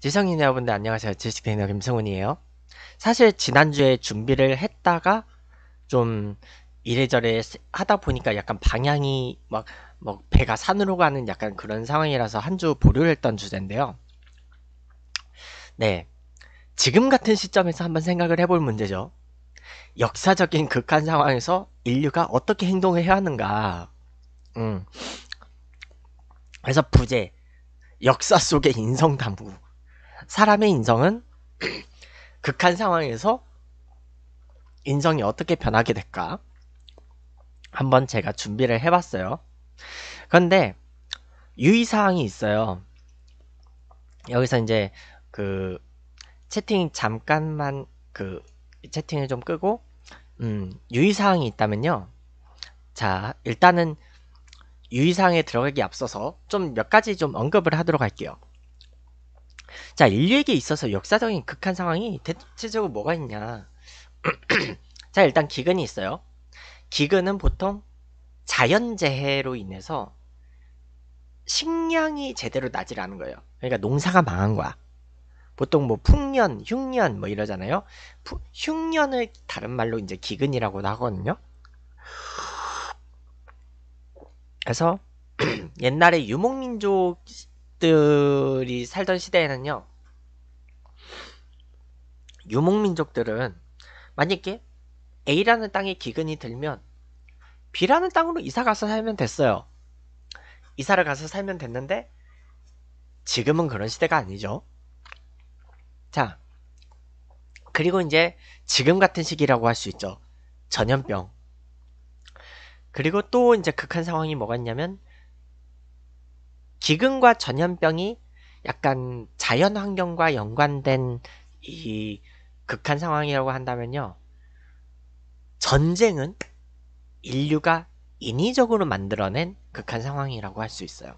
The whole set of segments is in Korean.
지성인 여러분들 안녕하세요. 지식테이너 김승훈이에요. 사실 지난주에 준비를 했다가 좀 이래저래 하다 보니까 약간 방향이 막, 막 배가 산으로 가는 약간 그런 상황이라서 한주 보류를 했던 주제인데요. 네. 지금 같은 시점에서 한번 생각을 해볼 문제죠. 역사적인 극한 상황에서 인류가 어떻게 행동을 해야 하는가. 음. 그래서 부재, 역사 속의 인성 담구. 사람의 인성은 극한 상황에서 인성이 어떻게 변하게 될까? 한번 제가 준비를 해봤어요. 그런데 유의사항이 있어요. 여기서 이제 그 채팅 잠깐만 그 채팅을 좀 끄고 음, 유의사항이 있다면요. 자 일단은 유의사항에 들어가기 앞서서 좀 몇 가지 좀 언급을 하도록 할게요. 자, 인류에게 있어서 역사적인 극한 상황이 대체적으로 뭐가 있냐. 자, 일단 기근이 있어요. 기근은 보통 자연재해로 인해서 식량이 제대로 나질 않은 거예요. 그러니까 농사가 망한 거야. 보통 뭐 풍년, 흉년 뭐 이러잖아요. 푸, 흉년을 다른 말로 이제 기근이라고도 하거든요. 그래서 옛날에 유목민족 민족들이 살던 시대에는요. 유목민족들은 만약에 A라는 땅에 기근이 들면 B라는 땅으로 이사 가서 살면 됐어요. 이사를 가서 살면 됐는데 지금은 그런 시대가 아니죠. 자, 그리고 이제 지금 같은 시기라고 할 수 있죠. 전염병. 그리고 또 이제 극한 상황이 뭐가 있냐면 기근과 전염병이 약간 자연 환경과 연관된 이 극한 상황이라고 한다면요. 전쟁은 인류가 인위적으로 만들어낸 극한 상황이라고 할 수 있어요.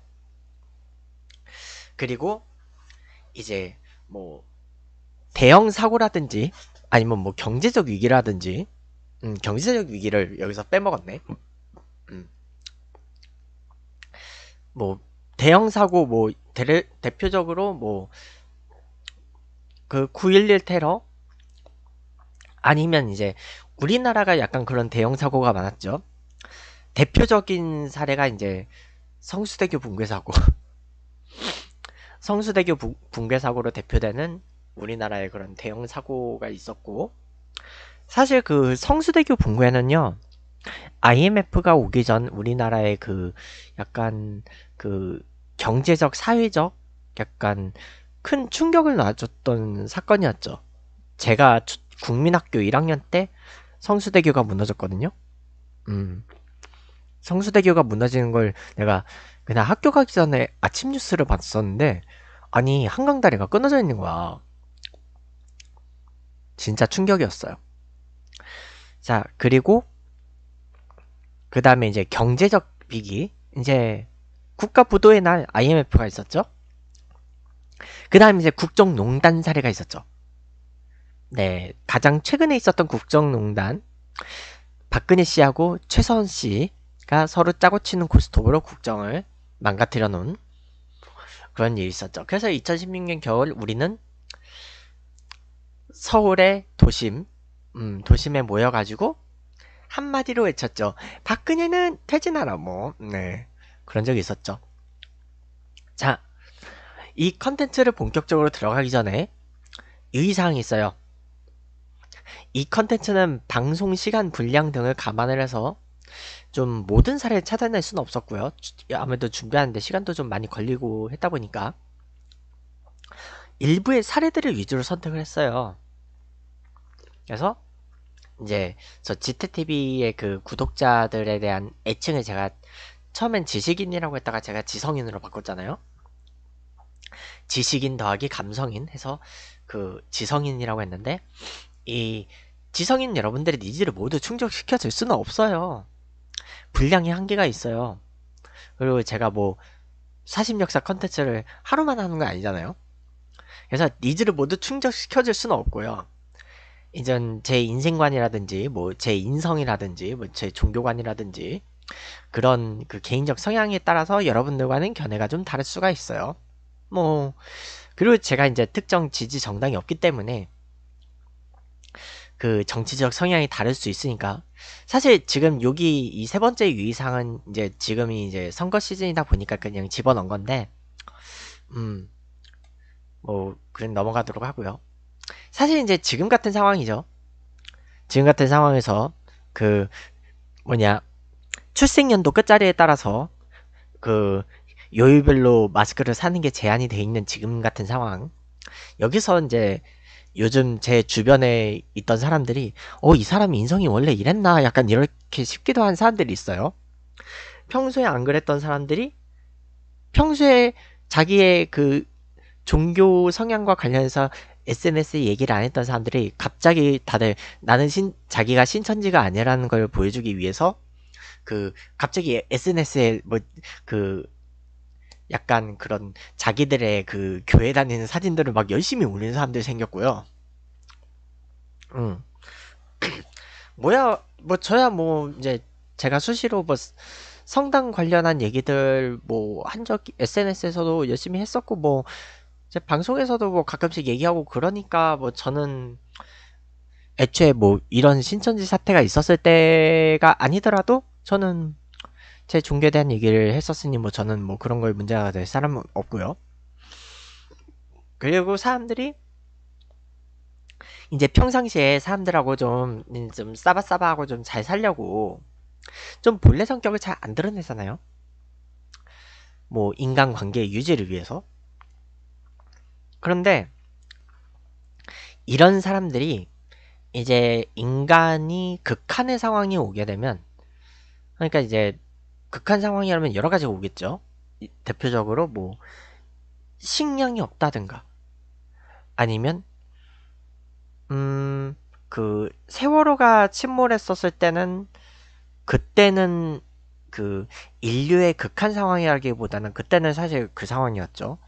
그리고 이제 뭐 대형 사고라든지 아니면 뭐 경제적 위기라든지 음, 경제적 위기를 여기서 빼먹었네. 음, 뭐 대형 사고 뭐 대, 대표적으로 뭐 그 911 테러 아니면 이제 우리나라가 약간 그런 대형 사고가 많았죠. 대표적인 사례가 이제 성수대교 붕괴 사고. 성수대교 부, 붕괴 사고로 대표되는 우리나라의 그런 대형 사고가 있었고 사실 그 성수대교 붕괴는요. IMF가 오기 전 우리나라의 그 약간 그 경제적, 사회적 약간 큰 충격을 놔줬던 사건이었죠. 제가 국민학교 1학년 때 성수대교가 무너졌거든요. 음. 성수대교가 무너지는 걸 내가 그냥 학교 가기 전에 아침 뉴스를 봤었는데 아니 한강다리가 끊어져 있는 거야. 진짜 충격이었어요. 자, 그리고 그 다음에 이제 경제적 비기. 이제 국가 부도의 날 IMF가 있었죠. 그 다음 이제 국정농단 사례가 있었죠. 네, 가장 최근에 있었던 국정농단 박근혜 씨하고 최선 씨가 서로 짜고 치는 고스톱으로 국정을 망가뜨려 놓은 그런 일이 있었죠. 그래서 2016년 겨울 우리는 서울의 도심, 음, 도심에 모여가지고 한마디로 외쳤죠. 박근혜는 퇴진하라 뭐. 네. 그런 적이 있었죠. 자, 이 컨텐츠를 본격적으로 들어가기 전에 유의사항이 있어요. 이 컨텐츠는 방송 시간 분량 등을 감안을 해서 좀 모든 사례를 찾아낼 수는 없었고요. 아무래도 준비하는데 시간도 좀 많이 걸리고 했다 보니까 일부의 사례들을 위주로 선택을 했어요. 그래서 이제 저 GTTV의 그 구독자들에 대한 애칭을 제가 처음엔 지식인이라고 했다가 제가 지성인으로 바꿨잖아요. 지식인 더하기 감성인 해서 그 지성인이라고 했는데 이 지성인 여러분들의 니즈를 모두 충족시켜 줄 수는 없어요. 분량이 한계가 있어요. 그리고 제가 뭐 사심 역사 컨텐츠를 하루만 하는 거 아니잖아요. 그래서 니즈를 모두 충족시켜 줄 수는 없고요. 이전 제 인생관이라든지 뭐 제 인성이라든지 뭐 제 종교관이라든지 그런 그 개인적 성향에 따라서 여러분들과는 견해가 좀 다를 수가 있어요. 뭐, 그리고 제가 이제 특정 지지 정당이 없기 때문에 그 정치적 성향이 다를 수 있으니까 사실 지금 여기 이 세 번째 유의사항은 이제 지금이 이제 선거 시즌이다 보니까 그냥 집어넣은 건데 음뭐 그냥 넘어가도록 하고요 사실 이제 지금 같은 상황이죠 지금 같은 상황에서 그 뭐냐 출생연도 끝자리에 따라서 그 요일별로 마스크를 사는 게 제한이 돼 있는 지금 같은 상황 여기서 이제 요즘 제 주변에 있던 사람들이 어 이 사람 인성이 원래 이랬나 약간 이렇게 싶기도 한 사람들이 있어요 평소에 안 그랬던 사람들이 평소에 자기의 그 종교 성향과 관련해서 SNS 얘기를 안 했던 사람들이 갑자기 다들 나는 신, 자기가 신천지가 아니라는 걸 보여주기 위해서 그 갑자기 SNS에 뭐 그 약간 그런 자기들의 그 교회 다니는 사진들을 막 열심히 올리는 사람들이 생겼고요. 음. 뭐야 뭐 저야 뭐 이제 제가 수시로 뭐 성당 관련한 얘기들 뭐 한 적 SNS에서도 열심히 했었고 뭐이제 방송에서도 뭐 가끔씩 얘기하고 그러니까 뭐 저는 애초에 뭐 이런 신천지 사태가 있었을 때가 아니더라도 저는 제중교에 대한 얘기를 했었으니 뭐 저는 뭐 그런 거에 문제가 될 사람은 없고요. 그리고 사람들이 이제 평상시에 사람들하고 좀, 음, 좀 싸바싸바하고 좀 잘 살려고 좀 본래 성격을 잘 안 드러내잖아요. 뭐 인간관계 유지를 위해서. 그런데 이런 사람들이 이제 인간이 극한의 상황이 오게 되면 그러니까 이제 극한 상황이라면 여러 가지가 오겠죠. 대표적으로 뭐 식량이 없다든가 아니면 음 그 세월호가 침몰했었을 때는 그때는 그 인류의 극한 상황이라기보다는 그때는 사실 그 상황이었죠.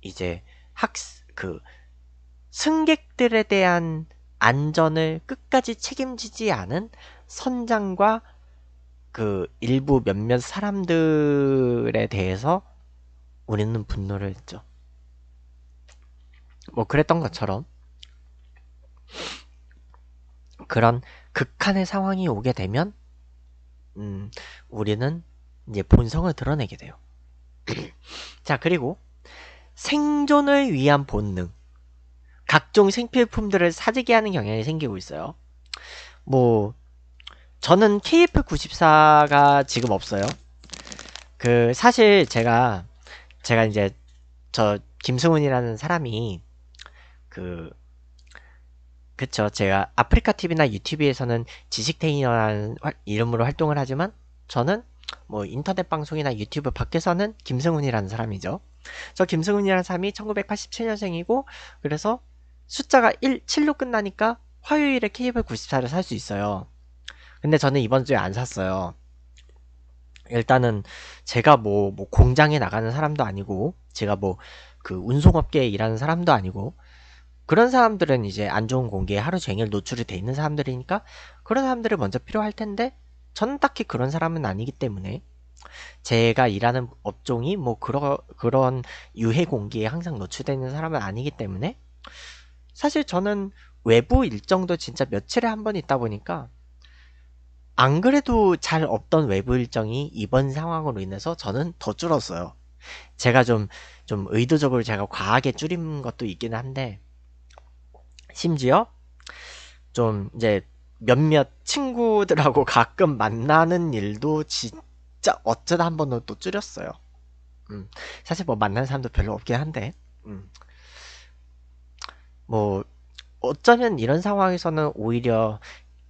이제 학 그 승객들에 대한 안전을 끝까지 책임지지 않은 선장과 그 일부 몇몇 사람들에 대해서 우리는 분노를 했죠. 뭐 그랬던 것처럼 그런 극한의 상황이 오게 되면 음, 우리는 이제 본성을 드러내게 돼요. 자, 그리고 생존을 위한 본능. 각종 생필품들을 사재기 하는 경향이 생기고 있어요. 뭐 저는 KF94가 지금 없어요. 그 사실 제가 제가 이제 저 김승훈이라는 사람이 그 그쵸 제가 아프리카 TV나 유튜브에서는 지식테이너라는 이름으로 활동을 하지만 저는 뭐 인터넷 방송이나 유튜브 밖에서는 김승훈이라는 사람이죠. 저 김승훈이라는 사람이 1987년생이고 그래서 숫자가 1, 7로 끝나니까 화요일에 케이블 94를 살 수 있어요. 근데 저는 이번 주에 안 샀어요. 일단은 제가 뭐, 뭐 공장에 나가는 사람도 아니고 제가 뭐 그 운송업계에 일하는 사람도 아니고 그런 사람들은 이제 안 좋은 공기에 하루 종일 노출이 돼 있는 사람들이니까 그런 사람들을 먼저 필요할 텐데 저는 딱히 그런 사람은 아니기 때문에 제가 일하는 업종이 뭐 그러, 그런 유해 공기에 항상 노출되는 어있 사람은 아니기 때문에 사실 저는 외부 일정도 진짜 며칠에 한 번 있다 보니까 안 그래도 잘 없던 외부 일정이 이번 상황으로 인해서 저는 더 줄었어요. 제가 좀, 좀 의도적으로 제가 과하게 줄인 것도 있긴 한데, 심지어 좀 이제 몇몇 친구들하고 가끔 만나는 일도 진짜 어쩌다 한 번은 또 줄였어요. 음, 사실 뭐 만나는 사람도 별로 없긴 한데, 음, 뭐, 어쩌면 이런 상황에서는 오히려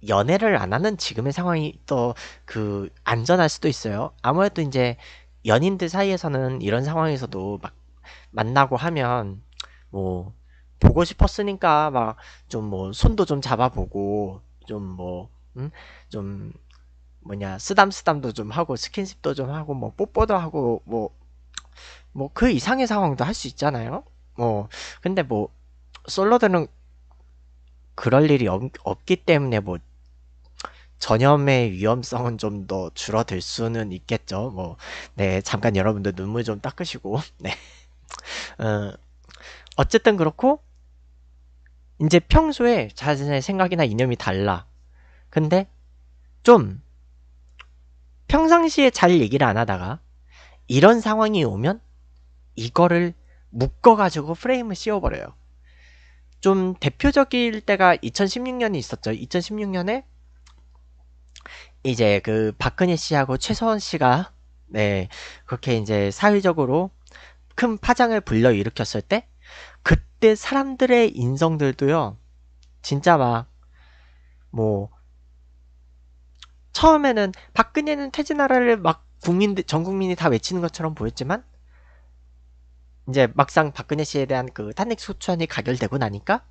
연애를 안 하는 지금의 상황이 또 그 안전할 수도 있어요. 아무래도 이제 연인들 사이에서는 이런 상황에서도 막 만나고 하면 뭐 보고 싶었으니까 막 좀 뭐 손도 좀 잡아보고 좀뭐좀 음? 뭐, 좀 뭐냐 쓰담쓰담도 좀 하고 스킨십도 좀 하고 뭐 뽀뽀도 하고 뭐 뭐 그 이상의 상황도 할 수 있잖아요. 뭐 근데 뭐 솔로들은 그럴 일이 없, 없기 때문에 뭐 전염의 위험성은 좀 더 줄어들 수는 있겠죠. 뭐, 네, 잠깐 여러분들 눈물 좀 닦으시고, 네. 어, 어쨌든 그렇고, 이제 평소에 자신의 생각이나 이념이 달라. 근데 좀 평상시에 잘 얘기를 안 하다가 이런 상황이 오면 이거를 묶어가지고 프레임을 씌워버려요. 좀 대표적일 때가 2016년이 있었죠. 2016년에 이제 그 박근혜 씨하고 최서원 씨가 네 그렇게 이제 사회적으로 큰 파장을 불러일으켰을 때 그때 사람들의 인성들도요 진짜 막 뭐 처음에는 박근혜는 퇴진하라를 막 국민들 전 국민이 다 외치는 것처럼 보였지만 이제 막상 박근혜 씨에 대한 그 탄핵 소추안이 가결되고 나니까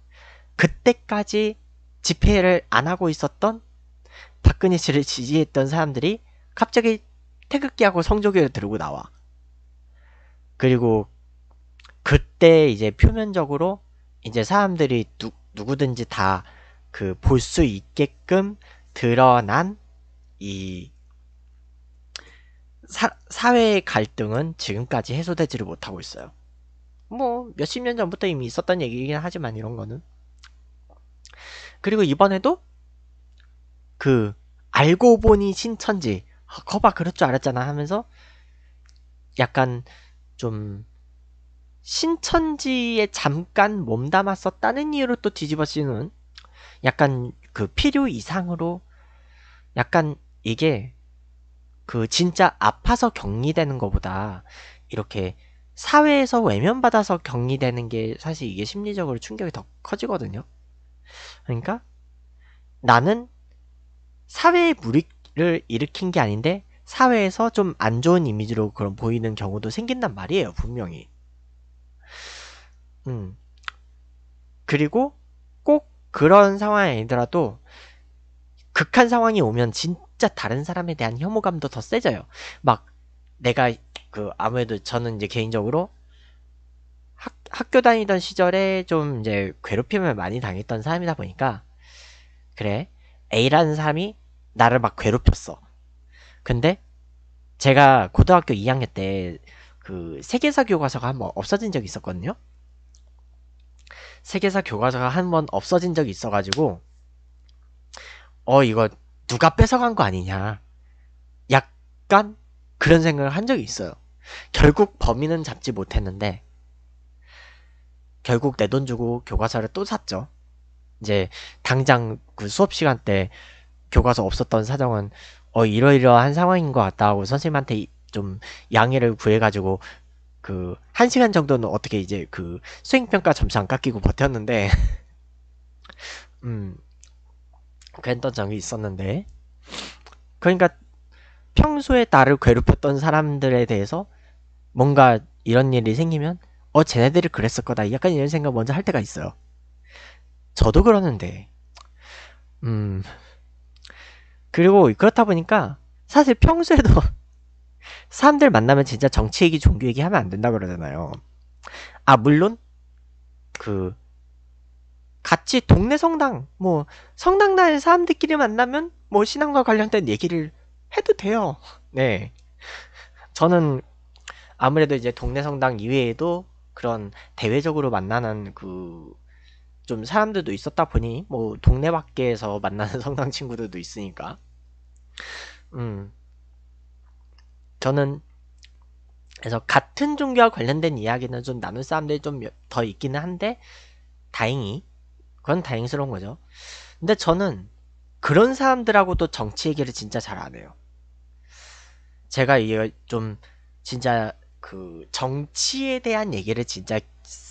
그때까지 집회를 안 하고 있었던 박근혜 씨를 지지했던 사람들이 갑자기 태극기하고 성조기를 들고 나와. 그리고 그때 이제 표면적으로 이제 사람들이 누, 누구든지 다 그 볼 수 있게끔 드러난 이 사, 사회의 갈등은 지금까지 해소되지를 못하고 있어요. 뭐 몇십 년 전부터 이미 있었던 얘기긴 하지만 이런 거는. 그리고 이번에도 그 알고 보니 신천지 커봐 아, 그럴 줄 알았잖아 하면서 약간 좀 신천지에 잠깐 몸담았었다는 이유로 또 뒤집어 지는 약간 그 필요 이상으로 약간 이게 그 진짜 아파서 격리되는 것보다 이렇게 사회에서 외면받아서 격리되는 게 사실 이게 심리적으로 충격이 더 커지거든요. 그러니까 나는 사회의 불이익 일으킨 게 아닌데 사회에서 좀 안 좋은 이미지로 그런 보이는 경우도 생긴단 말이에요, 분명히. 음. 그리고 꼭 그런 상황이 아니더라도 극한 상황이 오면 진짜 다른 사람에 대한 혐오감도 더 세져요. 막 내가 그 아무래도 저는 이제 개인적으로 학, 학교 다니던 시절에 좀 이제 괴롭힘을 많이 당했던 사람이다 보니까 그래 A라는 사람이 나를 막 괴롭혔어. 근데 제가 고등학교 2학년 때 그 세계사 교과서가 한 번 없어진 적이 있었거든요. 세계사 교과서가 한 번 없어진 적이 있어가지고 어 이거 누가 뺏어간 거 아니냐 약간 그런 생각을 한 적이 있어요. 결국 범인은 잡지 못했는데 결국 내 돈 주고 교과서를 또 샀죠. 이제 당장 그 수업 시간 때 교과서 없었던 사정은 어 이러이러한 상황인 것 같다 고 선생님한테 좀 양해를 구해가지고 그 한 시간 정도는 어떻게 이제 그 수행평가 점수 안 깎이고 버텼는데 음 그랬던 적이 있었는데 그러니까 평소에 나를 괴롭혔던 사람들에 대해서 뭔가 이런 일이 생기면 어 쟤네들이 그랬을 거다 약간 이런 생각 먼저 할 때가 있어요 저도 그러는데 음 그리고 그렇다 보니까 사실 평소에도 사람들 만나면 진짜 정치 얘기, 종교 얘기 하면 안 된다 그러잖아요. 아, 물론, 그, 같이 동네 성당, 뭐, 성당 다니 사람들끼리 만나면 뭐 신앙과 관련된 얘기를 해도 돼요. 네. 저는 아무래도 이제 동네 성당 이외에도 그런 대외적으로 만나는 그좀 사람들도 있었다 보니 뭐 동네 밖에서 만나는 성당 친구들도 있으니까 음 저는 그래서 같은 종교와 관련된 이야기는 좀 나눌 사람들이 좀 더 있기는 한데 다행히 그건 다행스러운 거죠 근데 저는 그런 사람들하고도 정치 얘기를 진짜 잘 안 해요 제가 이게 좀 진짜 그 정치에 대한 얘기를 진짜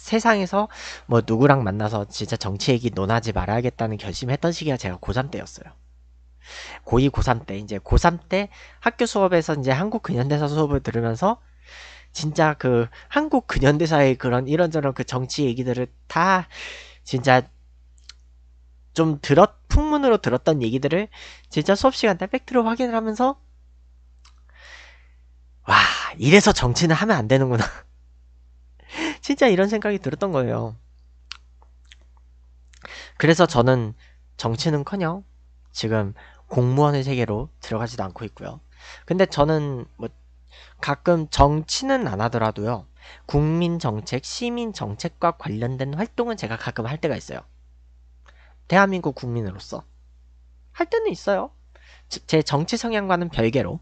세상에서 뭐 누구랑 만나서 진짜 정치 얘기 논하지 말아야겠다는 결심했던 시기가 제가 고3 때였어요. 고2, 고3 때, 이제 고3 때 학교 수업에서 이제 한국 근현대사 수업을 들으면서 진짜 그 한국 근현대사의 그런 이런저런 그 정치 얘기들을 다 진짜 좀 들었, 풍문으로 들었던 얘기들을 진짜 수업시간 때 팩트로 확인을 하면서 와, 이래서 정치는 하면 안 되는구나. 진짜 이런 생각이 들었던 거예요. 그래서 저는 정치는커녕 지금 공무원의 세계로 들어가지도 않고 있고요. 근데 저는 뭐 가끔 정치는 안 하더라도요. 국민 정책, 시민 정책과 관련된 활동은 제가 가끔 할 때가 있어요. 대한민국 국민으로서 할 때는 있어요. 제 정치 성향과는 별개로.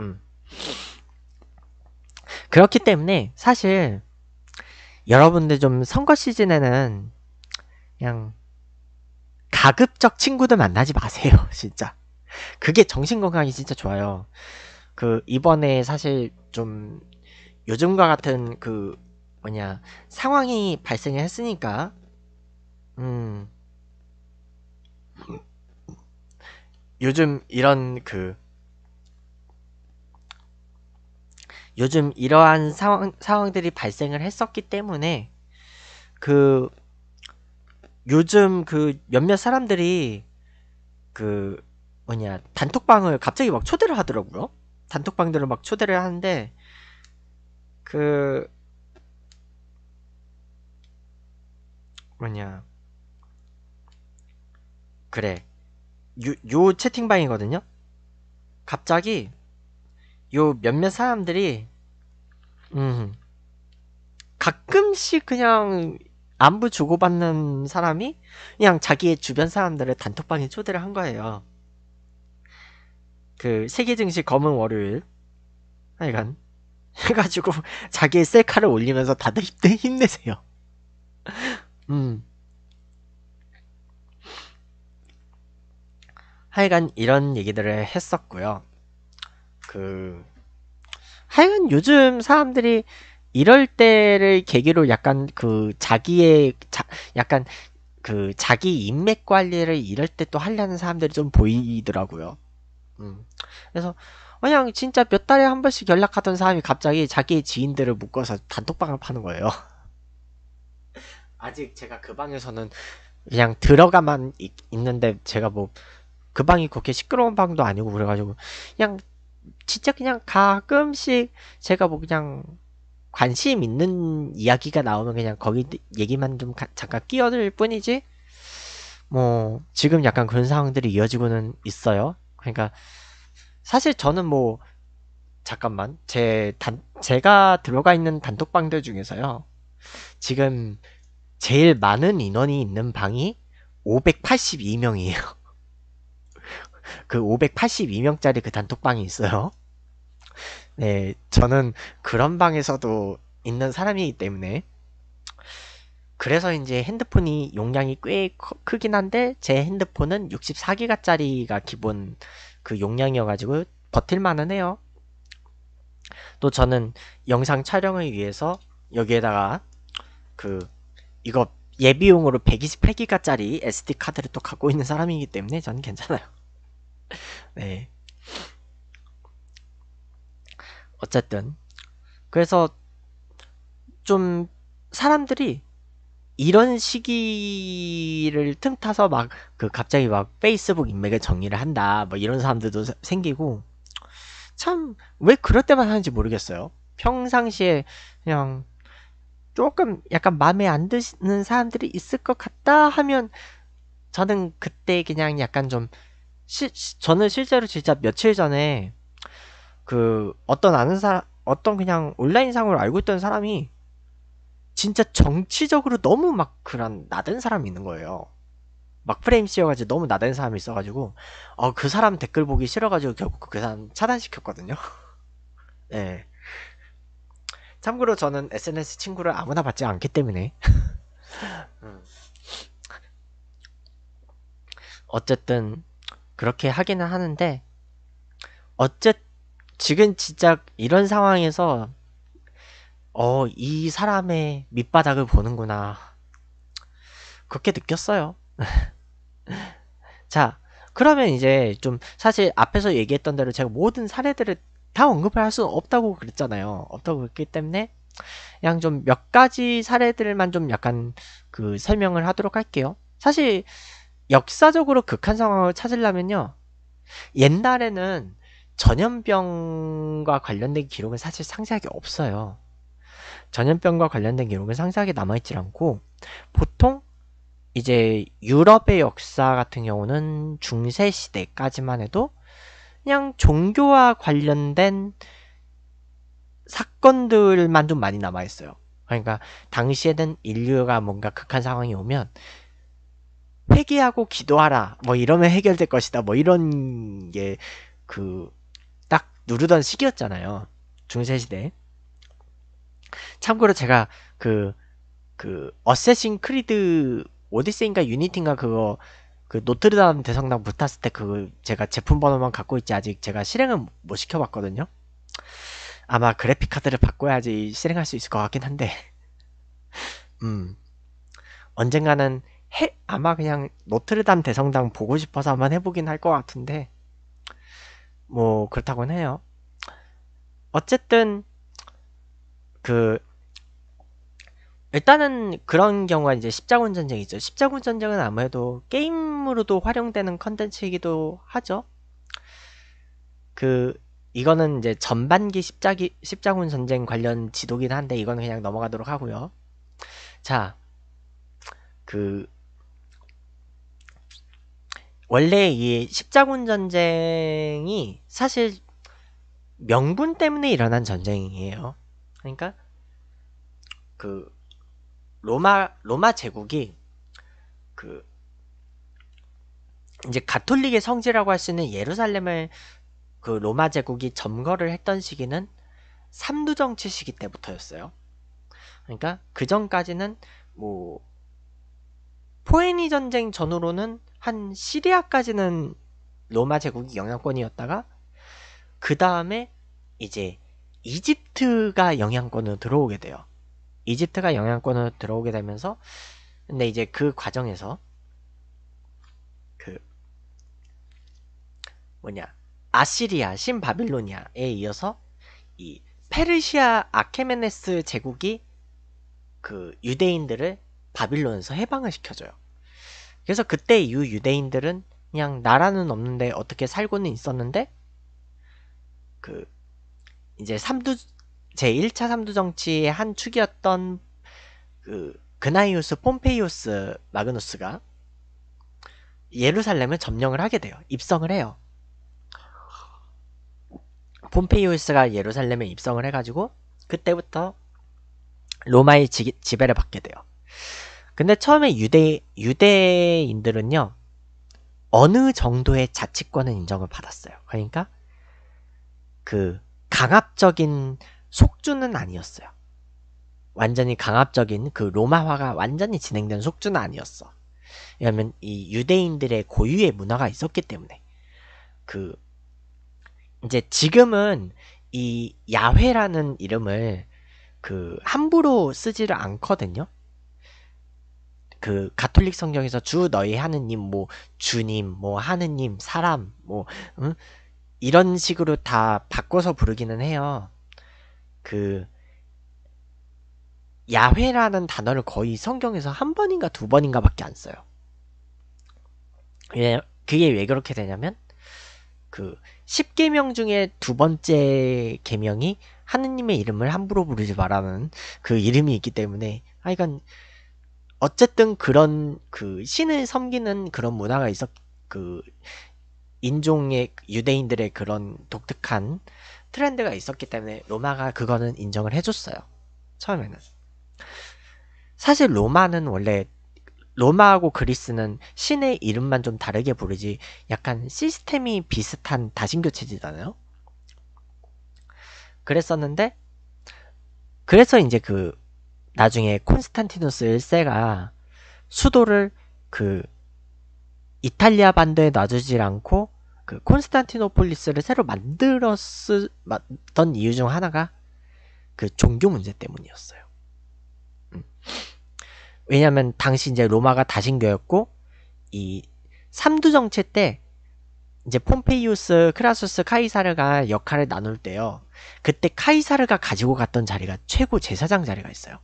음. 그렇기 때문에 사실 여러분들 좀 선거 시즌에는 그냥 가급적 친구들 만나지 마세요. 진짜. 그게 정신건강이 진짜 좋아요. 그 이번에 사실 좀 요즘과 같은 그 뭐냐 상황이 발생했으니까 음 요즘 이런 그 요즘 이러한 상황, 상황들이 발생을 했었기 때문에 그 요즘 그 몇몇 사람들이 그 뭐냐 단톡방을 갑자기 막 초대를 하더라고요. 단톡방들을 막 초대를 하는데 그 뭐냐 그래 요, 요 채팅방이거든요 갑자기 요 몇몇 사람들이 음. 가끔씩 그냥 안부 주고받는 사람이 그냥 자기의 주변 사람들을 단톡방에 초대를 한 거예요. 그 세계 증시 검은 월요일 하여간 해가지고 자기의 셀카를 올리면서 다들 힘내, 힘내세요. 음. 하여간 이런 얘기들을 했었고요. 그 하여간 요즘 사람들이 이럴 때를 계기로 약간 그 자기의 자, 약간 그 자기 인맥 관리를 이럴 때 또 하려는 사람들이 좀 보이더라고요. 음. 그래서 그냥 진짜 몇 달에 한 번씩 연락하던 사람이 갑자기 자기의 지인들을 묶어서 단톡방을 파는 거예요. 아직 제가 그 방에서는 그냥 들어가만 있, 는데 제가 뭐 그 방이 그렇게 시끄러운 방도 아니고 그래가지고 그냥 진짜 그냥 가끔씩 제가 뭐 그냥 관심 있는 이야기가 나오면 그냥 거기 얘기만 좀 가, 잠깐 끼어들 뿐이지 뭐 지금 약간 그런 상황들이 이어지고는 있어요. 그러니까 사실 저는 뭐 잠깐만 제 단, 제가 들어가 있는 단톡방들 중에서요 지금 제일 많은 인원이 있는 방이 582명이에요. 그 582명짜리 그 단톡방이 있어요. 네, 저는 그런 방에서도 있는 사람이기 때문에 그래서 이제 핸드폰이 용량이 꽤 크긴 한데 제 핸드폰은 64기가짜리가 기본 그 용량이어가지고 버틸만은 해요. 또 저는 영상 촬영을 위해서 여기에다가 그 이거 예비용으로 128기가짜리 SD 카드를 또 갖고 있는 사람이기 때문에 저는 괜찮아요. 네. 어쨌든 그래서 좀 사람들이 이런 시기를 틈타서 막 그 갑자기 막 페이스북 인맥의 정리를 한다 뭐 이런 사람들도 생기고 참 왜 그럴 때만 하는지 모르겠어요. 평상시에 그냥 조금 약간 마음에 안 드는 사람들이 있을 것 같다 하면 저는 그때 그냥 약간 좀 시, 저는 실제로 진짜 며칠 전에 그 어떤 아는 사람 어떤 그냥 온라인상으로 알고 있던 사람이 진짜 정치적으로 너무 막 그런 나댄 사람이 있는 거예요. 막 프레임 씌워가지고 너무 나댄 사람이 있어가지고 어그 사람 댓글 보기 싫어가지고 결국 그 사람 차단시켰거든요. 네. 참고로 저는 SNS 친구를 아무나 받지 않기 때문에. 음. 어쨌든 그렇게 하기는 하는데 어쨌 지금 진짜 이런 상황에서 어 이 사람의 밑바닥을 보는구나 그렇게 느꼈어요. 자 그러면 이제 좀 사실 앞에서 얘기했던 대로 제가 모든 사례들을 다 언급을 할 수는 없다고 그랬잖아요. 없다고 그랬기 때문에 그냥 좀 몇 가지 사례들만 좀 약간 그 설명을 하도록 할게요. 사실 역사적으로 극한 상황을 찾으려면요. 옛날에는 전염병과 관련된 기록은 사실 상세하게 없어요. 전염병과 관련된 기록은 상세하게 남아있질 않고 보통 이제 유럽의 역사 같은 경우는 중세 시대까지만 해도 그냥 종교와 관련된 사건들만 좀 많이 남아있어요. 그러니까 당시에는 인류가 뭔가 극한 상황이 오면 회개하고 기도하라. 뭐 이러면 해결될 것이다. 뭐 이런 게 그 딱 누르던 시기였잖아요. 중세 시대. 참고로 제가 그그 그어세싱 크리드 오디세인가 유니티인가 그거 그 노트르담 대성당 붙었을 때 그 제가 제품 번호만 갖고 있지 아직 제가 실행은 못 시켜봤거든요. 아마 그래픽 카드를 바꿔야지 실행할 수 있을 것 같긴 한데, 음 언젠가는 해, 아마 그냥 노트르담 대성당 보고 싶어서 한번 해보긴 할 것 같은데 뭐 그렇다곤 해요. 어쨌든 그 일단은 그런 경우가 이제 십자군 전쟁이죠. 십자군 전쟁은 아무래도 게임으로도 활용되는 컨텐츠이기도 하죠. 그 이거는 이제 전반기 십자기 십자군 전쟁 관련 지도긴 한데 이건 그냥 넘어가도록 하고요. 자, 그 원래 이 십자군 전쟁이 사실 명분 때문에 일어난 전쟁이에요. 그러니까 그 로마 로마 제국이 그 이제 가톨릭의 성지라고 할 수 있는 예루살렘을 그 로마 제국이 점거를 했던 시기는 삼두 정치 시기 때부터였어요. 그러니까 그 전까지는 뭐 포에니 전쟁 전후로는 한 시리아까지는 로마 제국이 영향권이었다가 그 다음에 이제 이집트가 영향권으로 들어오게 돼요. 이집트가 영향권으로 들어오게 되면서 근데 이제 그 과정에서 그 뭐냐 아시리아 신바빌로니아에 이어서 이 페르시아 아케메네스 제국이 그 유대인들을 바빌론에서 해방을 시켜줘요. 그래서 그때 이후 유대인들은 그냥 나라는 없는데 어떻게 살고는 있었는데 그 이제 삼두 제 1차 삼두 정치의 한 축이었던 그 그나이우스 폼페이우스 마그누스가 예루살렘을 점령을 하게 돼요. 입성을 해요. 폼페이우스가 예루살렘에 입성을 해가지고 그때부터 로마의 지, 지배를 받게 돼요. 근데 처음에 유대, 유대인들은요, 어느 정도의 자치권은 인정을 받았어요. 그러니까, 그, 강압적인 속주는 아니었어요. 완전히 강압적인 그 로마화가 완전히 진행된 속주는 아니었어. 왜냐면 이 유대인들의 고유의 문화가 있었기 때문에. 그, 이제 지금은 이 야훼라는 이름을 그 함부로 쓰지를 않거든요. 그 가톨릭 성경에서 주 너희 하느님 뭐 주님 뭐 하느님 사람 뭐 응? 이런 식으로 다 바꿔서 부르기는 해요. 그 야훼라는 단어를 거의 성경에서 한 번인가 두 번인가밖에 안 써요. 왜 그게 왜 그렇게 되냐면 그 10계명 중에 두 번째 계명이 하느님의 이름을 함부로 부르지 말라는 그 이름이 있기 때문에 하여간 아 어쨌든 그런 그 신을 섬기는 그런 문화가 있었 그 인종의 유대인들의 그런 독특한 트렌드가 있었기 때문에 로마가 그거는 인정을 해줬어요. 처음에는. 사실 로마는 원래 로마하고 그리스는 신의 이름만 좀 다르게 부르지 약간 시스템이 비슷한 다신교 체제잖아요. 그랬었는데 그래서 이제 그 나중에 콘스탄티누스 1세가 수도를 그 이탈리아 반도에 놔두지 않고 그 콘스탄티노폴리스를 새로 만들었던 이유 중 하나가 그 종교 문제 때문이었어요. 음. 왜냐하면 당시 이제 로마가 다신교였고 이 삼두 정체 때 이제 폼페이우스, 크라수스, 카이사르가 역할을 나눌 때요. 그때 카이사르가 가지고 갔던 자리가 최고 제사장 자리가 있어요.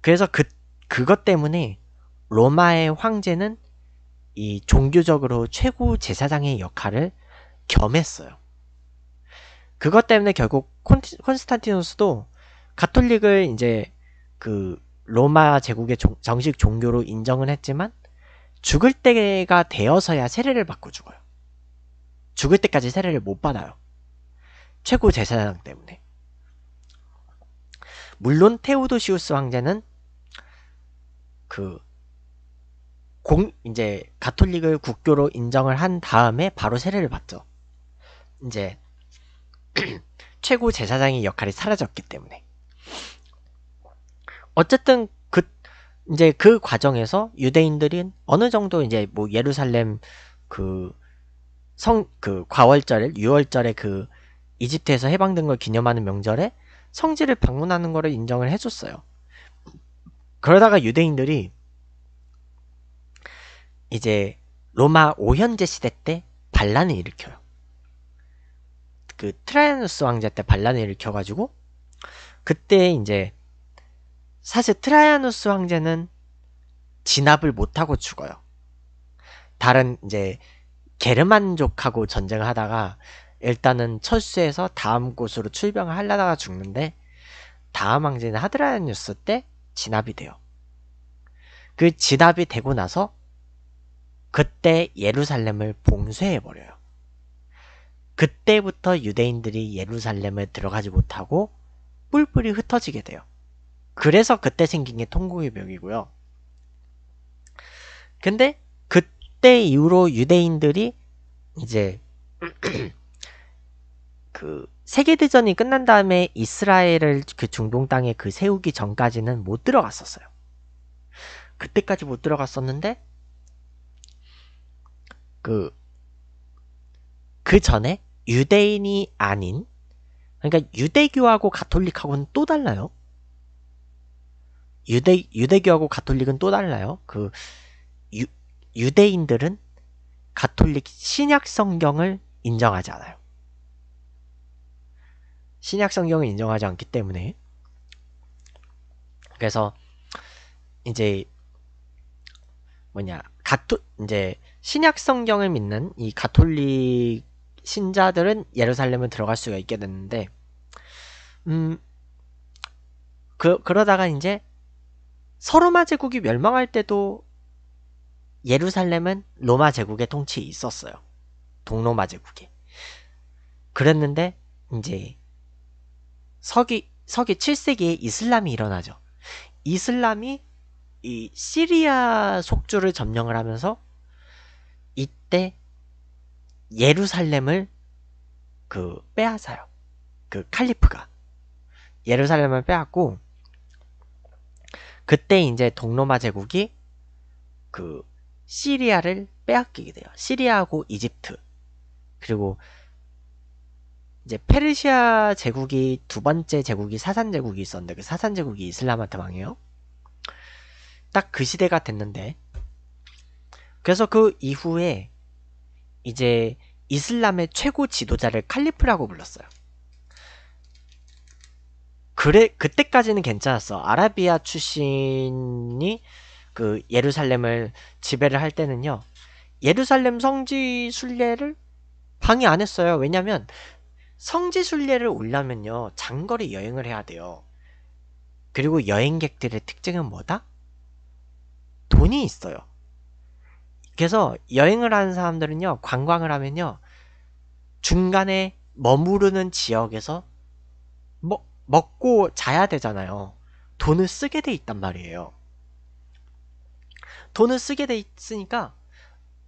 그래서 그 그것 때문에 로마의 황제는 이 종교적으로 최고 제사장의 역할을 겸했어요. 그것 때문에 결국 콘스탄티누스도 가톨릭을 이제 그 로마 제국의 종, 정식 종교로 인정은 했지만 죽을 때가 되어서야 세례를 받고 죽어요. 죽을 때까지 세례를 못 받아요. 최고 제사장 때문에. 물론 테우도시우스 황제는 그 공, 이제 가톨릭을 국교로 인정을 한 다음에 바로 세례를 받죠. 이제 최고 제사장의 역할이 사라졌기 때문에. 어쨌든 그 이제 그 과정에서 유대인들은 어느 정도 이제 뭐 예루살렘 그 성그 그 과월절에 6월절에 그 이집트에서 해방된 걸 기념하는 명절에 성지를 방문하는 거를 인정을 해줬어요. 그러다가 유대인들이 이제 로마 오현제 시대 때 반란을 일으켜요. 그 트라이아누스 왕자 때 반란을 일으켜가지고 그때 이제 사실 트라이아누스 황제는 진압을 못하고 죽어요. 다른 이제 게르만족하고 전쟁을 하다가 일단은 철수해서 다음 곳으로 출병을 하려다가 죽는데 다음 항제는 하드라니우스 때 진압이 돼요. 그 진압이 되고 나서 그때 예루살렘을 봉쇄해버려요. 그때부터 유대인들이 예루살렘에 들어가지 못하고 뿔뿔이 흩어지게 돼요. 그래서 그때 생긴 게 통곡의 벽이고요. 근데 그때 이후로 유대인들이 이제 그 세계대전이 끝난 다음에 이스라엘을 그 중동 땅에 그 세우기 전까지는 못 들어갔었어요. 그때까지 못 들어갔었는데 그, 그 전에 유대인이 아닌, 그러니까 유대교하고 가톨릭하고는 또 달라요. 유대, 유대교하고 가톨릭은 또 달라요. 그, 유, 유대인들은 가톨릭 신약 성경을 인정하지 않아요. 신약 성경을 인정하지 않기 때문에 그래서 이제 뭐냐 가톨 이제 신약 성경을 믿는 이 가톨릭 신자들은 예루살렘을 들어갈 수가 있게 됐는데 음 그, 그러다가 이제 서로마 제국이 멸망할 때도 예루살렘은 로마 제국의 통치에 있었어요. 동로마 제국에. 그랬는데 이제 서기 서기 7세기에 이슬람이 일어나죠. 이슬람이 이 시리아 속주를 점령을 하면서 이때 예루살렘을 그 빼앗아요. 그 칼리프가 예루살렘을 빼앗고 그때 이제 동로마 제국이 그 시리아를 빼앗기게 돼요. 시리아하고 이집트 그리고 이제 페르시아 제국이 두 번째 제국이 사산 제국이 있었는데 그 사산 제국이 이슬람한테 망해요. 딱 그 시대가 됐는데 그래서 그 이후에 이제 이슬람의 최고 지도자를 칼리프라고 불렀어요. 그래 그때까지는 괜찮았어. 아라비아 출신이 그 예루살렘을 지배를 할 때는요. 예루살렘 성지 순례를 방해 안 했어요. 왜냐면 성지 순례를 올라면요 장거리 여행을 해야 돼요. 그리고 여행객들의 특징은 뭐다? 돈이 있어요. 그래서 여행을 하는 사람들은요 관광을 하면요 중간에 머무르는 지역에서 먹, 먹고 자야 되잖아요. 돈을 쓰게 돼 있단 말이에요. 돈을 쓰게 돼 있으니까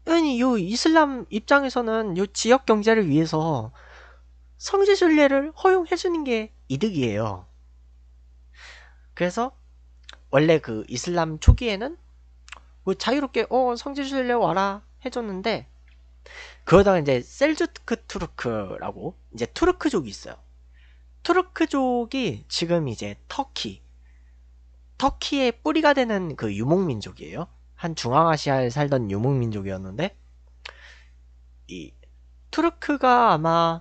아니 요 이슬람 입장에서는 요 지역 경제를 위해서 성지순례를 허용해주는 게 이득이에요. 그래서 원래 그 이슬람 초기에는 뭐 자유롭게 어 성지순례 와라 해줬는데 그러다가 이제 셀주크 투르크라고 이제 투르크족이 있어요. 투르크족이 지금 이제 터키 터키의 뿌리가 되는 그 유목민족이에요. 한 중앙아시아에 살던 유목민족이었는데 이 투르크가 아마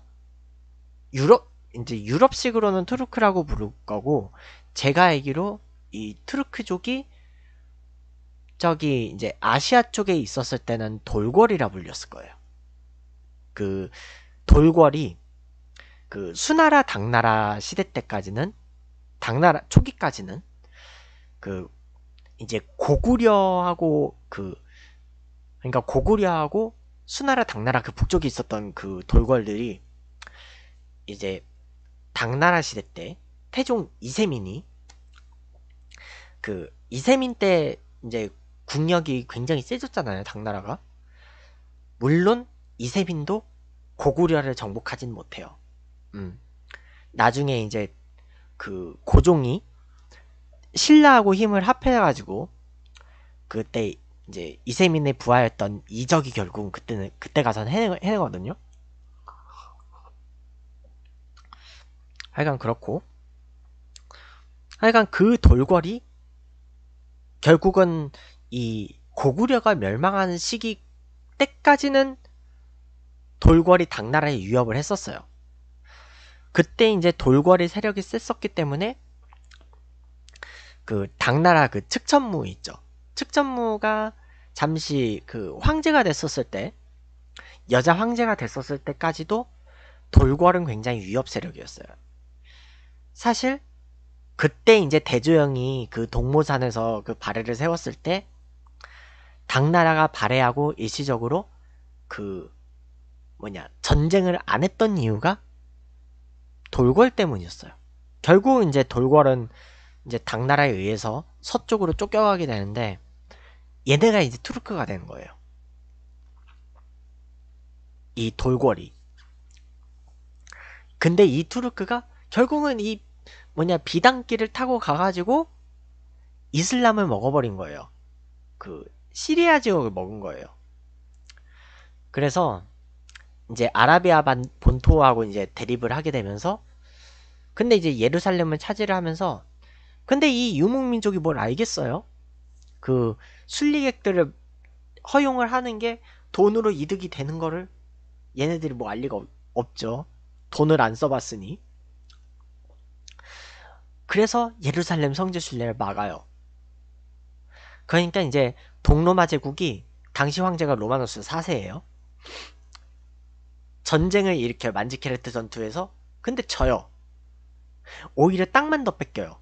유럽 이제 유럽식으로는 트루크라고 부를 거고 제가 알기로 이트루크족이 저기 이제 아시아 쪽에 있었을 때는 돌궐이라 불렸을 거예요. 그 돌궐이 그 수나라 당나라 시대 때까지는 당나라 초기까지는 그 이제 고구려하고 그 그러니까 고구려하고 수나라 당나라 그 북쪽에 있었던 그 돌궐들이 이제 당나라 시대 때 태종 이세민이 그 이세민 때 이제 국력이 굉장히 세졌잖아요 당나라가 물론 이세민도 고구려를 정복하진 못해요 음. 나중에 이제 그 고종이 신라하고 힘을 합해가지고 그때 이제 이세민의 부하였던 이적이 결국 은 그때는 그때 가서 해내, 해내거든요 하여간 그렇고 하여간 그 돌궐이 결국은 이 고구려가 멸망하는 시기 때까지는 돌궐이 당나라에 위협을 했었어요. 그때 이제 돌궐의 세력이 셌었기 때문에 그 당나라 그 측천무 있죠. 측천무가 잠시 그 황제가 됐었을 때 여자 황제가 됐었을 때까지도 돌궐은 굉장히 위협 세력이었어요. 사실 그때 이제 대조영이 그 동모산에서 그 발해를 세웠을 때 당나라가 발해하고 일시적으로 그 뭐냐 전쟁을 안 했던 이유가 돌궐 때문이었어요. 결국 이제 돌궐은 이제 당나라에 의해서 서쪽으로 쫓겨가게 되는데 얘네가 이제 투르크가 된 거예요. 이 돌궐이. 근데 이 투르크가 결국은 이 뭐냐 비단길을 타고 가가지고 이슬람을 먹어버린 거예요. 그 시리아 지역을 먹은 거예요. 그래서 이제 아라비아 반 본토하고 이제 대립을 하게 되면서 근데 이제 예루살렘을 차지를 하면서 근데 이 유목민족이 뭘 알겠어요? 그 순리객들을 허용을 하는 게 돈으로 이득이 되는 거를 얘네들이 뭐알 리가 없죠. 돈을 안 써봤으니. 그래서 예루살렘 성지 순례를 막아요. 그러니까 이제 동로마 제국이 당시 황제가 로마노스 4세예요. 전쟁을 일으켜 만지케레트 전투에서 근데 져요. 오히려 땅만 더 뺏겨요.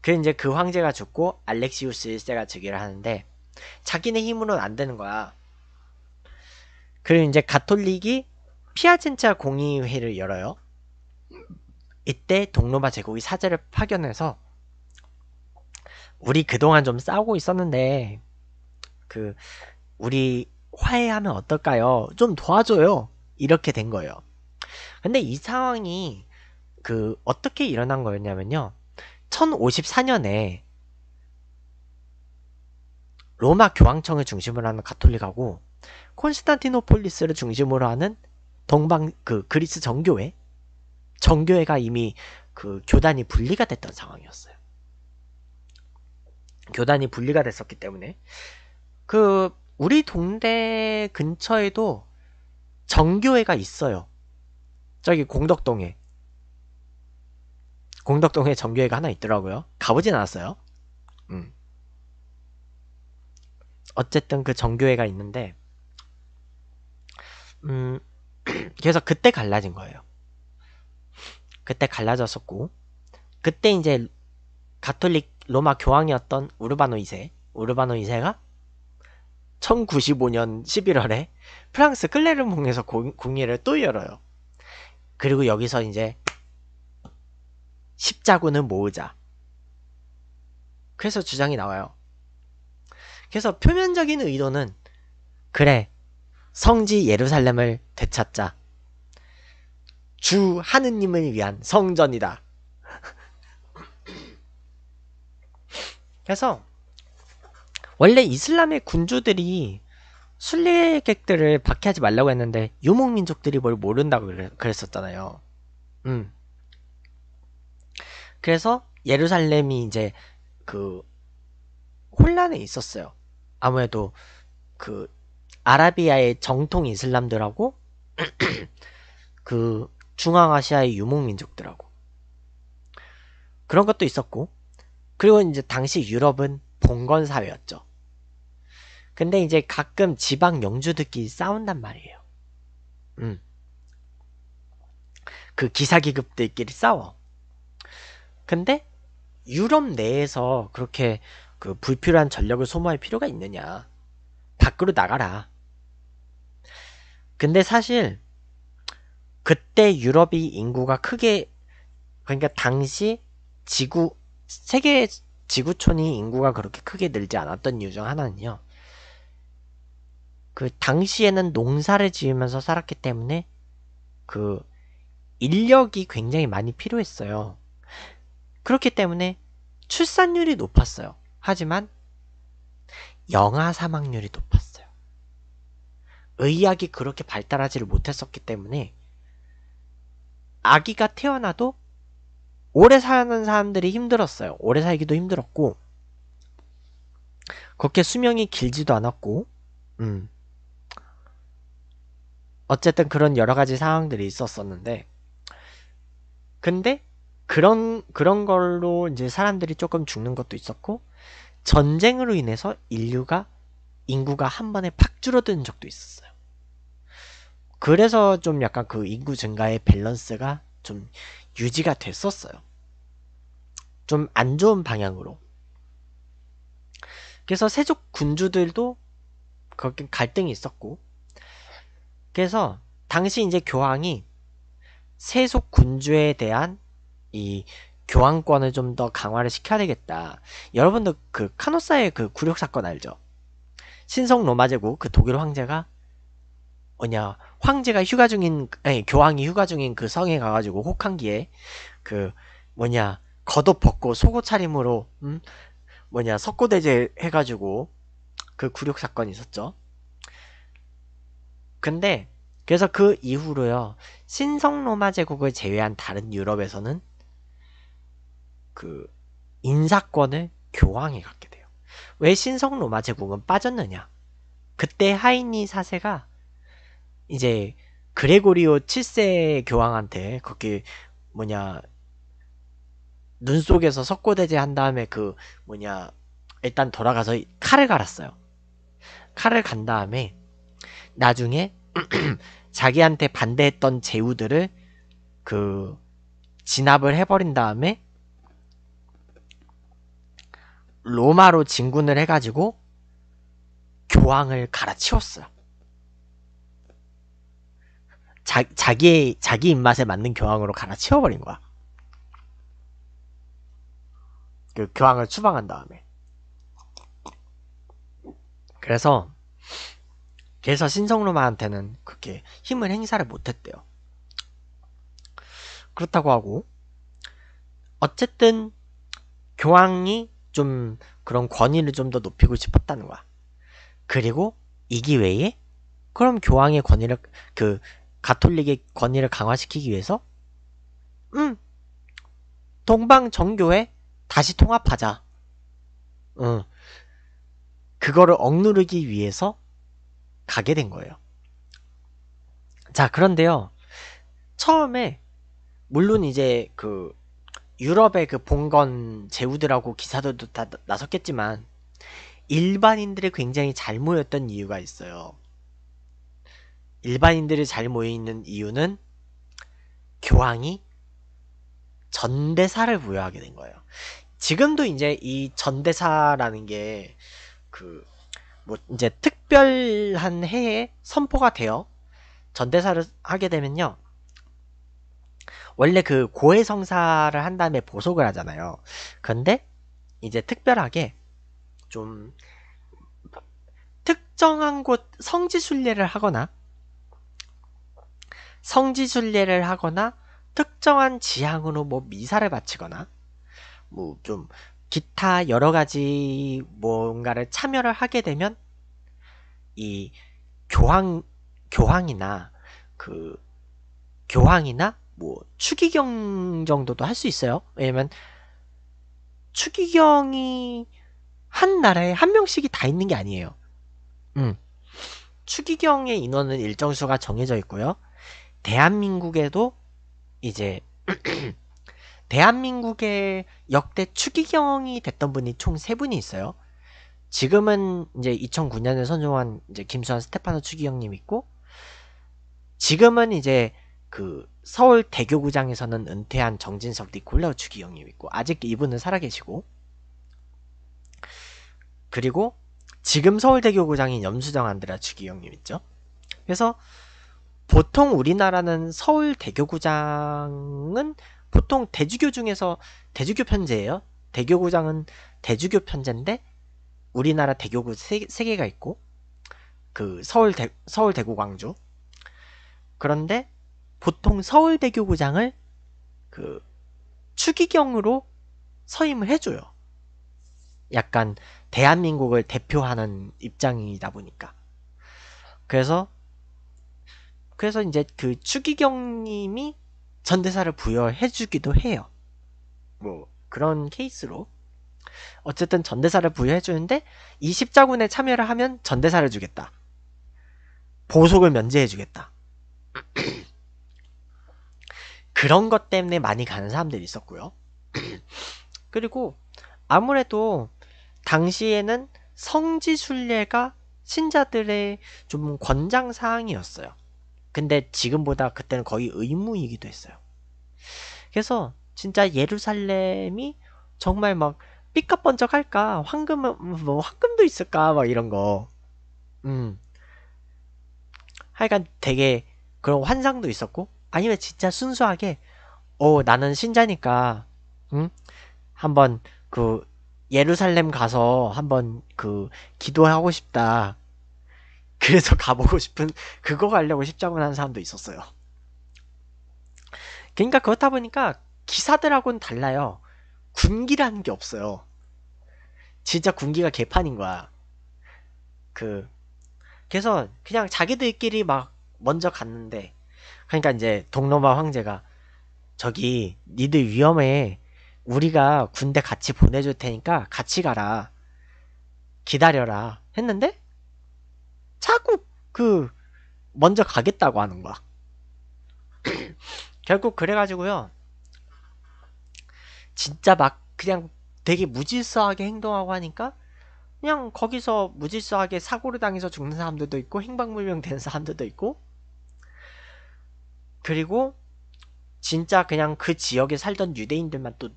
그 이제 그 황제가 죽고 알렉시우스 1세가 즉위를 하는데 자기네 힘으로는 안 되는 거야. 그리고 이제 가톨릭이 피아젠차 공의회를 열어요. 이때 동로마 제국이 사제를 파견해서 우리 그동안 좀 싸우고 있었는데 그 우리 화해하면 어떨까요? 좀 도와줘요. 이렇게 된 거예요. 근데 이 상황이 그 어떻게 일어난 거였냐면요. 1054년에 로마 교황청을 중심으로 하는 가톨릭하고 콘스탄티노폴리스를 중심으로 하는 동방 그 그리스 정교회 정교회가 이미 그 교단이 분리가 됐던 상황이었어요. 교단이 분리가 됐었기 때문에 그 우리 동대 근처에도 정교회가 있어요. 저기 공덕동에 공덕동에 정교회가 하나 있더라고요. 가보진 않았어요. 음. 어쨌든 그 정교회가 있는데 음 그래서 그때 갈라진 거예요. 그때 갈라졌었고 그때 이제 가톨릭 로마 교황이었던 우르바노 2세, 우르바노 2세가 1095년 11월에 프랑스 클레르몽에서 궁의를또 열어요. 그리고 여기서 이제 십자군을 모으자. 그래서 주장이 나와요. 그래서 표면적인 의도는 그래 성지 예루살렘을 되찾자. 주 하느님을 위한 성전이다. 그래서 원래 이슬람의 군주들이 순례객들을 박해하지 말라고 했는데 유목 민족들이 뭘 모른다고 그랬었잖아요. 음. 그래서 예루살렘이 이제 그 혼란에 있었어요. 아무래도 그 아라비아의 정통 이슬람들하고 그 중앙아시아의 유목민족들하고 그런 것도 있었고 그리고 이제 당시 유럽은 봉건 사회였죠. 근데 이제 가끔 지방 영주들끼리 싸운단 말이에요. 음. 그 기사기급들끼리 싸워. 근데 유럽 내에서 그렇게 그 불필요한 전력을 소모할 필요가 있느냐. 밖으로 나가라. 근데 사실 그때 유럽이 인구가 크게 그러니까 당시 지구 세계 지구촌이 인구가 그렇게 크게 늘지 않았던 이유 중 하나는요. 그 당시에는 농사를 지으면서 살았기 때문에 그 인력이 굉장히 많이 필요했어요. 그렇기 때문에 출산율이 높았어요. 하지만 영아 사망률이 높았어요. 의학이 그렇게 발달하지를 못했었기 때문에 아기가 태어나도 오래 사는 사람들이 힘들었어요. 오래 살기도 힘들었고, 그렇게 수명이 길지도 않았고, 음. 어쨌든 그런 여러 가지 상황들이 있었었는데, 근데 그런, 그런 걸로 이제 사람들이 조금 죽는 것도 있었고, 전쟁으로 인해서 인류가 인구가 한 번에 팍 줄어드는 적도 있었어요. 그래서 좀 약간 그 인구 증가의 밸런스가 좀 유지가 됐었어요. 좀 안 좋은 방향으로. 그래서 세족 군주들도 그렇게 갈등이 있었고. 그래서 당시 이제 교황이 세속 군주에 대한 이 교황권을 좀 더 강화를 시켜야 되겠다. 여러분도 그 카노사의 그 굴욕 사건 알죠? 신성 로마 제국 그 독일 황제가 뭐냐 황제가 휴가 중인 아니 교황이 휴가 중인 그 성에 가가지고 혹한기에 그 뭐냐 겉옷 벗고 속옷 차림으로 음 뭐냐 석고대제 해가지고 그 굴욕 사건이 있었죠. 근데 그래서 그 이후로요 신성 로마 제국을 제외한 다른 유럽에서는 그 인사권을 교황이 갖게 돼요. 왜 신성 로마 제국은 빠졌느냐? 그때 하이니 사세가 이제 그레고리오 7세 교황한테 거기 뭐냐 눈 속에서 석고대제 한 다음에 그 뭐냐 일단 돌아가서 칼을 갈았어요. 칼을 간 다음에 나중에 자기한테 반대했던 제후들을 그 진압을 해버린 다음에 로마로 진군을 해가지고 교황을 갈아치웠어요. 자, 자기 자기 입맛에 맞는 교황으로 갈아치워버린 거야. 그 교황을 추방한 다음에. 그래서 그래서 신성로마한테는 그렇게 힘을 행사를 못했대요. 그렇다고 하고 어쨌든 교황이 좀 그런 권위를 좀 더 높이고 싶었다는 거야. 그리고 이 기회에 그럼 교황의 권위를 그 가톨릭의 권위를 강화시키기 위해서 음 동방 정교회 다시 통합하자. 음 그거를 억누르기 위해서 가게 된 거예요. 자 그런데요 처음에 물론 이제 그 유럽의 그 봉건 제후들하고 기사들도 다 나섰겠지만 일반인들이 굉장히 잘 모였던 이유가 있어요. 일반인들이 잘 모여 있는 이유는 교황이 전대사를 부여하게 된 거예요. 지금도 이제 이 전대사라는 게 그 뭐 이제 특별한 해에 선포가 되어 전대사를 하게 되면요. 원래 그 고해 성사를 한 다음에 보석을 하잖아요. 근데 이제 특별하게 좀 특정한 곳 성지 순례를 하거나 성지순례를 하거나 특정한 지향으로 뭐 미사를 바치거나 뭐 좀 기타 여러 가지 뭔가를 참여를 하게 되면 이 교황 교황이나 그 교황이나 뭐 추기경 정도도 할 수 있어요. 왜냐면 추기경이 한 나라에 한 명씩이 다 있는 게 아니에요. 음. 추기경의 인원은 일정 수가 정해져 있고요. 대한민국에도 이제 대한민국의 역대 추기경이 됐던 분이 총 세 분이 있어요. 지금은 이제 2009년에 선정한 이제 김수환 스테파노 추기경님 있고 지금은 이제 그 서울 대교구장에서는 은퇴한 정진섭 니콜라우 추기경님 있고 아직 이분은 살아계시고 그리고 지금 서울대교구장인 염수정 안드라 추기경님 있죠. 그래서 보통 우리나라는 서울 대교구장은 보통 대주교 중에서 대주교 편제예요. 대교구장은 대주교 편제인데 우리나라 대교구 세, 세 개가 있고 그 서울 대 서울 대구 광주 그런데 보통 서울 대교구장을 그 추기경으로 서임을 해줘요. 약간 대한민국을 대표하는 입장이다 보니까 그래서 그래서 이제 그 추기경님이 전대사를 부여해주기도 해요. 뭐 그런 케이스로 어쨌든 전대사를 부여해주는데 이 십자군에 참여를 하면 전대사를 주겠다. 보속을 면제해주겠다. 그런 것 때문에 많이 가는 사람들이 있었고요. 그리고 아무래도 당시에는 성지 순례가 신자들의 좀 권장 사항이었어요. 근데 지금보다 그때는 거의 의무이기도 했어요. 그래서 진짜 예루살렘이 정말 막삐까뻔쩍할까 황금 뭐 황금도 있을까 막 이런 거. 음. 하여간 되게 그런 환상도 있었고 아니면 진짜 순수하게 어 나는 신자니까 음 한번 그 예루살렘 가서 한번 그 기도하고 싶다. 그래서 가보고 싶은 그거 가려고 십자군 하는 사람도 있었어요. 그러니까 그렇다 보니까 기사들하고는 달라요. 군기라는 게 없어요. 진짜 군기가 개판인 거야. 그 그래서 그냥 자기들끼리 막 먼저 갔는데 그러니까 이제 동로마 황제가 저기 니들 위험해 우리가 군대 같이 보내줄 테니까 같이 가라 기다려라 했는데 자꾸 그 먼저 가겠다고 하는 거야. 결국 그래가지고요. 진짜 막 그냥 되게 무질서하게 행동하고 하니까 그냥 거기서 무질서하게 사고를 당해서 죽는 사람들도 있고 행방불명 된 사람들도 있고 그리고 진짜 그냥 그 지역에 살던 유대인들만 또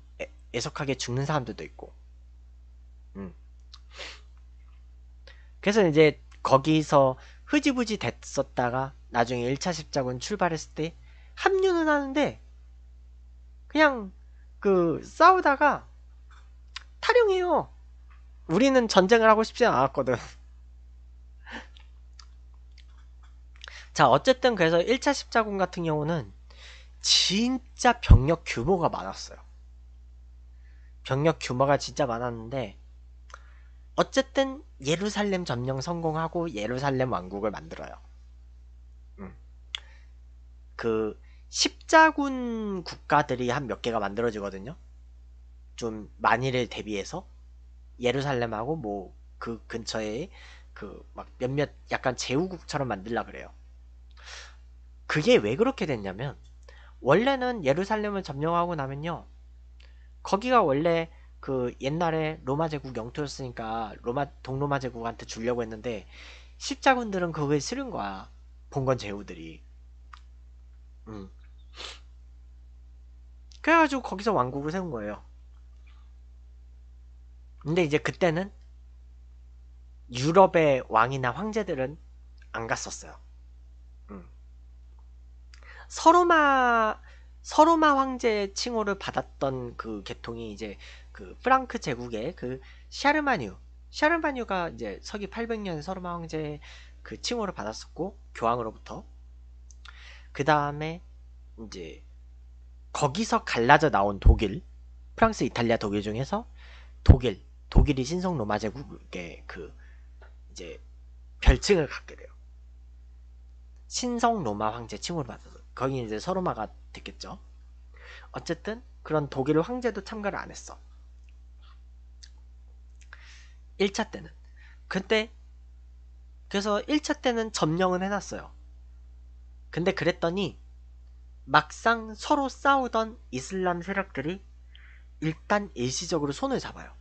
애석하게 죽는 사람들도 있고 음. 그래서 이제 거기서 흐지부지 됐었다가 나중에 1차 십자군 출발했을 때 합류는 하는데 그냥 그 싸우다가 탈영해요. 우리는 전쟁을 하고 싶지 않았거든. 자, 어쨌든 그래서 1차 십자군 같은 경우는 진짜 병력 규모가 많았어요. 병력 규모가 진짜 많았는데 어쨌든 예루살렘 점령 성공하고 예루살렘 왕국을 만들어요. 음. 그 십자군 국가들이 한 몇 개가 만들어지거든요. 좀 만일을 대비해서 예루살렘하고 뭐 그 근처에 그 막 몇몇 약간 제후국처럼 만들라 그래요. 그게 왜 그렇게 됐냐면 원래는 예루살렘을 점령하고 나면요. 거기가 원래 그 옛날에 로마 제국 영토였으니까 로마 동로마 제국한테 주려고 했는데 십자군들은 그걸 싫은 거야 봉건 제후들이 음. 그래가지고 거기서 왕국을 세운 거예요 근데 이제 그때는 유럽의 왕이나 황제들은 안 갔었어요 음. 서로마 서로마 황제의 칭호를 받았던 그 계통이 이제 그 프랑크 제국의 그 샤르마뉴 샤르마뉴가 이제 서기 800년 서로마 황제의 그 칭호를 받았었고 교황으로부터 그 다음에 이제 거기서 갈라져 나온 독일 프랑스 이탈리아 독일 중에서 독일 독일이 신성 로마 제국의 그 이제 별칭을 갖게 돼요 신성 로마 황제 칭호를 받았어요 거기 이제 서로마가 됐겠죠. 어쨌든 그런 독일 황제도 참가를 안 했어. 1차 때는. 근데 그래서 1차 때는 점령은 해놨어요. 근데 그랬더니 막상 서로 싸우던 이슬람 세력들이 일단 일시적으로 손을 잡아요.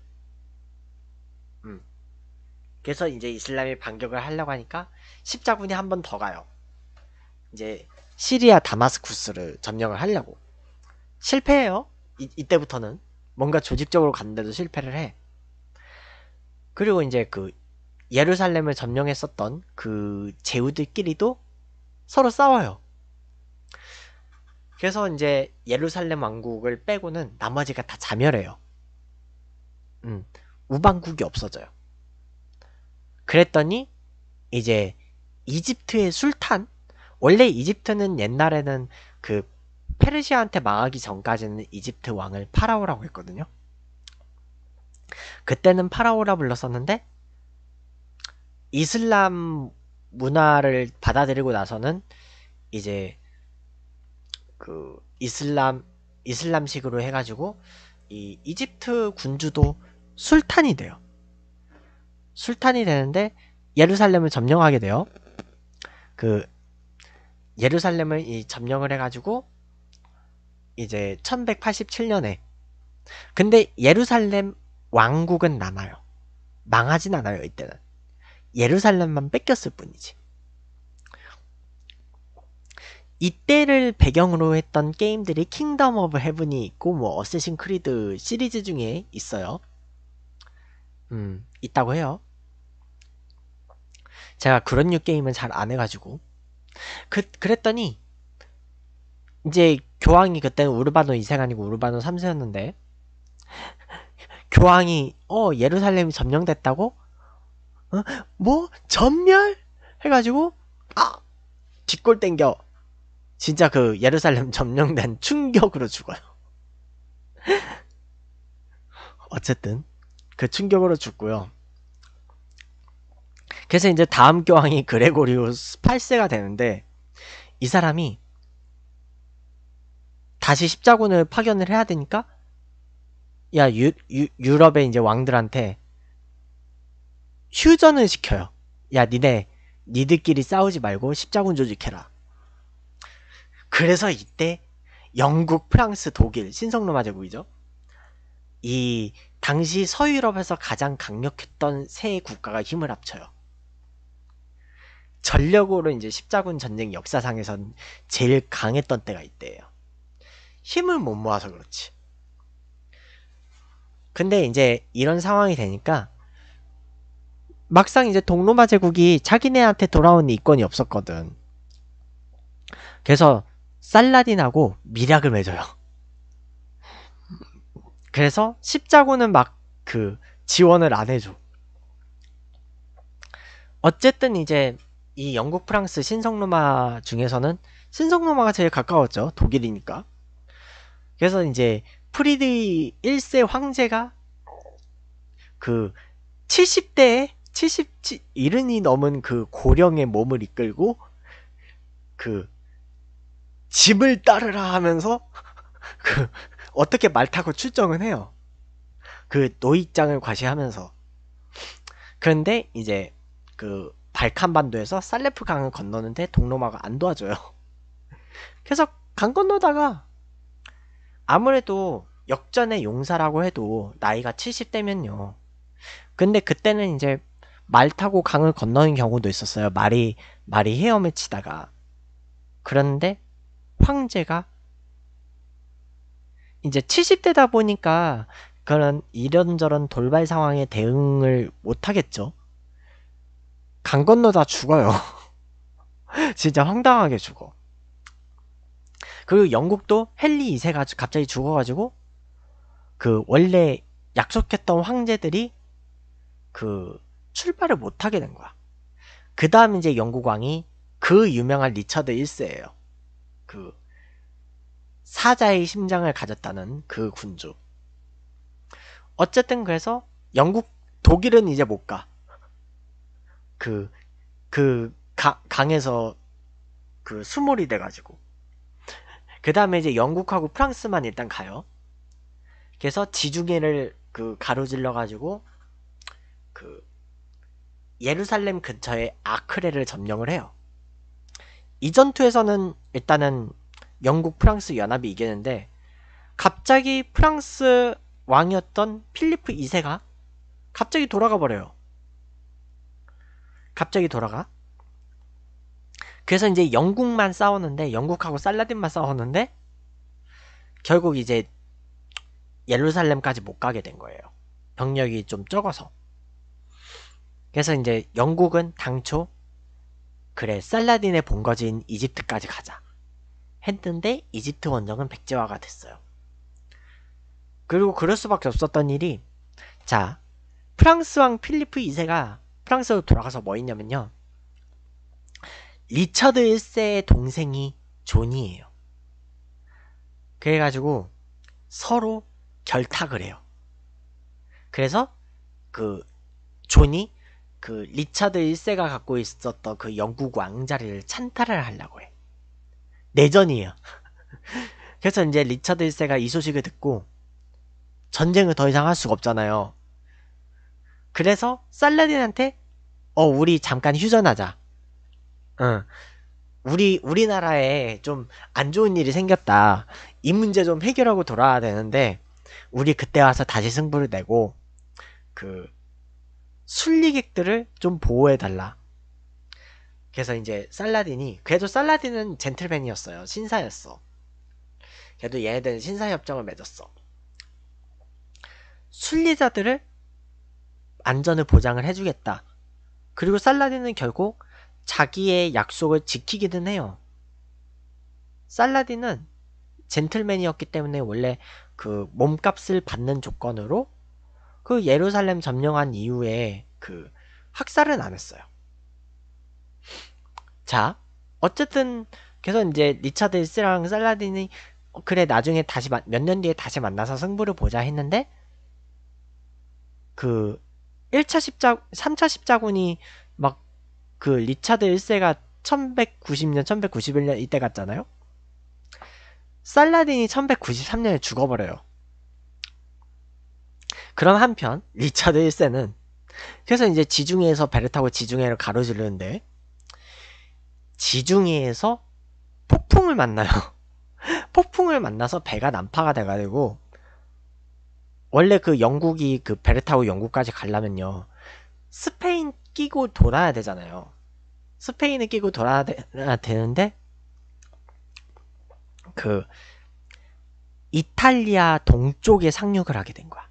음. 그래서 이제 이슬람이 반격을 하려고 하니까 십자군이 한 번 더 가요. 이제 시리아 다마스쿠스를 점령을 하려고 실패해요. 이, 이때부터는 뭔가 조직적으로 갔는데도 실패를 해. 그리고 이제 그 예루살렘을 점령했었던 그 제후들끼리도 서로 싸워요. 그래서 이제 예루살렘 왕국을 빼고는 나머지가 다 자멸해요. 음, 우방국이 없어져요. 그랬더니 이제 이집트의 술탄 원래 이집트는 옛날에는 그 페르시아한테 망하기 전까지는 이집트 왕을 파라오라고 했거든요. 그때는 파라오라 불렀었는데 이슬람 문화를 받아들이고 나서는 이제 그 이슬람 이슬람식으로 해가지고 이 이집트 군주도 술탄이 돼요. 술탄이 되는데 예루살렘을 점령하게 돼요. 그 예루살렘을 이 점령을 해가지고 이제 1187년에 근데 예루살렘 왕국은 남아요. 망하진 않아요, 이때는. 예루살렘만 뺏겼을 뿐이지. 이때를 배경으로 했던 게임들이 킹덤 오브 헤븐이 있고 뭐 어쌔신 크리드 시리즈 중에 있어요. 음, 있다고 해요. 제가 그런 류 게임은 잘 안 해가지고. 그, 그랬더니 이제 교황이 그때는 우르바노 2세가 아니고 우르바노 3세였는데 교황이 어 예루살렘이 점령됐다고? 어? 뭐 전멸? 해가지고 아 뒷골 땡겨 진짜 그 예루살렘 점령된 충격으로 죽어요 어쨌든 그 충격으로 죽고요 그래서 이제 다음 교황이 그레고리우스 8세가 되는데 이 사람이 다시 십자군을 파견을 해야 되니까 야 유, 유, 유럽의 이제 왕들한테 휴전을 시켜요. 야 니네 니들끼리 싸우지 말고 십자군 조직해라. 그래서 이때 영국, 프랑스, 독일, 신성로마 제국이죠. 이 당시 서유럽에서 가장 강력했던 세 국가가 힘을 합쳐요. 전력으로 이제 십자군 전쟁 역사상에선 제일 강했던 때가 있대요 힘을 못 모아서 그렇지. 근데 이제 이런 상황이 되니까 막상 이제 동로마 제국이 자기네한테 돌아오는 이권이 없었거든. 그래서 살라딘하고 밀약을 맺어요. 그래서 십자군은 막 그 지원을 안 해줘. 어쨌든 이제 이 영국, 프랑스, 신성로마 중에서는 신성로마가 제일 가까웠죠. 독일이니까. 그래서 이제 프리드리 1세 황제가 그 70대에 70, 이0이 넘은 그 고령의 몸을 이끌고 그 집을 따르라 하면서 그 어떻게 말 타고 출정을 해요. 그 노익장을 과시하면서. 그런데 이제 그 발칸반도에서 살레프 강을 건너는데 동로마가 안 도와줘요. 그래서 강 건너다가 아무래도 역전의 용사라고 해도 나이가 70대면요. 근데 그때는 이제 말 타고 강을 건너는 경우도 있었어요. 말이 말이 헤엄을 치다가 그런데 황제가 이제 70대다 보니까 그런 이런저런 돌발 상황에 대응을 못 하겠죠. 강 건너다 죽어요. 진짜 황당하게 죽어. 그리고 영국도 헨리 2세가 갑자기 죽어가지고 그 원래 약속했던 황제들이 그 출발을 못하게 된 거야. 그 다음 이제 영국 왕이 그 유명한 리처드 1세예요. 그 사자의 심장을 가졌다는 그 군주. 어쨌든 그래서 영국 독일은 이제 못 가. 그, 그, 가, 강에서 그 수몰이 돼가지고. 그 다음에 이제 영국하고 프랑스만 일단 가요. 그래서 지중해를 그 가로질러가지고 그 예루살렘 근처에 아크레를 점령을 해요. 이 전투에서는 일단은 영국 프랑스 연합이 이겼는데 갑자기 프랑스 왕이었던 필리프 2세가 갑자기 돌아가 버려요. 갑자기 돌아가. 그래서 이제 영국만 싸웠는데 영국하고 살라딘만 싸웠는데 결국 이제 예루살렘까지 못 가게 된 거예요. 병력이 좀 적어서. 그래서 이제 영국은 당초 그래 살라딘의 본거지인 이집트까지 가자 했는데 이집트 원정은 백제화가 됐어요. 그리고 그럴 수밖에 없었던 일이 자 프랑스 왕 필리프 2세가 프랑스로 돌아가서 뭐 했냐면요. 리처드 1세의 동생이 존이에요. 그래가지고 서로 결탁을 해요. 그래서 그 존이 그리처드 1세가 갖고 있었던 그 영국 왕자리를 찬탈을 하려고 해. 내전이에요. 그래서 이제 리처드 1세가 이 소식을 듣고 전쟁을 더 이상 할 수가 없잖아요. 그래서 살라딘한테 어, 우리 잠깐 휴전하자. 응. 우리, 우리나라에 좀 안 좋은 일이 생겼다. 이 문제 좀 해결하고 돌아와야 되는데, 우리 그때 와서 다시 승부를 내고, 그, 순리객들을 좀 보호해달라. 그래서 이제 살라딘이, 그래도 살라딘은 젠틀맨이었어요. 신사였어. 그래도 얘네들은 신사협정을 맺었어. 순리자들을 안전을 보장을 해주겠다. 그리고 살라딘은 결국 자기의 약속을 지키기는 해요. 살라딘은 젠틀맨이었기 때문에 원래 그 몸값을 받는 조건으로 그 예루살렘 점령한 이후에 그 학살은 안 했어요. 자, 어쨌든 계속 이제 리차드 1세랑 살라딘이 어, 그래 나중에 다시 몇 년 뒤에 다시 만나서 승부를 보자 했는데 그 1차 십자 3차 십자군이 막 그 리차드 1세가 1190년 1191년 이때 갔잖아요. 살라딘이 1193년에 죽어버려요. 그럼 한편 리차드 1세는 그래서 이제 지중해에서 배를 타고 지중해를 가로지르는데 지중해에서 폭풍을 만나요. 폭풍을 만나서 배가 난파가 돼가지고 원래 그 영국이 그 베르타우 영국까지 가려면요. 스페인 끼고 돌아야 되잖아요. 스페인을 끼고 돌아야 되, 아, 되는데 그 이탈리아 동쪽에 상륙을 하게 된 거야.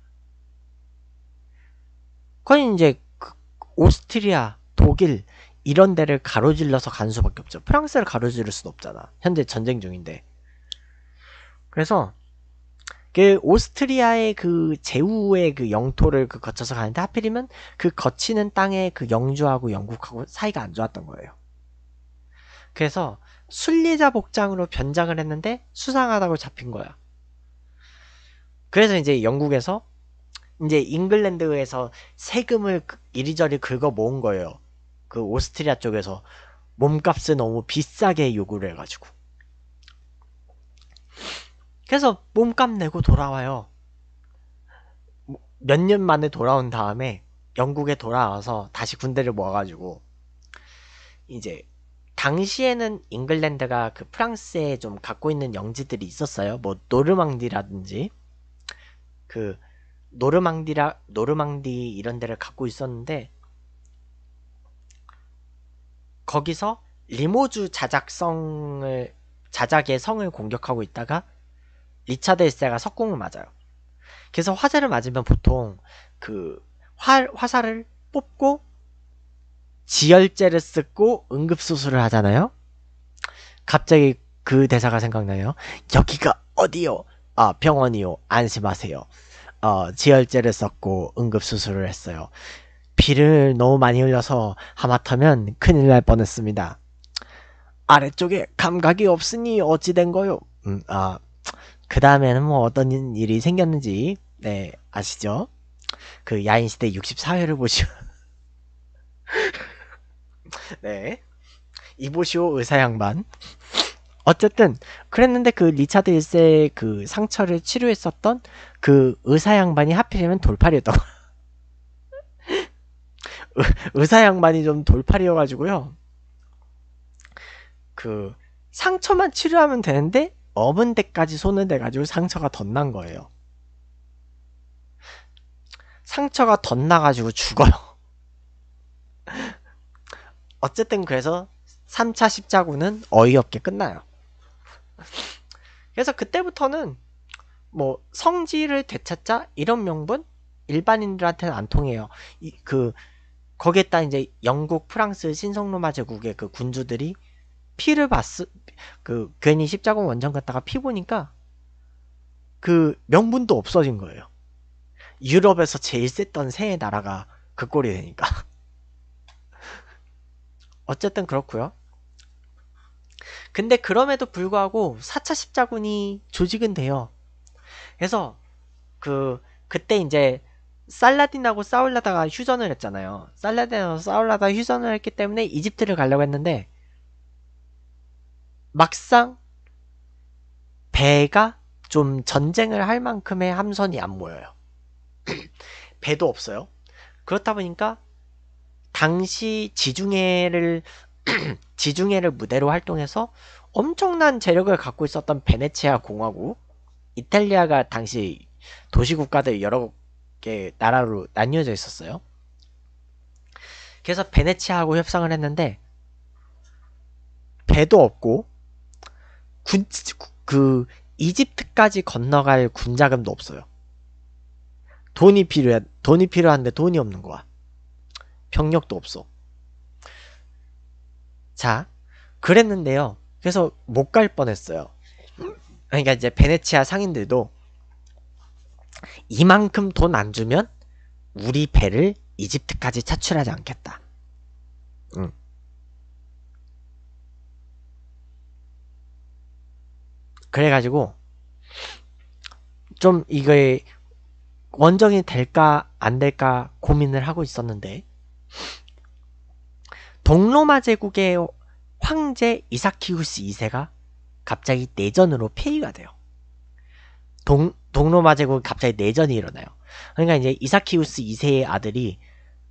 그건 이제 그 오스트리아, 독일 이런 데를 가로질러서 간 수밖에 없죠. 프랑스를 가로질를 수는 없잖아. 현재 전쟁 중인데. 그래서 그 오스트리아의 그제후의그 영토를 그 거쳐서 가는데 하필이면 그 거치는 땅에 그 영주하고 영국하고 사이가 안 좋았던 거예요. 그래서 순례자 복장으로 변장을 했는데 수상하다고 잡힌 거야. 그래서 이제 영국에서 이제 잉글랜드에서 세금을 그 이리저리 긁어 모은 거예요. 그 오스트리아 쪽에서 몸값을 너무 비싸게 요구를 해가지고. 그래서 몸값 내고 돌아와요. 몇 년 만에 돌아온 다음에 영국에 돌아와서 다시 군대를 모아가지고 이제 당시에는 잉글랜드가 그 프랑스에 좀 갖고 있는 영지들이 있었어요. 뭐 노르망디라든지 그 노르망디라 노르망디 이런 데를 갖고 있었는데 거기서 리모주 자작성을 자작의 성을 공격하고 있다가 2차 대시자가 석궁을 맞아요. 그래서 화재를 맞으면 보통 그 화, 화살을 뽑고 지혈제를 쓰고 응급수술을 하잖아요. 갑자기 그 대사가 생각나요. 여기가 어디요? 아, 병원이요. 안심하세요. 어, 지혈제를 썼고 응급수술을 했어요. 비를 너무 많이 흘려서 하마터면 큰일 날 뻔했습니다. 아래쪽에 감각이 없으니 어찌된 거요? 음, 아, 그 다음에는 뭐 어떤 일이 생겼는지 네 아시죠? 그 야인시대 64회를 보시오 네 이보시오 의사 양반 어쨌든 그랬는데 그 리차드 1세 그 상처를 치료했었던 그 의사 양반이 하필이면 돌팔이었던 의사 양반이 좀 돌팔이어가지고요 그 상처만 치료하면 되는데 엄은 데까지 손을 대가지고 상처가 덧난 거예요. 상처가 덧나가지고 죽어요. 어쨌든 그래서 3차 십자구는 어이없게 끝나요. 그래서 그때부터는 뭐성질을 되찾자 이런 명분 일반인들한테는 안 통해요. 이, 그 거기에다 이제 영국, 프랑스, 신성로마 제국의 그 군주들이 피를 봤을 그 괜히 십자군 원정 갔다가 피 보니까 그 명분도 없어진 거예요. 유럽에서 제일 셌던 세 나라가 그 꼴이 되니까. 어쨌든 그렇고요. 근데 그럼에도 불구하고 4차 십자군이 조직은 돼요. 그래서 그 그때 이제 살라딘하고 싸울라다가 휴전을 했잖아요. 살라딘하고 싸울라다 가 휴전을 했기 때문에 이집트를 가려고 했는데 막상 배가 좀 전쟁을 할 만큼의 함선이 안 모여요. 배도 없어요. 그렇다 보니까 당시 지중해를 지중해를 무대로 활동해서 엄청난 재력을 갖고 있었던 베네치아 공화국, 이탈리아가 당시 도시 국가들 여러 개 나라로 나뉘어져 있었어요. 그래서 베네치아하고 협상을 했는데 배도 없고 군, 그 이집트까지 건너갈 군자금도 없어요. 돈이 필요해. 돈이 필요한데 돈이 없는 거야. 병력도 없어. 자, 그랬는데요. 그래서 못 갈 뻔했어요. 그러니까 이제 베네치아 상인들도 이만큼 돈 안 주면 우리 배를 이집트까지 차출하지 않겠다. 응. 그래가지고 좀이거 원정이 될까 안 될까 고민을 하고 있었는데 동로마 제국의 황제 이사키우스 2세가 갑자기 내전으로 폐위가 돼요. 동, 동로마 제국이 갑자기 내전이 일어나요. 그러니까 이제 이사키우스 2세의 아들이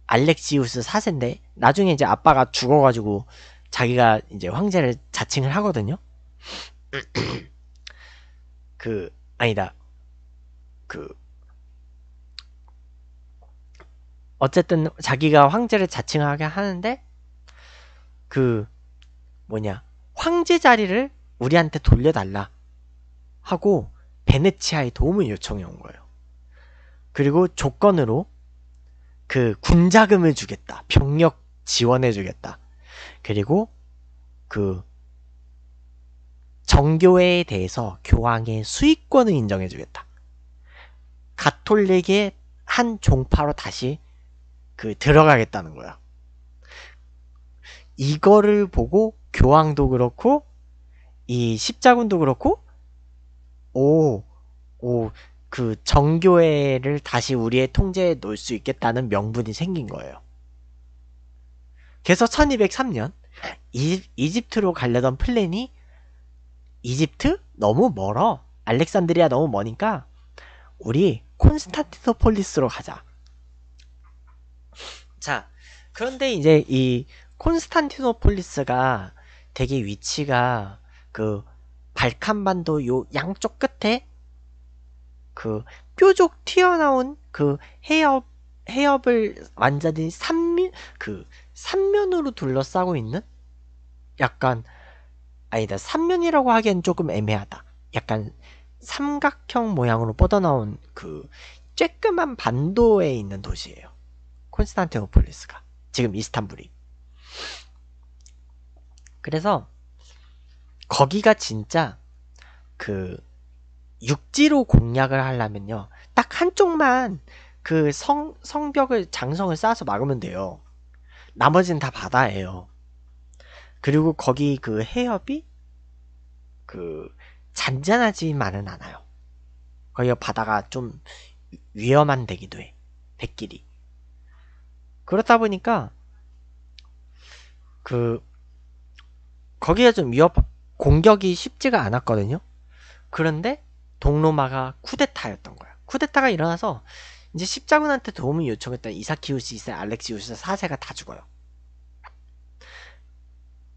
알렉시우스 4세인데 나중에 이제 아빠가 죽어가지고 자기가 이제 황제를 자칭을 하거든요. 그 아니다 그 어쨌든 자기가 황제를 자칭하게 하는데 그 뭐냐 황제 자리를 우리한테 돌려달라 하고 베네치아의 도움을 요청해 온 거예요. 그리고 조건으로 그 군자금을 주겠다. 병력 지원해 주겠다. 그리고 그 정교회에 대해서 교황의 수익권을 인정해주겠다. 가톨릭의 한 종파로 다시 그 들어가겠다는 거야. 이거를 보고 교황도 그렇고 이 십자군도 그렇고 오, 오, 그 정교회를 다시 우리의 통제에 놓을 수 있겠다는 명분이 생긴 거예요. 그래서 1203년 이집트로 가려던 플랜이 이집트 너무 멀어. 알렉산드리아 너무 머니까 우리 콘스탄티노폴리스로 가자. 자, 그런데 이제 이 콘스탄티노폴리스가 되게 위치가 그 발칸반도 요 양쪽 끝에 그 뾰족 튀어나온 그 해협 해협을 완전히 삼면 그 삼면으로 둘러싸고 있는 약간 아니다. 삼면이라고 하기엔 조금 애매하다. 약간 삼각형 모양으로 뻗어나온 그 쬐끄만 반도에 있는 도시예요. 콘스탄티노폴리스가 지금 이스탄불이. 그래서 거기가 진짜 그 육지로 공략을 하려면요. 딱 한쪽만 그 성 성벽을 장성을 쌓아서 막으면 돼요. 나머지는 다 바다예요. 그리고 거기 그 해협이 그 잔잔하지만은 않아요. 거기 바다가 좀 위험한 데기도 해. 백길이. 그렇다 보니까 그거기가좀 위협 공격이 쉽지가 않았거든요. 그런데 동로마가 쿠데타였던 거야. 쿠데타가 일어나서 이제 십자군한테 도움을 요청했던 이사키우스 2세, 알렉시우스 4세가 다 죽어요.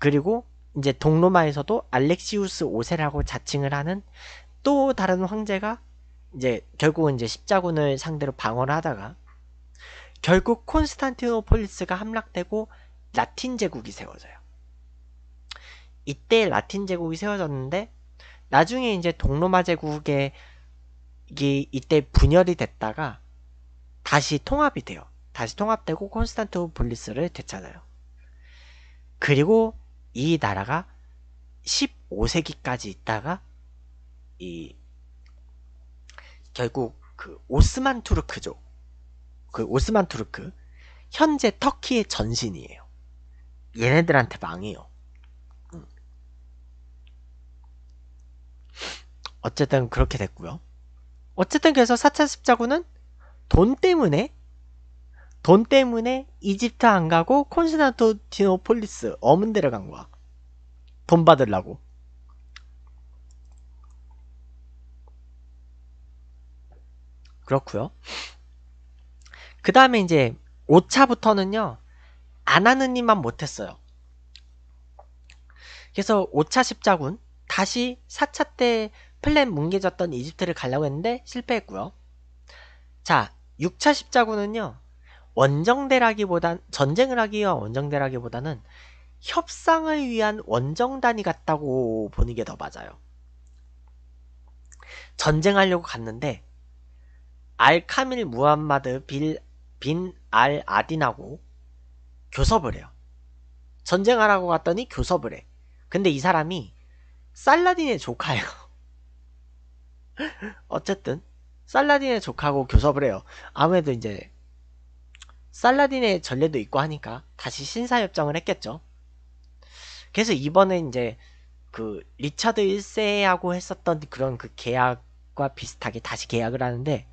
그리고 이제 동로마에서도 알렉시우스 5세라고 자칭을 하는 또 다른 황제가 이제 결국은 이제 십자군을 상대로 방어를 하다가 결국 콘스탄티노폴리스가 함락되고 라틴 제국이 세워져요. 이때 라틴 제국이 세워졌는데 나중에 이제 동로마 제국이 이때 분열이 됐다가 다시 통합이 돼요. 다시 통합되고 콘스탄티노폴리스를 되찾아요. 그리고 이 나라가 15세기까지 있다가 이 결국 그 오스만 투르크죠. 그 오스만 투르크 현재 터키의 전신이에요. 얘네들한테 망해요. 음. 어쨌든 그렇게 됐고요. 어쨌든 그래서 4차 십자군은 돈 때문에 돈 때문에 이집트 안 가고 콘스탄디노폴리스 어문 데를 간 거야. 돈 받으려고. 그렇구요그 다음에 이제 5차부터는요. 아나느님만 못했어요. 그래서 5차 십자군 다시 4차 때 플랜 뭉개졌던 이집트를 가려고 했는데 실패했구요 자, 6차 십자군은요. 원정대라기보단 전쟁을 하기 위한 원정대라기보다는 협상을 위한 원정단이 같다고 보는 게 더 맞아요. 전쟁하려고 갔는데 알카밀 무함마드 빌, 빈 알 아딘하고 교섭을 해요. 전쟁하라고 갔더니 교섭을 해. 근데 이 사람이 살라딘의 조카예요. 어쨌든 살라딘의 조카고 교섭을 해요. 아무래도 이제 살라딘의 전례도 있고 하니까 다시 신사협정을 했겠죠. 그래서 이번에 이제 그 리차드 1세하고 했었던 그런 그 계약과 비슷하게 다시 계약을 하는데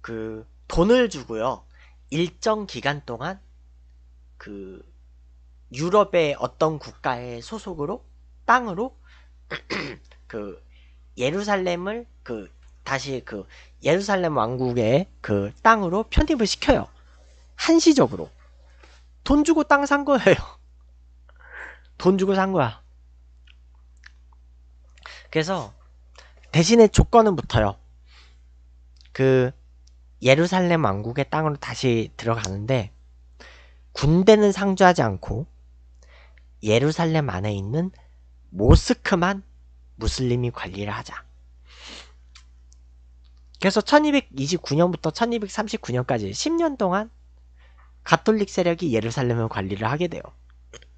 그 돈을 주고요. 일정 기간 동안 그 유럽의 어떤 국가의 소속으로 땅으로 그 예루살렘을 그 다시 그 예루살렘 왕국의 그 땅으로 편입을 시켜요. 한시적으로. 돈 주고 땅 산 거예요. 돈 주고 산 거야. 그래서 대신에 조건은 붙어요. 그 예루살렘 왕국의 땅으로 다시 들어가는데 군대는 상주하지 않고 예루살렘 안에 있는 모스크만 무슬림이 관리를 하자. 그래서 1229년부터 1239년까지 10년 동안 가톨릭 세력이 예루살렘을 관리를 하게 돼요.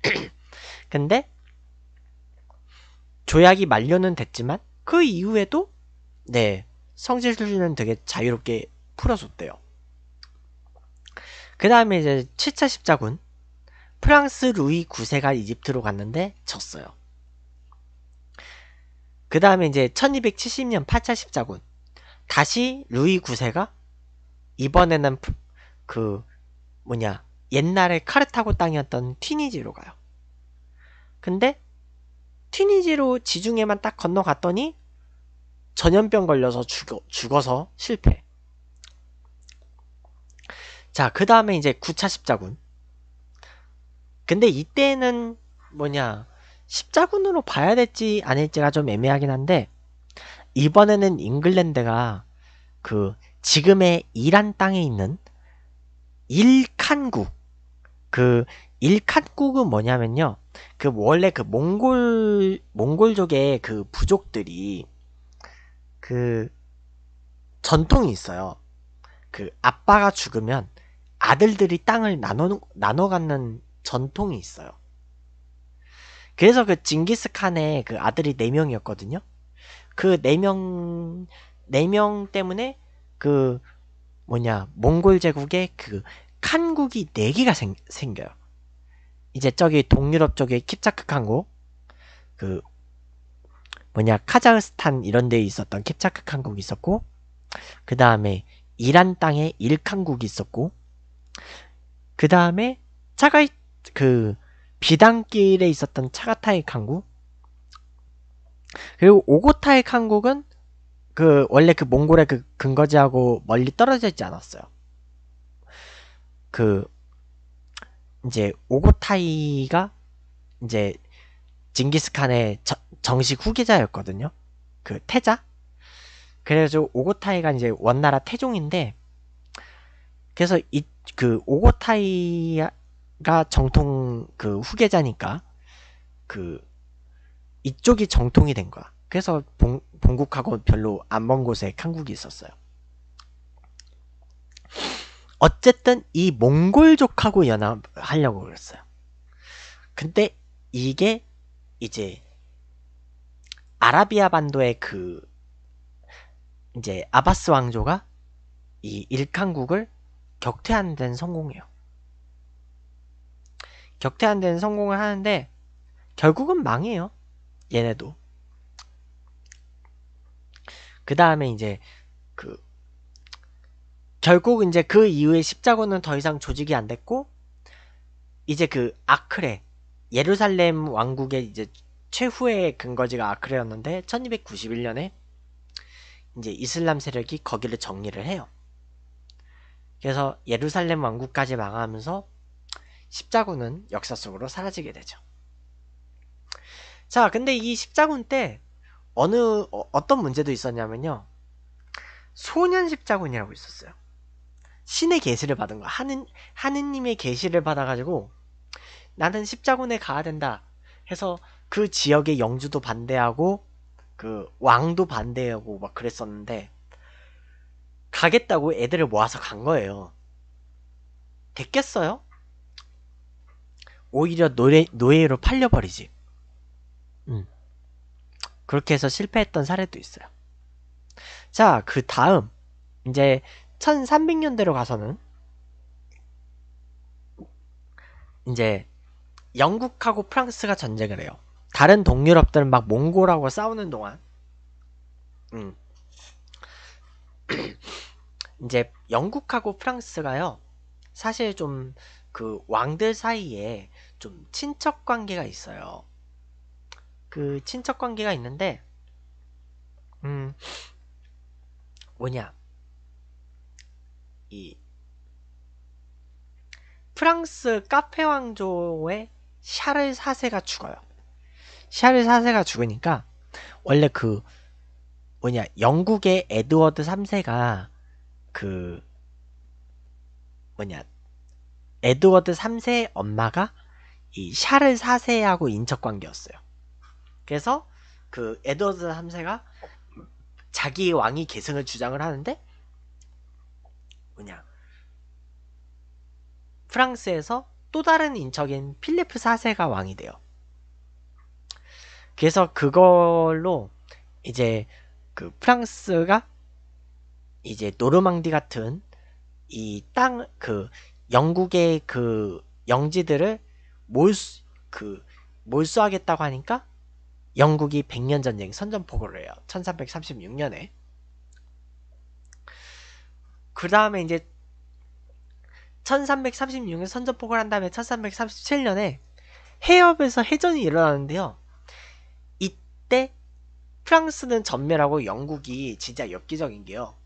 근데 조약이 만료는 됐지만 그 이후에도 네 성질 수준은 되게 자유롭게 풀어줬대요. 그 다음에 이제 7차 십자군 프랑스 루이 9세가 이집트로 갔는데 졌어요. 그 다음에 이제 1270년 8차 십자군 다시 루이 9세가 이번에는 그 뭐냐 옛날에 카르타고 땅이었던 튀니지로 가요. 근데 튀니지로 지중해만 딱 건너갔더니 전염병 걸려서 죽어, 죽어서 실패. 자, 그 다음에 이제 9차 십자군. 근데 이때는 뭐냐, 십자군으로 봐야 될지 아닐지가좀 애매하긴 한데, 이번에는 잉글랜드가 그 지금의 이란 땅에 있는 일칸국 그 일칸국은 뭐냐면요 그 원래 그 몽골 몽골족의 그 부족들이 그 전통이 있어요 그 아빠가 죽으면 아들들이 땅을 나눠 나눠 갖는 전통이 있어요 그래서 그 징기스칸의 그 아들이 네명이었거든요 그네명네명 네 때문에 그 뭐냐 몽골 제국의 그 칸국이 네 개가 생, 생겨요. 이제 저기 동유럽 쪽에 킵차크 칸국 그 뭐냐 카자흐스탄 이런 데 있었던 캡차크 칸국이 있었고 그 다음에 이란 땅에 일칸국이 있었고 그 다음에 차가 그 비단길에 있었던 차가타이 칸국 그리고 오고타익 한국은 그 원래 그 몽골의 그 근거지하고 멀리 떨어져 있지 않았어요. 그 이제 오고타이가 이제 징기스칸의 저, 정식 후계자였거든요. 그 태자. 그래서 오고타이가 이제 원나라 태종인데 그래서 이 그 오고타이가 정통 그 후계자니까 그 이쪽이 정통이 된 거야. 그래서 봉, 본국하고 별로 안 먼 곳에 한국이 있었어요. 어쨌든 이 몽골족하고 연합하려고 그랬어요. 근데 이게 이제 아라비아 반도의 그 이제 아바스 왕조가 이 일칸국을 격퇴한 데는 성공해요. 격퇴한 데는 성공을 하는데 결국은 망해요. 얘네도 그 다음에 이제 그 결국 이제 그 이후에 십자군은 더 이상 조직이 안 됐고 이제 그 아크레 예루살렘 왕국의 이제 최후의 근거지가 아크레였는데 1291년에 이제 이슬람 세력이 거기를 정리를 해요. 그래서 예루살렘 왕국까지 망하면서 십자군은 역사 속으로 사라지게 되죠. 자, 근데 이 십자군 때 어느 어, 떤 문제도 있었냐면요. 소년 십자군이라고 있었어요. 신의 계시를 받은 거. 하는 하느님의 계시를 받아 가지고 나는 십자군에 가야 된다. 해서 그 지역의 영주도 반대하고 그 왕도 반대하고 막 그랬었는데 가겠다고 애들을 모아서 간 거예요. 됐겠어요? 오히려 노예, 노예로 팔려버리지. 그렇게 해서 실패했던 사례도 있어요. 자, 그 다음 이제 1300년대로 가서는 이제 영국하고 프랑스가 전쟁을 해요. 다른 동유럽들은 막 몽골하고 싸우는 동안 음. 이제 영국하고 프랑스가요. 사실 좀 그 왕들 사이에 좀 친척 관계가 있어요. 그 친척 관계가 있는데 음 뭐냐 이 프랑스 카페 왕조의 샤를 사세가 죽어요. 샤를 사세가 죽으니까 원래 그 뭐냐 영국의 에드워드 3세가 그 뭐냐 에드워드 3세의 엄마가 이 샤를 사세하고 인척 관계였어요. 그래서 그 에드워드 3세가 자기 왕위 계승을 주장을 하는데 뭐냐 프랑스에서 또 다른 인척인 필리프 4세가 왕이 돼요. 그래서 그걸로 이제 그 프랑스가 이제 노르망디 같은 이 땅 그 영국의 그 영지들을 몰수 그 몰수하겠다고 하니까 영국이 1 0 0년 전쟁 선전포고를 해요. 1336년에. 그 다음에 이제 1336년 선전포고를 한 다음에 1337년에 해협에서 해전이 일어나는데요. 이때 프랑스는 전멸하고 영국이 진짜 엽기적인 게요.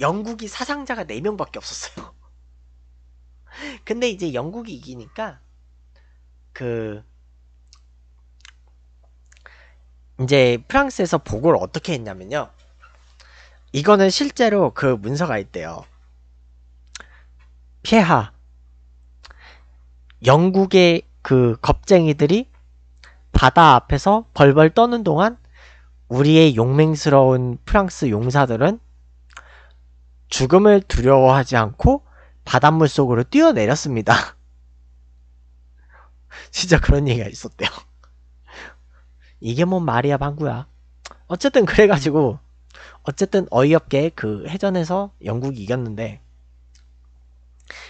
영국이 사상자가 4명밖에 없었어요. 근데 이제 영국이 이기니까 그 이제 프랑스에서 보고를 어떻게 했냐면요. 이거는 실제로 그 문서가 있대요. 피하 영국의 그 겁쟁이들이 바다 앞에서 벌벌 떠는 동안 우리의 용맹스러운 프랑스 용사들은 죽음을 두려워하지 않고 바닷물 속으로 뛰어내렸습니다. 진짜 그런 얘기가 있었대요. 이게 뭔 말이야 방구야. 어쨌든 그래가지고 어쨌든 어이없게 그 해전에서 영국이 이겼는데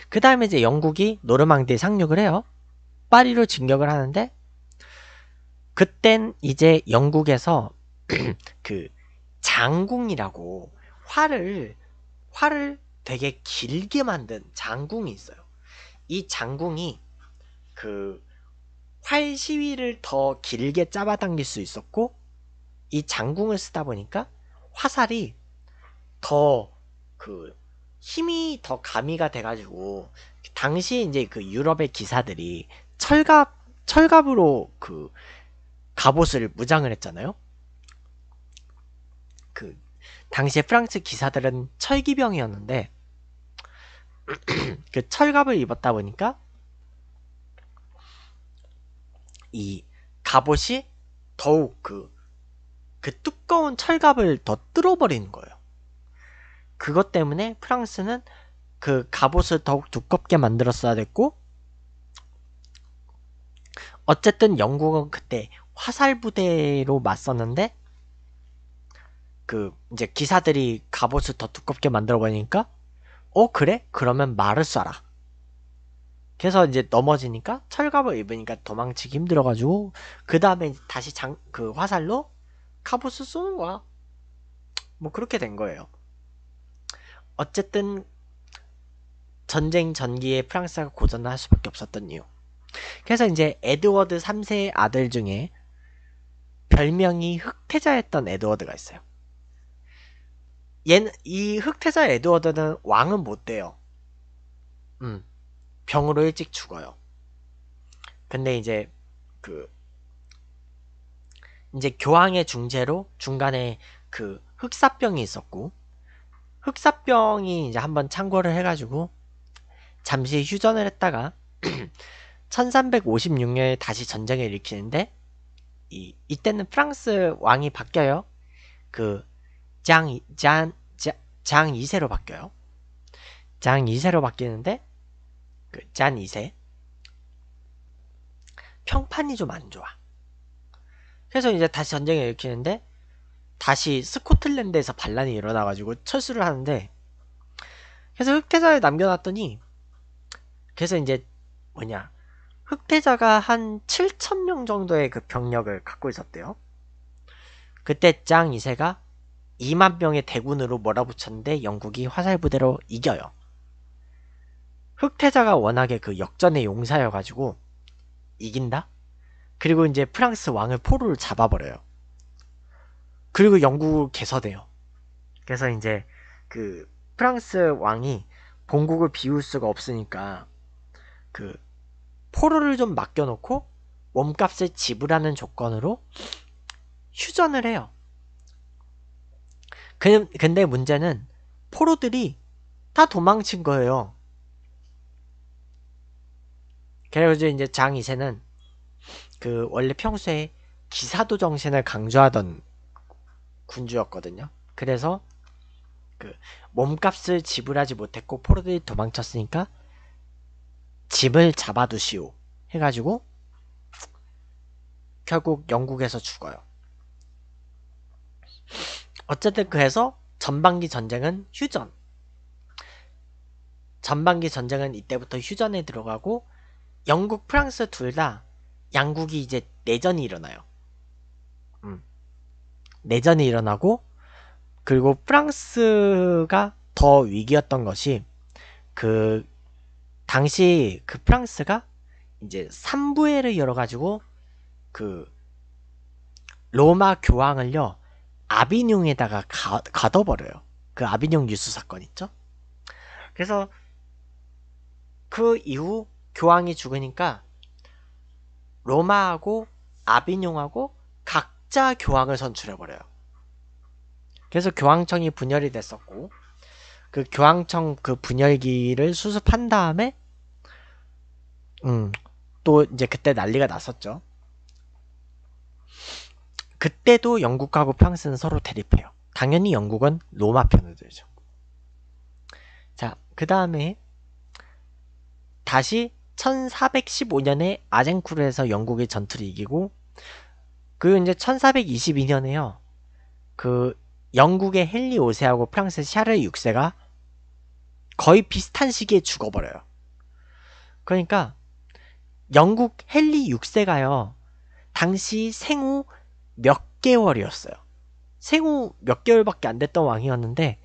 그 다음에 이제 영국이 노르망디에 상륙을 해요. 파리로 진격을 하는데 그땐 이제 영국에서 그 장궁이라고 활을 활을 되게 길게 만든 장궁이 있어요. 이 장궁이 그활 시위를 더 길게 잡아당길 수 있었고 이 장궁을 쓰다 보니까 화살이 더 그 힘이 더 가미가 돼가지고 당시 이제 그 유럽의 기사들이 철갑 철갑으로 그 갑옷을 무장을 했잖아요. 그 당시에 프랑스 기사들은 철기병이었는데 그 철갑을 입었다 보니까 이 갑옷이 더욱 그, 그 두꺼운 철갑을 더 뚫어버리는 거예요. 그것 때문에 프랑스는 그 갑옷을 더욱 두껍게 만들었어야 됐고, 어쨌든 영국은 그때 화살 부대로 맞섰는데, 그, 이제 기사들이 갑옷을 더 두껍게 만들어 버리니까, 어, 그래? 그러면 말을 쏴라. 그래서 이제 넘어지니까 철갑을 입으니까 도망치기 힘들어가지고 그 다음에 다시 장 그 화살로 카보스 쏘는 거야. 뭐 그렇게 된 거예요. 어쨌든 전쟁 전기에 프랑스가 고전할 수밖에 없었던 이유. 그래서 이제 에드워드 3세의 아들 중에 별명이 흑태자였던 에드워드가 있어요. 얘이 흑태자 에드워드는 왕은 못 돼요. 음. 병으로 일찍 죽어요. 근데 이제 그 이제 교황의 중재로 중간에 그 흑사병이 있었고 흑사병이 이제 한번 창궐을 해가지고 잠시 휴전을 했다가 1356년에 다시 전쟁을 일으키는데 이 이때는 프랑스 왕이 바뀌어요. 그 장 장장 2세로 바뀌어요. 장 2세로 바뀌는데 그 짠이세 평판이 좀 안 좋아. 그래서 이제 다시 전쟁을 일으키는데 다시 스코틀랜드에서 반란이 일어나가지고 철수를 하는데 그래서 흑태자를 남겨놨더니 그래서 이제 뭐냐 흑태자가 한 7천 명 정도의 그 병력을 갖고 있었대요. 그때 짱 이세가 2만 명의 대군으로 몰아붙였는데 영국이 화살 부대로 이겨요. 흑태자가 워낙에 그 역전의 용사여가지고 이긴다? 그리고 이제 프랑스 왕을 포로를 잡아버려요. 그리고 영국을 개서돼요. 그래서 이제 그 프랑스 왕이 본국을 비울 수가 없으니까 그 포로를 좀 맡겨놓고 몸값을 지불하는 조건으로 휴전을 해요. 근데 문제는 포로들이 다 도망친 거예요. 그래서 이제 장 이세는 그 원래 평소에 기사도 정신을 강조하던 군주였거든요. 그래서 그 몸값을 지불하지 못했고 포로들이 도망쳤으니까 집을 잡아두시오 해가지고 결국 영국에서 죽어요. 어쨌든 그래서 전반기 전쟁은 휴전. 전반기 전쟁은 이때부터 휴전에 들어가고 영국, 프랑스 둘 다 양국이 이제 내전이 일어나요. 음. 내전이 일어나고 그리고 프랑스가 더 위기였던 것이 그 당시 그 프랑스가 이제 삼부회를 열어가지고 그 로마 교황을요 아비뇽에다가 가, 가둬버려요. 그 아비뇽 뉴스 사건 있죠? 그래서 그 이후 교황이 죽으니까 로마하고 아비뇽하고 각자 교황을 선출해버려요. 그래서 교황청이 분열이 됐었고 그 교황청 그 분열기를 수습한 다음에 음, 또 이제 그때 난리가 났었죠. 그때도 영국하고 프랑스는 서로 대립해요. 당연히 영국은 로마 편을 들죠. 자, 그 다음에 다시 1415년에 아쟁쿠르에서 영국의 전투를 이기고 그 이제 1422년에요. 그 영국의 헨리 5세하고 프랑스의 샤르 6세가 거의 비슷한 시기에 죽어버려요. 그러니까 영국 헨리 6세가요. 당시 생후 몇 개월이었어요. 생후 몇 개월밖에 안 됐던 왕이었는데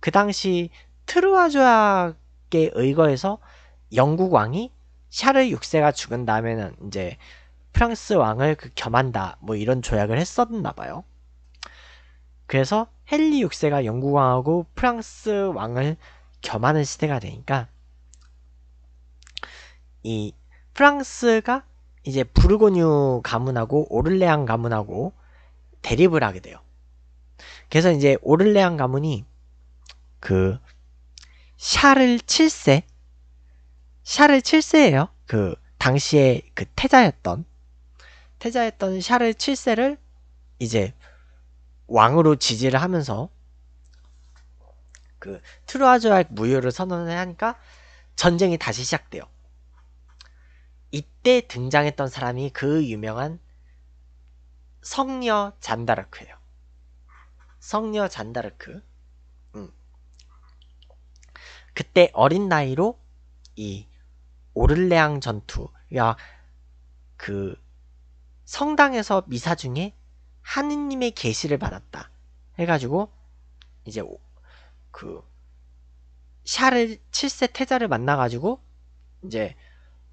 그 당시 트루아 조약에 의거해서 영국 왕이 샤르 6세가 죽은 다음에는 이제 프랑스 왕을 그 겸한다 뭐 이런 조약을 했었나 봐요. 그래서 헨리 6세가 영국 왕하고 프랑스 왕을 겸하는 시대가 되니까 이 프랑스가 이제 부르고뉴 가문하고 오를레앙 가문하고 대립을 하게 돼요. 그래서 이제 오를레앙 가문이 그 샤를 7세 샤를 7세예요. 그 당시에 그 태자였던 태자였던 샤를 7세를 이제 왕으로 지지를 하면서 그 트루아조약 무효를 선언을 하니까 전쟁이 다시 시작돼요. 이때 등장했던 사람이 그 유명한 성녀 잔다르크예요. 성녀 잔다르크. 음. 그때 어린 나이로 이 오를레앙 전투, 야그 그러니까 성당에서 미사 중에 하느님의 계시를 받았다 해가지고 이제 그 샤르 7세 태자를 만나가지고 이제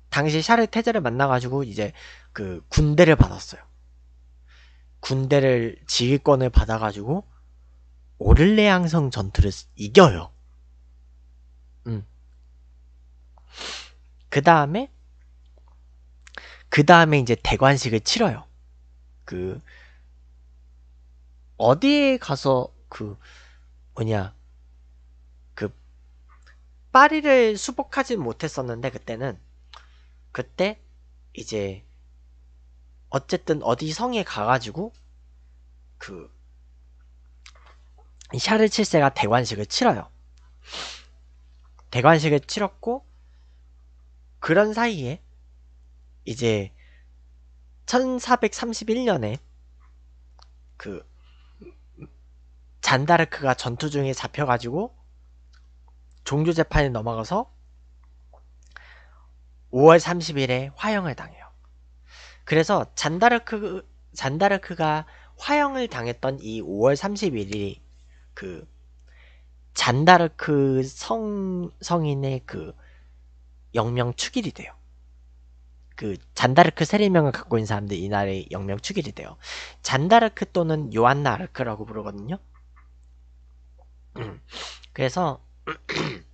당시 샤르 태자를 만나가지고 이제 그 군대를 받았어요. 군대를 지휘권을 받아가지고 오를레앙성 전투를 이겨요. 음. 그 다음에 그 다음에 이제 대관식을 치러요. 그 어디에 가서 그 뭐냐 그 파리를 수복하진 못했었는데 그때는 그때 이제 어쨌든 어디 성에 가가지고 그샤를칠세가 대관식을 치러요. 대관식을 치렀고 그런 사이에 이제 1431년에 그 잔다르크가 전투 중에 잡혀가지고 종교 재판에 넘어가서 5월 30일에 화형을 당해요. 그래서 잔다르크 잔다르크가 화형을 당했던 이 5월 31일이 그 잔다르크 성 성인의 그 영명축일이 돼요. 그 잔다르크 세례명을 갖고 있는 사람들이 이날의 영명축일이 돼요. 잔다르크 또는 요한나 아르크라고 부르거든요. 그래서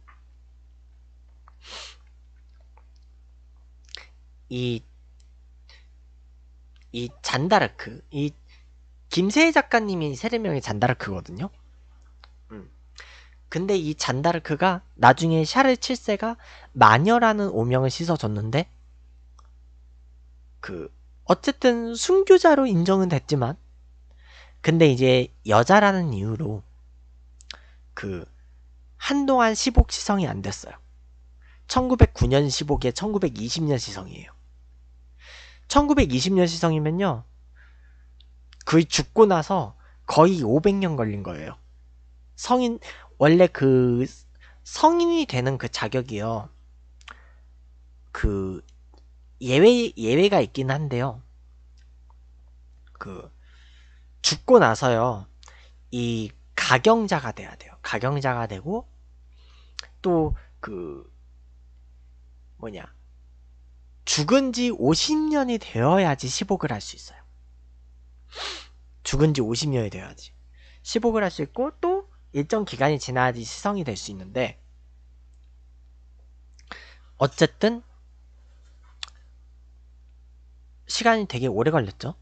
이, 이 잔다르크, 이 김세희 작가님이 세례명이 잔다르크거든요. 근데 이 잔다르크가 나중에 샤를 7세가 마녀라는 오명을 씻어줬는데 그 어쨌든 순교자로 인정은 됐지만 근데 이제 여자라는 이유로 그 한동안 시복 시성이 안 됐어요. 1909년 시복에 1920년 시성이에요. 1920년 시성이면요. 그의 죽고 나서 거의 500년 걸린 거예요. 성인 원래 그 성인이 되는 그 자격이요. 그 예외 예외가 있긴 한데요. 그 죽고 나서요. 이 가경자가 돼야 돼요. 가경자가 되고 또 그 뭐냐 죽은 지 50년이 되어야지 시복을 할 수 있어요. 죽은 지 50년이 되어야지 시복을 할 수 있고 또 일정 기간이 지나야지 시성이 될 수 있는데 어쨌든 시간이 되게 오래 걸렸죠.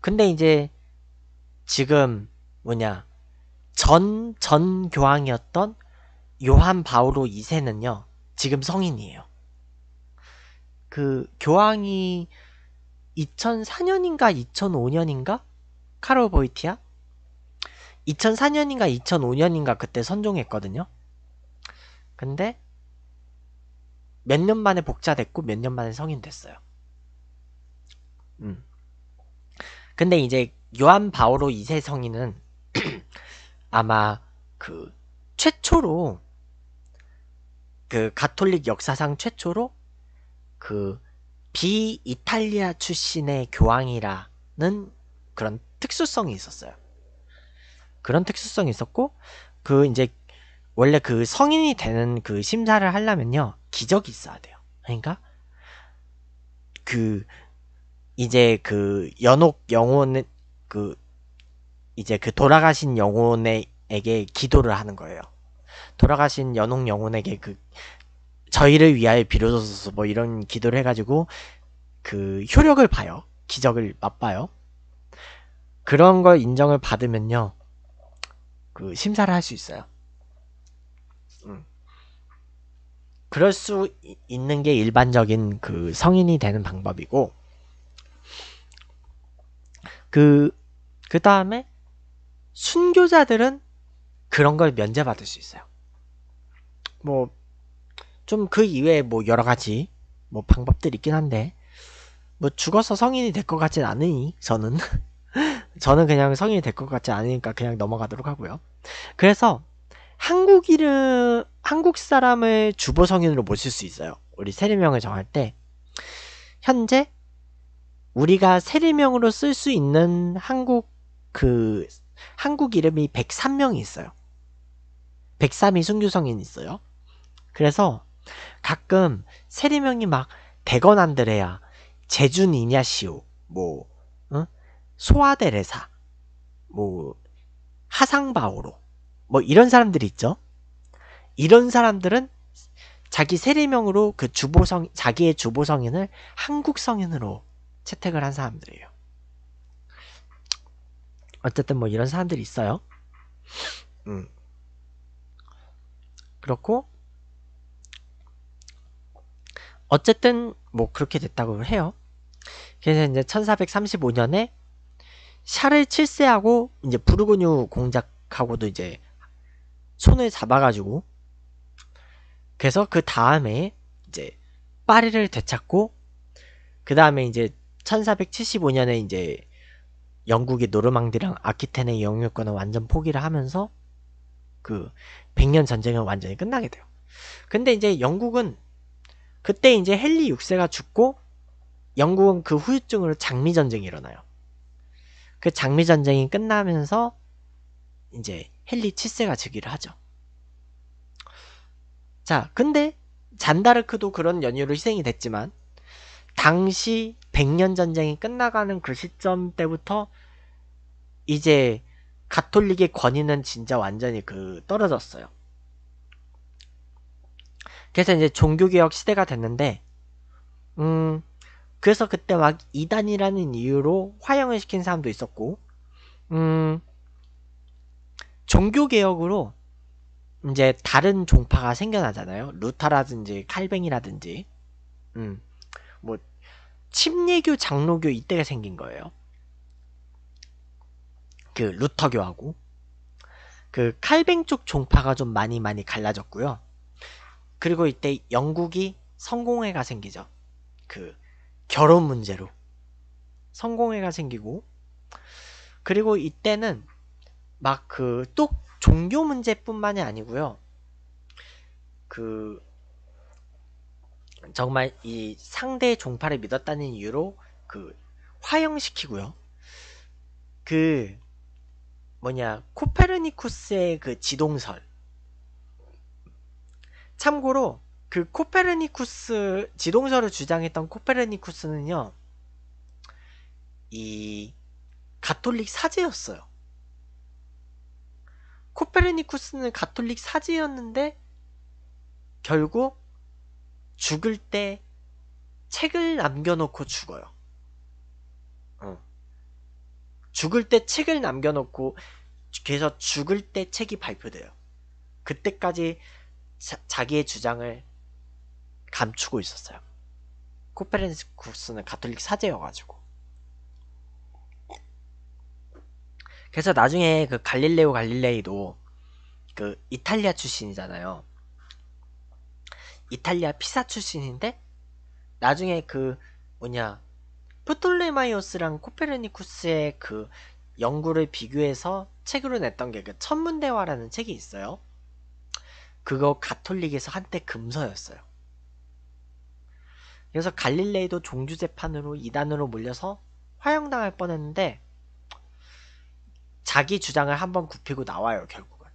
근데 이제 지금 뭐냐 전 전 교황이었던 요한 바오로 2세는요. 지금 성인이에요. 그 교황이 2004년인가 2005년인가 카롤 보이티아 2004년인가 2005년인가 그때 선종했거든요. 근데 몇 년 만에 복자됐고 몇 년 만에 성인 됐어요. 음. 근데 이제 요한 바오로 2세 성인은 아마 그 최초로 그 가톨릭 역사상 최초로 그 비이탈리아 출신의 교황이라는 그런 특수성이 있었어요. 그런 특수성이 있었고 그 이제 원래 그 성인이 되는 그 심사를 하려면요 기적이 있어야 돼요. 그러니까 그 이제 그 연옥 영혼의 그 이제 그 돌아가신 영혼에게 기도를 하는 거예요. 돌아가신 연옥 영혼에게 그 저희를 위하여 빌어줘서 뭐 이런 기도를 해가지고 그 효력을 봐요. 기적을 맛봐요. 그런 걸 인정을 받으면요. 그 심사를 할 수 있어요. 음. 그럴 수 있는 게 일반적인 그 성인이 되는 방법이고 그그 그 다음에 순교자들은 그런 걸 면제받을 수 있어요. 뭐 좀 그 이외에 뭐 여러 가지 뭐 방법들이 있긴 한데 뭐 죽어서 성인이 될 것 같진 않으니 저는 저는 그냥 성인이 될 것 같지 않으니까 그냥 넘어가도록 하고요. 그래서 한국 이름, 한국 사람을 주보 성인으로 모실 수 있어요. 우리 세례명을 정할 때. 현재 우리가 세례명으로 쓸 수 있는 한국 그 한국 이름이 103명이 있어요. 103이 순교성인 있어요. 그래서 가끔 세례명이 막 대건안드레야, 제준이냐시오, 뭐 소아데레사, 뭐 하상바오로 뭐 이런 사람들이 있죠. 이런 사람들은 자기 세례명으로 그 주보성 자기의 주보 성인을 한국 성인으로 채택을 한 사람들이에요. 어쨌든 뭐 이런 사람들이 있어요. 음. 그렇고 어쨌든 뭐 그렇게 됐다고 해요. 그래서 이제 1435년에 샤를 칠세하고 이제 부르그뉴 공작하고도 이제 손을 잡아가지고 그래서 그 다음에 이제 파리를 되찾고 그 다음에 이제 1475년에 이제 영국이 노르망디랑 아키텐의 영유권을 완전 포기를 하면서 그 100년 전쟁은 완전히 끝나게 돼요. 근데 이제 영국은 그때 이제 헨리 6세가 죽고 영국은 그 후유증으로 장미 전쟁이 일어나요. 그 장미 전쟁이 끝나면서 이제 헨리 7세가 즉위를 하죠. 자, 근데 잔다르크도 그런 연유로 희생이 됐지만 당시 1 0 0년 전쟁이 끝나가는 그 시점 때부터 이제 가톨릭의 권위는 진짜 완전히 그 떨어졌어요. 그래서 이제 종교개혁 시대가 됐는데, 음, 그래서 그때 막 이단이라는 이유로 화형을 시킨 사람도 있었고, 음, 종교개혁으로 이제 다른 종파가 생겨나잖아요. 루타라든지 칼뱅이라든지, 음, 뭐, 침례교, 장로교 이때가 생긴 거예요. 그 루터교하고 그 칼뱅 쪽 종파가 좀 많이 많이 갈라졌고요. 그리고 이때 영국이 성공회가 생기죠. 그 결혼 문제로 성공회가 생기고 그리고 이때는 막그또 종교 문제뿐만이 아니고요. 그 정말 이 상대의 종파를 믿었다는 이유로 그 화형시키고요. 그 뭐냐 코페르니쿠스의 그 지동설. 참고로 그 코페르니쿠스 지동설을 주장했던 코페르니쿠스는요. 이 가톨릭 사제였어요. 코페르니쿠스는 가톨릭 사제였는데 결국 죽을 때 책을 남겨놓고 죽어요. 어. 죽을 때 책을 남겨놓고 그래서 죽을 때 책이 발표돼요. 그때까지 자, 자기의 주장을 감추고 있었어요. 코페르니쿠스는 가톨릭 사제여가지고. 그래서 나중에 그 갈릴레오 갈릴레이도 그 이탈리아 출신이잖아요. 이탈리아 피사 출신인데 나중에 그 뭐냐 프톨레마이오스랑 코페르니쿠스의 그 연구를 비교해서 책으로 냈던 게 그 천문대화라는 책이 있어요. 그거 가톨릭에서 한때 금서였어요. 그래서 갈릴레이도 종주 재판으로 이단으로 몰려서 화형당할 뻔했는데 자기 주장을 한번 굽히고 나와요 결국은.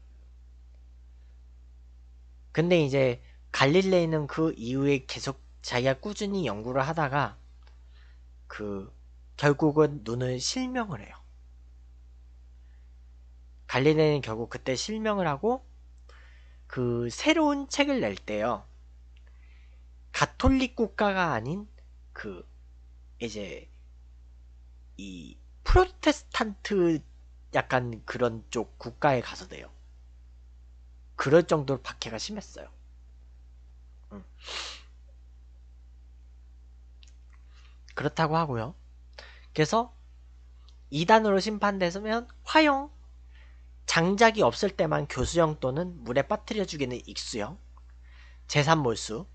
근데 이제 갈릴레이는 그 이후에 계속 자기가 꾸준히 연구를 하다가 그 결국은 눈을 실명을 해요. 갈릴레이는 결국 그때 실명을 하고 그 새로운 책을 낼 때요. 가톨릭 국가가 아닌 그 이제 이 프로테스탄트 약간 그런 쪽 국가에 가서 돼요. 그럴 정도로 박해가 심했어요. 음. 그렇다고 하고요. 그래서 2단으로 심판됐으면 화형, 장작이 없을 때만 교수형 또는 물에 빠뜨려 죽이는 익수형, 재산 몰수,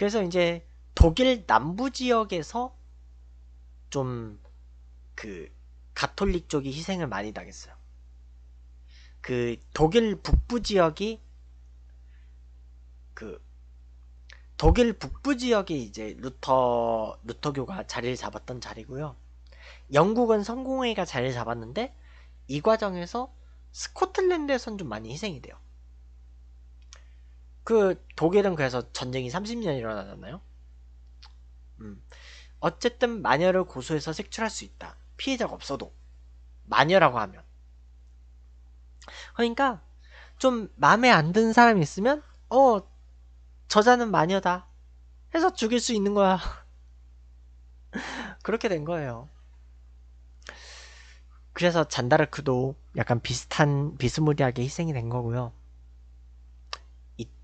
그래서 이제 독일 남부 지역에서 좀 그 가톨릭 쪽이 희생을 많이 당했어요. 그 독일 북부 지역이 그 독일 북부 지역이 이제 루터 루터교가 자리를 잡았던 자리고요. 영국은 성공회가 자리를 잡았는데 이 과정에서 스코틀랜드에선 좀 많이 희생이 돼요. 그 독일은 그래서 전쟁이 30년 일어나잖아요. 음. 어쨌든 마녀를 고소해서 색출할 수 있다. 피해자가 없어도 마녀라고 하면. 그러니까 좀 마음에 안 드는 사람이 있으면 어 저자는 마녀다 해서 죽일 수 있는 거야. 그렇게 된 거예요. 그래서 잔다르크도 약간 비슷한 비스무리하게 희생이 된 거고요.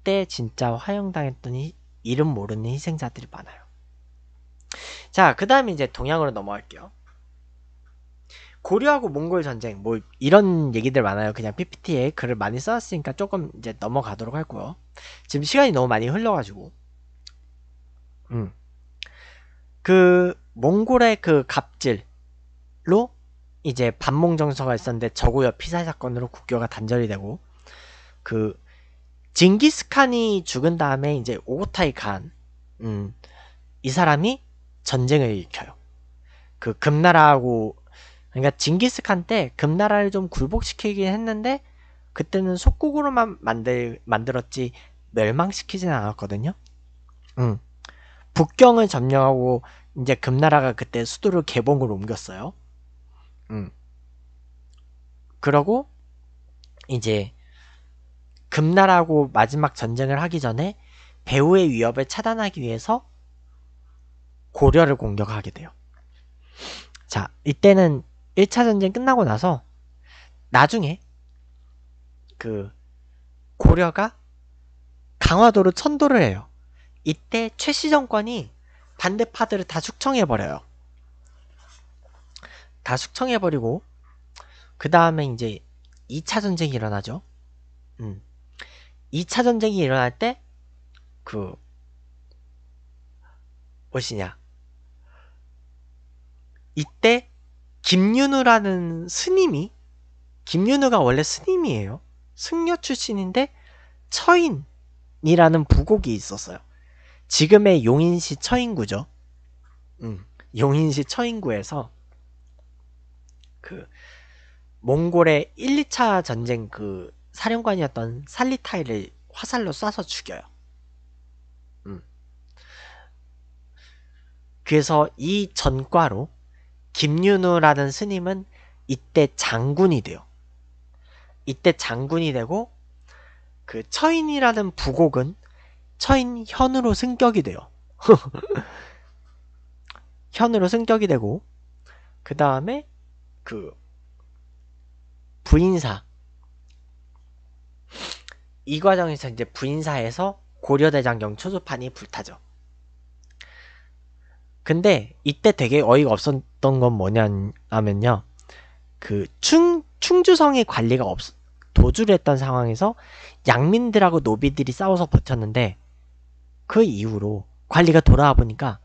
그때 진짜 화형당했더니 이름 모르는 희생자들이 많아요. 자, 그 다음에 이제 동양으로 넘어갈게요. 고려하고 몽골 전쟁, 뭐, 이런 얘기들 많아요. 그냥 PPT에 글을 많이 써놨으니까 조금 이제 넘어가도록 할고요. 지금 시간이 너무 많이 흘러가지고. 음. 그, 몽골의 그 갑질로 이제 반몽정서가 있었는데 저고여 피살 사건으로 국교가 단절이 되고, 그, 징기스칸이 죽은 다음에 이제 오고타이 간, 음, 이 사람이 전쟁을 일으켜요. 그 금나라하고, 그러니까 징기스칸 때 금나라를 좀 굴복시키긴 했는데, 그때는 속국으로만 만들, 만들었지 멸망시키진 않았거든요. 음. 북경을 점령하고 이제 금나라가 그때 수도를 개봉으로 옮겼어요. 음. 그러고 이제 금나라고 마지막 전쟁을 하기 전에 배후의 위협을 차단하기 위해서 고려를 공격하게 돼요. 자, 이때는 1차 전쟁 끝나고 나서 나중에 그 고려가 강화도로 천도를 해요. 이때 최씨 정권이 반대파들을 다 숙청해버려요. 다 숙청해버리고 그 다음에 이제 2차 전쟁이 일어나죠. 음. 2차 전쟁이 일어날 때 그 무엇이냐 이때 김윤우라는 스님이 김윤우가 원래 스님이에요. 승려 출신인데 처인이라는 부곡이 있었어요. 지금의 용인시 처인구죠. 음, 용인시 처인구에서 그 몽골의 1, 2차 전쟁 그 사령관이었던 살리타이를 화살로 쏴서 죽여요. 음. 그래서 이 전과로 김윤우라는 스님은 이때 장군이 돼요. 이때 장군이 되고 그 처인이라는 부곡은 처인현으로 승격이 돼요. 현으로 승격이 되고 그 다음에 그 부인사 이 과정에서 이제 부인사에서 고려대장경 초조판이 불타죠. 근데 이때 되게 어이가 없었던 건 뭐냐면요. 그 충, 충주성의 관리가 없, 도주를 했던 상황에서 양민들하고 노비들이 싸워서 버텼는데 그 이후로 관리가 돌아와 보니까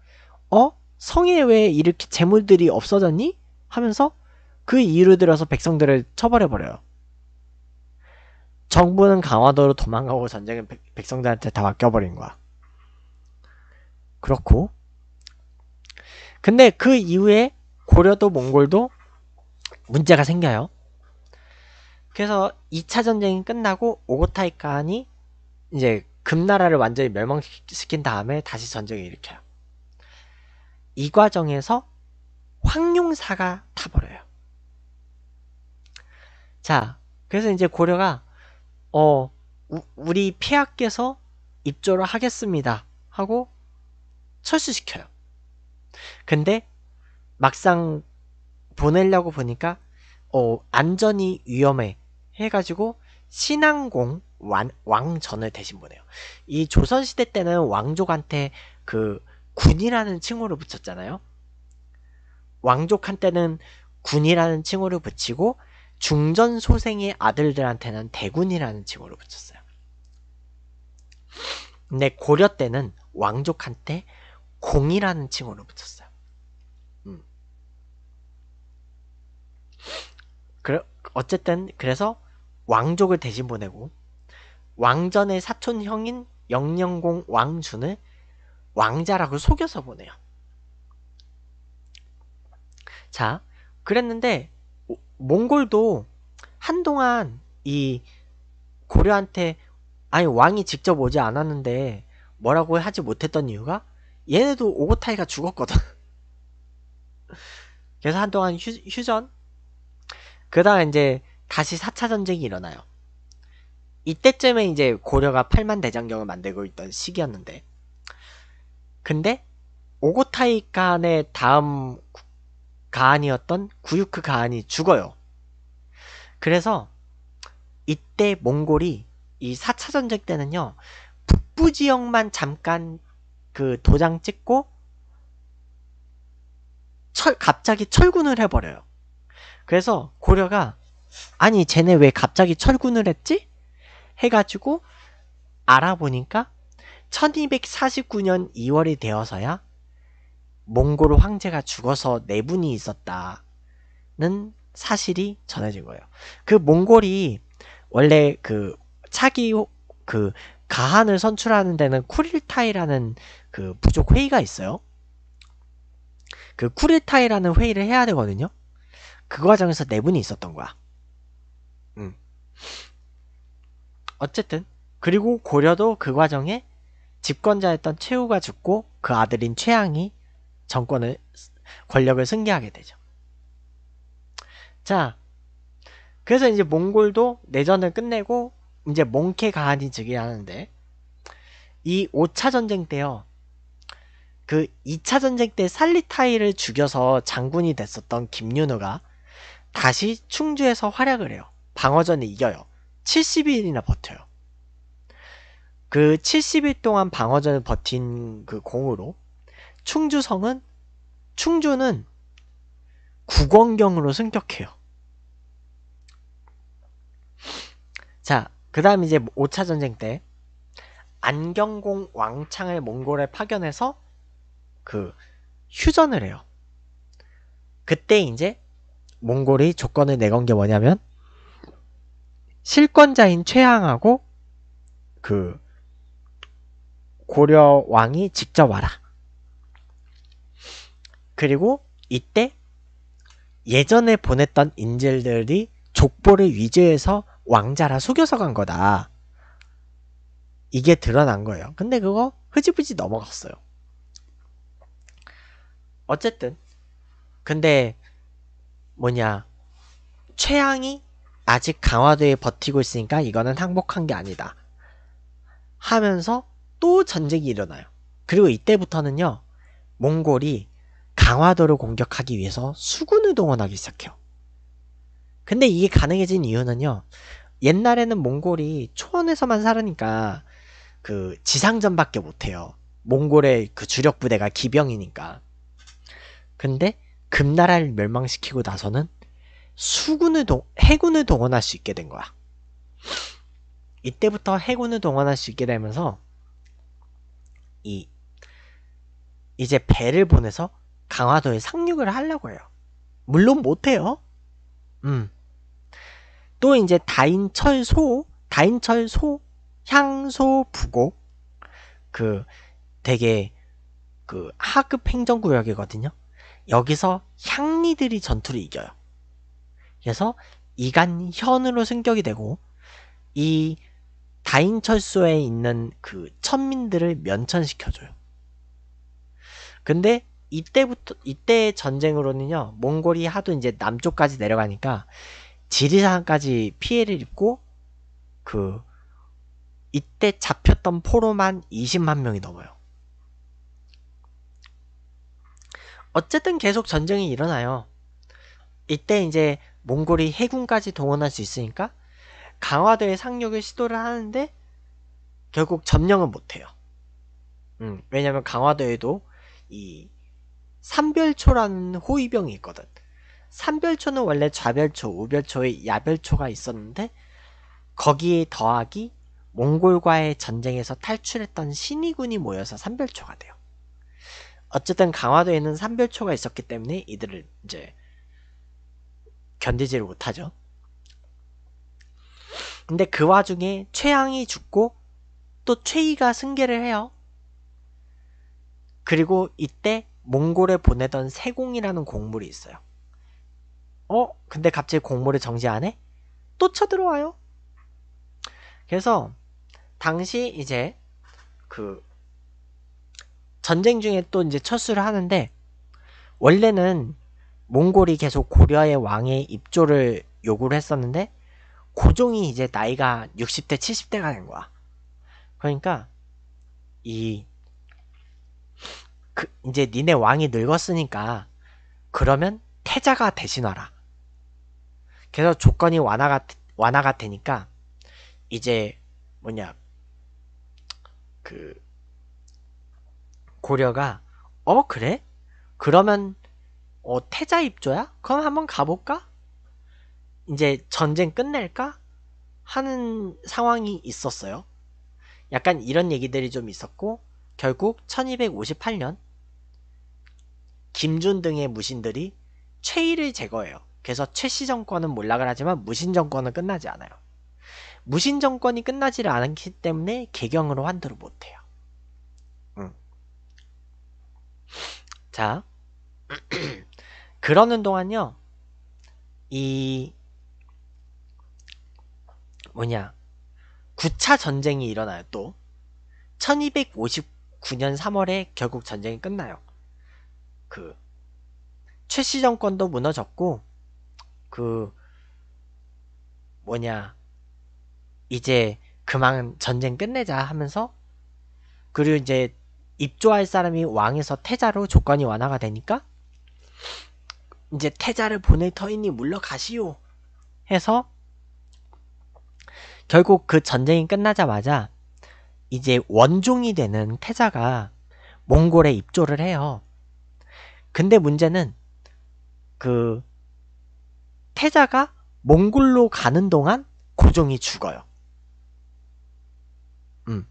어? 성에 왜 이렇게 재물들이 없어졌니? 하면서 그 이유를 들어서 백성들을 처벌해버려요. 정부는 강화도로 도망가고 전쟁은 백, 성들한테다 맡겨버린 거야. 그렇고 근데 그 이후에 고려도 몽골도 문제가 생겨요. 그래서 2차 전쟁이 끝나고 오고타이칸이 이제 금나라를 완전히 멸망시킨 다음에 다시 전쟁을 일으켜요. 이 과정에서 황룡사가 타버려요. 자, 그래서 이제 고려가 어, 우, 리 폐하께서 입조를 하겠습니다 하고 철수시켜요. 근데 막상 보내려고 보니까 어, 안전이 위험해 해가지고 신앙공 왕, 왕전을 대신 보내요. 이 조선시대 때는 왕족한테 그 군이라는 칭호를 붙였잖아요. 왕족한테는 군이라는 칭호를 붙이고 중전 소생의 아들들한테는 대군이라는 칭호를 붙였어요. 근데 고려 때는 왕족한테 공이라는 칭호를 붙였어요. 그 어쨌든 그래서 왕족을 대신 보내고 왕전의 사촌형인 영령공 왕준을 왕자라고 속여서 보내요. 자, 그랬는데 몽골도 한동안 이 고려한테 아니 왕이 직접 오지 않았는데 뭐라고 하지 못했던 이유가 얘네도 오고타이가 죽었거든. 그래서 한동안 휴, 휴전? 그러다가 이제 다시 4차 전쟁이 일어나요. 이때쯤에 이제 고려가 8만 대장경을 만들고 있던 시기였는데 근데 오고타이 간의 다음 가안이었던 구유크 가안이 죽어요. 그래서 이때 몽골이 이 4차 전쟁 때는요. 북부 지역만 잠깐 그 도장 찍고 철 갑자기 철군을 해 버려요. 그래서 고려가 아니 쟤네 왜 갑자기 철군을 했지? 해 가지고 알아보니까 1249년 2월이 되어서야 몽골 황제가 죽어서 내분이 네 있었다는 사실이 전해진 거예요. 그 몽골이 원래 그 차기 그 가한을 선출하는 데는 쿠릴타이라는 그 부족 회의가 있어요. 그 쿠릴타이라는 회의를 해야 되거든요. 그 과정에서 내분이 네 있었던 거야. 음. 어쨌든 그리고 고려도 그 과정에 집권자였던 최후가 죽고 그 아들인 최양이 정권을 권력을 승계하게 되죠. 자, 그래서 이제 몽골도 내전을 끝내고 이제 몽케 가한이 즉위하는데 이 5차 전쟁 때요. 그 2차 전쟁 때 살리타이를 죽여서 장군이 됐었던 김윤우가 다시 충주에서 활약을 해요. 방어전에 이겨요. 70일이나 버텨요. 그 70일 동안 방어전을 버틴 그 공으로 충주성은 충주는 국원경으로 승격해요. 자, 그 다음 이제 5차 전쟁 때 안경공 왕창을 몽골에 파견해서 그 휴전을 해요. 그때 이제 몽골이 조건을 내건 게 뭐냐면 실권자인 최양하고그 고려 왕이 직접 와라. 그리고 이때 예전에 보냈던 인질들이 족보를 위조해서 왕자라 속여서 간 거다. 이게 드러난 거예요. 근데 그거 흐지부지 넘어갔어요. 어쨌든 근데 뭐냐 최양이 아직 강화도에 버티고 있으니까 이거는 항복한 게 아니다. 하면서 또 전쟁이 일어나요. 그리고 이때부터는요 몽골이 강화도를 공격하기 위해서 수군을 동원하기 시작해요. 근데 이게 가능해진 이유는요. 옛날에는 몽골이 초원에서만 살으니까 그 지상전밖에 못해요. 몽골의 그 주력 부대가 기병이니까. 근데 금나라를 멸망시키고 나서는 수군을 동, 해군을 동원할 수 있게 된 거야. 이때부터 해군을 동원할 수 있게 되면서 이 이제 배를 보내서 강화도에 상륙을 하려고 해요. 물론 못해요. 음. 또 이제 다인철소, 다인철소, 향소, 부곡. 그 되게 그 하급 행정구역이거든요. 여기서 향리들이 전투를 이겨요. 그래서 이간현으로 승격이 되고 이 다인철소에 있는 그 천민들을 면천시켜줘요. 근데 이때부터 이때 전쟁으로는요 몽골이 하도 이제 남쪽까지 내려가니까 지리산까지 피해를 입고 그 이때 잡혔던 포로만 20만 명이 넘어요. 어쨌든 계속 전쟁이 일어나요. 이때 이제 몽골이 해군까지 동원할 수 있으니까 강화도의 상륙을 시도를 하는데 결국 점령은 못해요. 음, 왜냐면 강화도에도 이 삼별초라는 호위병이 있거든. 삼별초는 원래 좌별초, 우별초의 야별초가 있었는데 거기에 더하기 몽골과의 전쟁에서 탈출했던 신의군이 모여서 삼별초가 돼요. 어쨌든 강화도에 는 삼별초가 있었기 때문에 이들을 이제 견디지를 못하죠. 근데 그 와중에 최양이 죽고 또최희가 승계를 해요. 그리고 이때 몽골에 보내던 세공이라는 곡물이 있어요. 어? 근데 갑자기 곡물을 정지 안 해? 또 쳐들어와요. 그래서 당시 이제 그 전쟁 중에 또 이제 철수를 하는데 원래는 몽골이 계속 고려의 왕의 입조를 요구를 했었는데 고종이 이제 나이가 60대 70대가 된 거야. 그러니까 이그 이제 니네 왕이 늙었으니까 그러면 태자가 대신 와라. 그래서 조건이 완화가 완화가 되니까 이제 뭐냐 그 고려가 어 그래? 그러면 어 태자 입조야? 그럼 한번 가볼까? 이제 전쟁 끝낼까? 하는 상황이 있었어요. 약간 이런 얘기들이 좀 있었고 결국 1258년 김준 등의 무신들이 최일을 제거해요. 그래서 최씨 정권은 몰락을 하지만 무신 정권은 끝나지 않아요. 무신 정권이 끝나지를 않기 때문에 개경으로 환도를 못해요. 자, 그러는 동안요, 이 뭐냐 9차 전쟁이 일어나요. 또 1259년 3월에 결국 전쟁이 끝나요. 그 최씨 정권도 무너졌고 그 뭐냐 이제 그만 전쟁 끝내자 하면서 그리고 이제 입조할 사람이 왕에서 태자로 조건이 완화가 되니까 이제 태자를 보낼 터이니 물러가시오 해서 결국 그 전쟁이 끝나자마자 이제 원종이 되는 태자가 몽골에 입조를 해요. 근데 문제는 그 태자가 몽골로 가는 동안 고종이 죽어요. 음.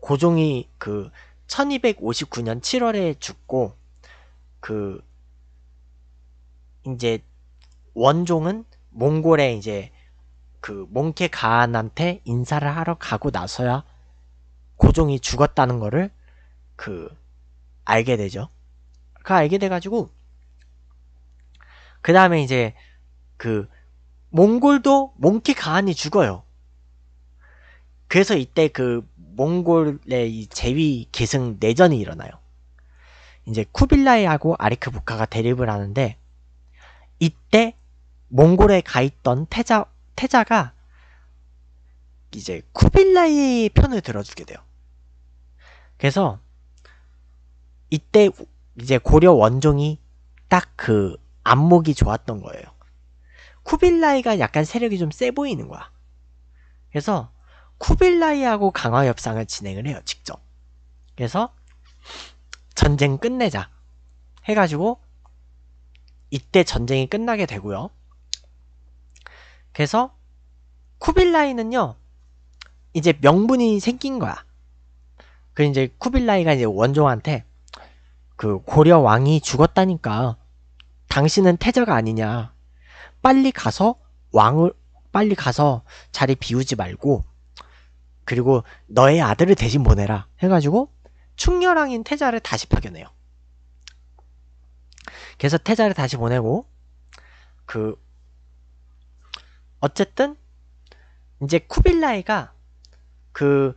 고종이 그 1259년 7월에 죽고 그 이제 원종은 몽골에 이제 그 몽케 가한한테 인사를 하러 가고 나서야 고종이 죽었다는 거를 그 알게 되죠. 가 알게 돼가지고 그 다음에 이제 그 몽골도 몽키 가한이 죽어요. 그래서 이때 그 몽골의 이 제위 계승 내전이 일어나요. 이제 쿠빌라이하고 아리크 부카가 대립을 하는데 이때 몽골에 가 있던 태자 태자가 이제 쿠빌라이 의 편을 들어주게 돼요. 그래서 이때 이제 고려 원종이 딱 그 안목이 좋았던 거예요. 쿠빌라이가 약간 세력이 좀 세 보이는 거야. 그래서 쿠빌라이하고 강화 협상을 진행을 해요, 직접. 그래서 전쟁 끝내자 해가지고 이때 전쟁이 끝나게 되고요. 그래서 쿠빌라이는요, 이제 명분이 생긴 거야. 그 이제 쿠빌라이가 이제 원종한테 그 고려 왕이 죽었다니까. 당신은 태자가 아니냐. 빨리 가서 왕을 빨리 가서 자리 비우지 말고 그리고 너의 아들을 대신 보내라 해가지고 충렬왕인 태자를 다시 파견해요. 그래서 태자를 다시 보내고 그 어쨌든 이제 쿠빌라이가 그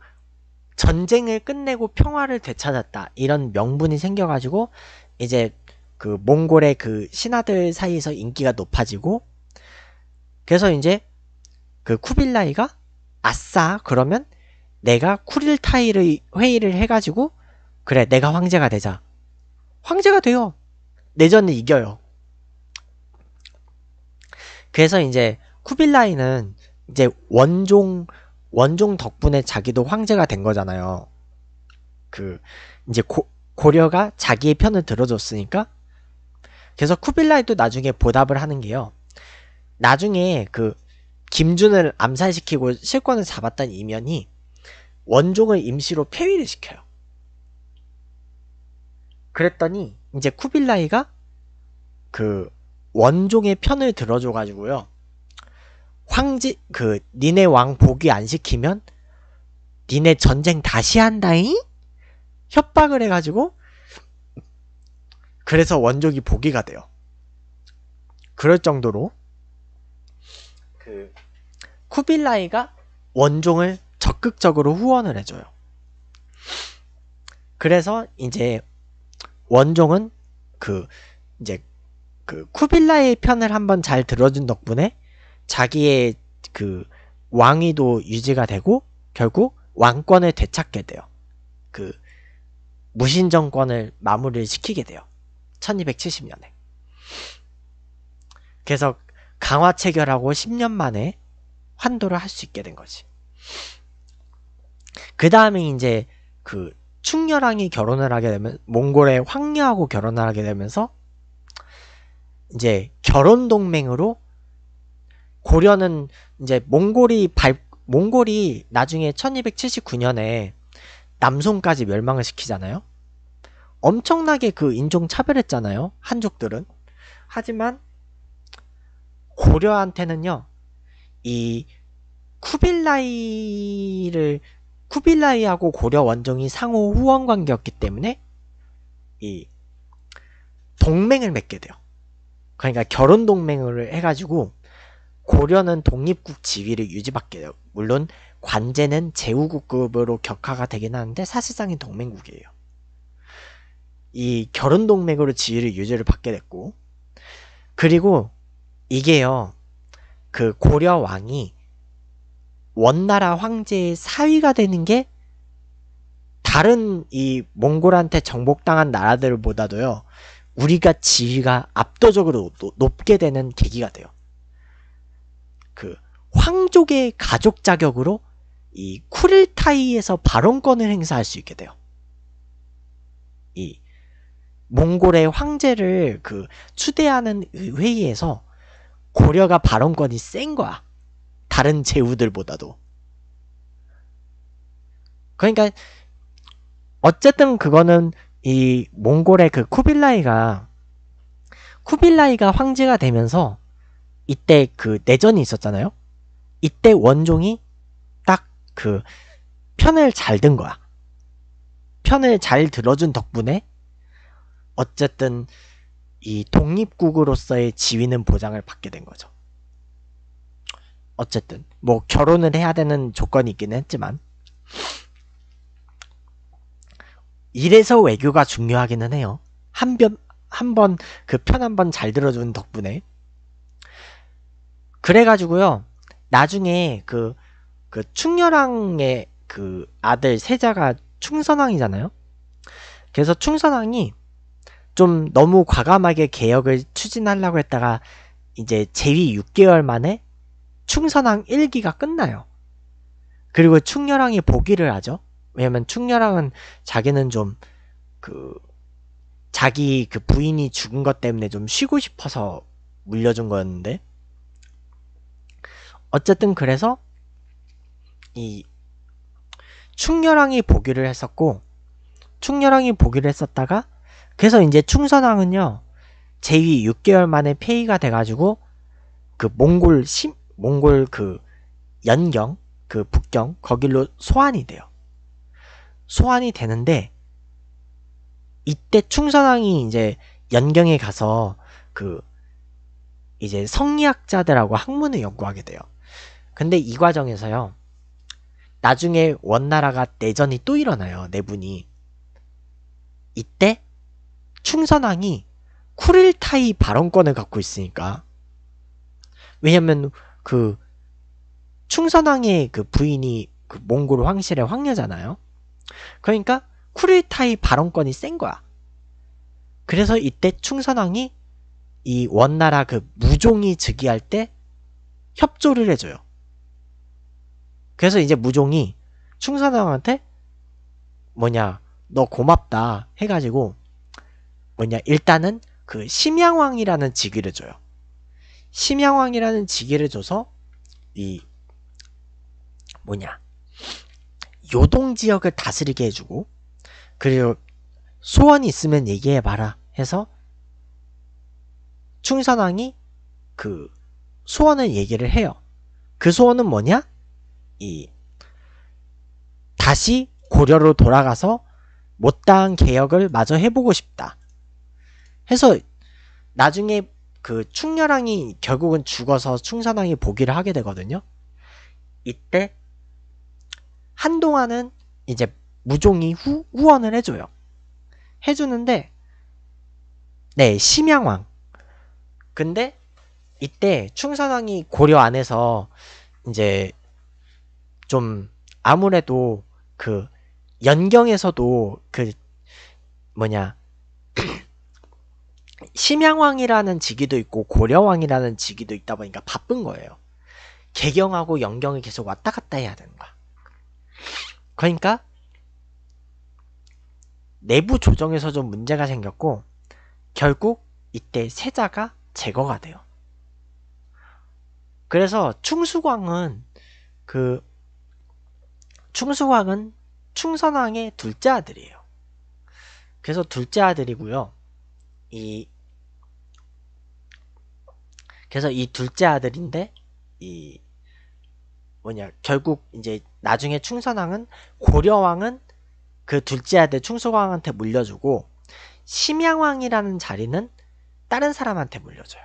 전쟁을 끝내고 평화를 되찾았다 이런 명분이 생겨가지고 이제 그 몽골의 그 신하들 사이에서 인기가 높아지고 그래서 이제 그 쿠빌라이가 아싸 그러면 내가 쿠릴타이를 회의를 해가지고 그래 내가 황제가 되자 황제가 돼요 내전을 이겨요 그래서 이제 쿠빌라이는 이제 원종 원종 덕분에 자기도 황제가 된 거잖아요. 그 이제 고, 고려가 자기의 편을 들어줬으니까 그래서 쿠빌라이도 나중에 보답을 하는 게요. 나중에 그 김준을 암살시키고 실권을 잡았던 이면이 원종을 임시로 폐위를 시켜요. 그랬더니 이제 쿠빌라이가 그 원종의 편을 들어줘가지고요. 황제 그 니네 왕 복위 안 시키면 니네 전쟁 다시 한다잉? 협박을 해가지고 그래서 원족이 복위가 돼요. 그럴 정도로 그 쿠빌라이가 원종을 적극적으로 후원을 해줘요. 그래서 이제 원종은 그 이제 그 쿠빌라의 이 편을 한번 잘 들어준 덕분에 자기의 그 왕위도 유지가 되고 결국 왕권을 되찾게 돼요. 그 무신 정권을 마무리를 시키게 돼요. 1270년에. 그래서 강화 체결하고 10년 만에 환도를 할 수 있게 된 거지. 그 다음에 이제 그 충렬왕이 결혼을 하게 되면 몽골의 황녀하고 결혼을 하게 되면서 이제 결혼 동맹으로 고려는 이제 몽골이 발 몽골이 나중에 1279년에 남송까지 멸망을 시키잖아요. 엄청나게 그 인종 차별했잖아요. 한족들은. 하지만 고려한테는요. 이 쿠빌라이를 쿠빌라이하고 고려 원종이 상호 후원 관계였기 때문에 이 동맹을 맺게 돼요. 그러니까 결혼 동맹을 해가지고 고려는 독립국 지위를 유지받게 돼요. 물론 관제는 제후국급으로 격하가 되긴 하는데 사실상은 동맹국이에요. 이 결혼 동맹으로 지위를 유지를 받게 됐고 그리고 이게요. 그 고려 왕이 원나라 황제의 사위가 되는 게 다른 이 몽골한테 정복당한 나라들보다도요. 우리가 지위가 압도적으로 높게 되는 계기가 돼요. 그 황족의 가족 자격으로 이 쿠릴타이에서 발언권을 행사할 수 있게 돼요. 이 몽골의 황제를 그 추대하는 회의에서 고려가 발언권이 센 거야. 다른 제후들보다도. 그러니까 어쨌든 그거는 이 몽골의 그 쿠빌라이가 쿠빌라이가 황제가 되면서 이때 그 내전이 있었잖아요. 이때 원종이 딱 그 편을 잘 든 거야. 편을 잘 들어준 덕분에 어쨌든 이 독립국으로서의 지위는 보장을 받게 된 거죠. 어쨌든 뭐 결혼을 해야 되는 조건이 있긴 했지만 이래서 외교가 중요하기는 해요. 한번한번 그 편 한 번 잘 들어준 덕분에 그래가지고요. 나중에 그, 그 충렬왕의 그 아들 세자가 충선왕이잖아요. 그래서 충선왕이 좀 너무 과감하게 개혁을 추진하려고 했다가 이제 재위 6개월 만에 충선왕 1기가 끝나요. 그리고 충렬왕이 보기를 하죠. 왜냐면 충렬왕은 자기는 좀 그 자기 그 부인이 죽은 것 때문에 좀 쉬고 싶어서 물려준 거였는데 어쨌든 그래서 이 충렬왕이 보기를 했었고 충렬왕이 보기를 했었다가 그래서 이제 충선왕은요 재위 6개월 만에 폐위가 돼가지고 그 몽골 심 몽골 그 연경 그 북경 거길로 소환이 돼요. 소환이 되는데 이때 충선왕이 이제 연경에 가서 그 이제 성리학자들하고 학문을 연구하게 돼요. 근데 이 과정에서요. 나중에 원나라가 내전이 또 일어나요. 내분이. 네 이때 충선왕이 쿠릴타이 발언권을 갖고 있으니까 왜냐면 그 충선왕의 그 부인이 그 몽골 황실의 황녀잖아요. 그러니까 쿠릴타이 발언권이 센 거야. 그래서 이때 충선왕이 이 원나라 그 무종이 즉위할 때 협조를 해줘요. 그래서 이제 무종이 충선왕한테 뭐냐 너 고맙다 해가지고 뭐냐 일단은 그 심양왕이라는 직위를 줘요. 심양왕이라는 직위를 줘서 이 뭐냐 요동 지역을 다스리게 해주고 그리고 소원이 있으면 얘기해봐라 해서 충선왕이 그 소원을 얘기를 해요. 그 소원은 뭐냐? 이 다시 고려로 돌아가서 못다한 개혁을 마저 해보고 싶다. 해서 나중에 그 충렬왕이 결국은 죽어서 충선왕이 보기를 하게 되거든요. 이때 한동안은 이제 무종이 후, 후원을 해줘요. 해주는데 네 심양왕. 근데 이때 충선왕이 고려 안에서 이제 좀 아무래도 그 연경에서도 그 뭐냐 심양왕이라는 직위도 있고 고려왕이라는 직위도 있다 보니까 바쁜 거예요. 개경하고 연경이 계속 왔다 갔다 해야 되는 거야. 그러니까 내부 조정에서 좀 문제가 생겼고 결국 이때 세자가 제거가 돼요. 그래서 충수광은 그 충수왕은 충선왕의 둘째 아들이에요. 그래서 둘째 아들이고요. 이 그래서 이 둘째 아들인데 이 뭐냐 결국 이제 나중에 충선왕은 고려왕은 그 둘째 아들 충수왕한테 물려주고 심양왕이라는 자리는 다른 사람한테 물려줘요.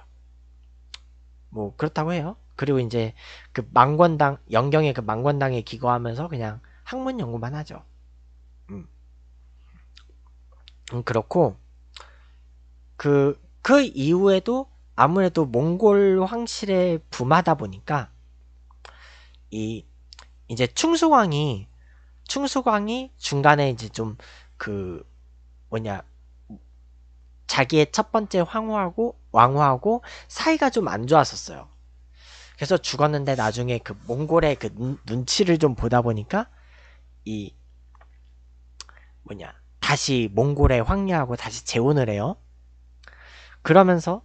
뭐 그렇다고 해요. 그리고 이제 그 망관당 영경의 그 망관당에 기거하면서 그냥 학문 연구만 하죠. 음, 음 그렇고 그그 그 이후에도 아무래도 몽골 황실에 부마다 보니까 이 이제 충수왕이 충수왕이 중간에 이제 좀 그 뭐냐 자기의 첫 번째 황후하고 왕후하고 사이가 좀 안 좋았었어요. 그래서 죽었는데 나중에 그 몽골의 그 눈, 치를좀 보다 보니까 이 뭐냐 다시 몽골에 황야하고 다시 재혼을 해요. 그러면서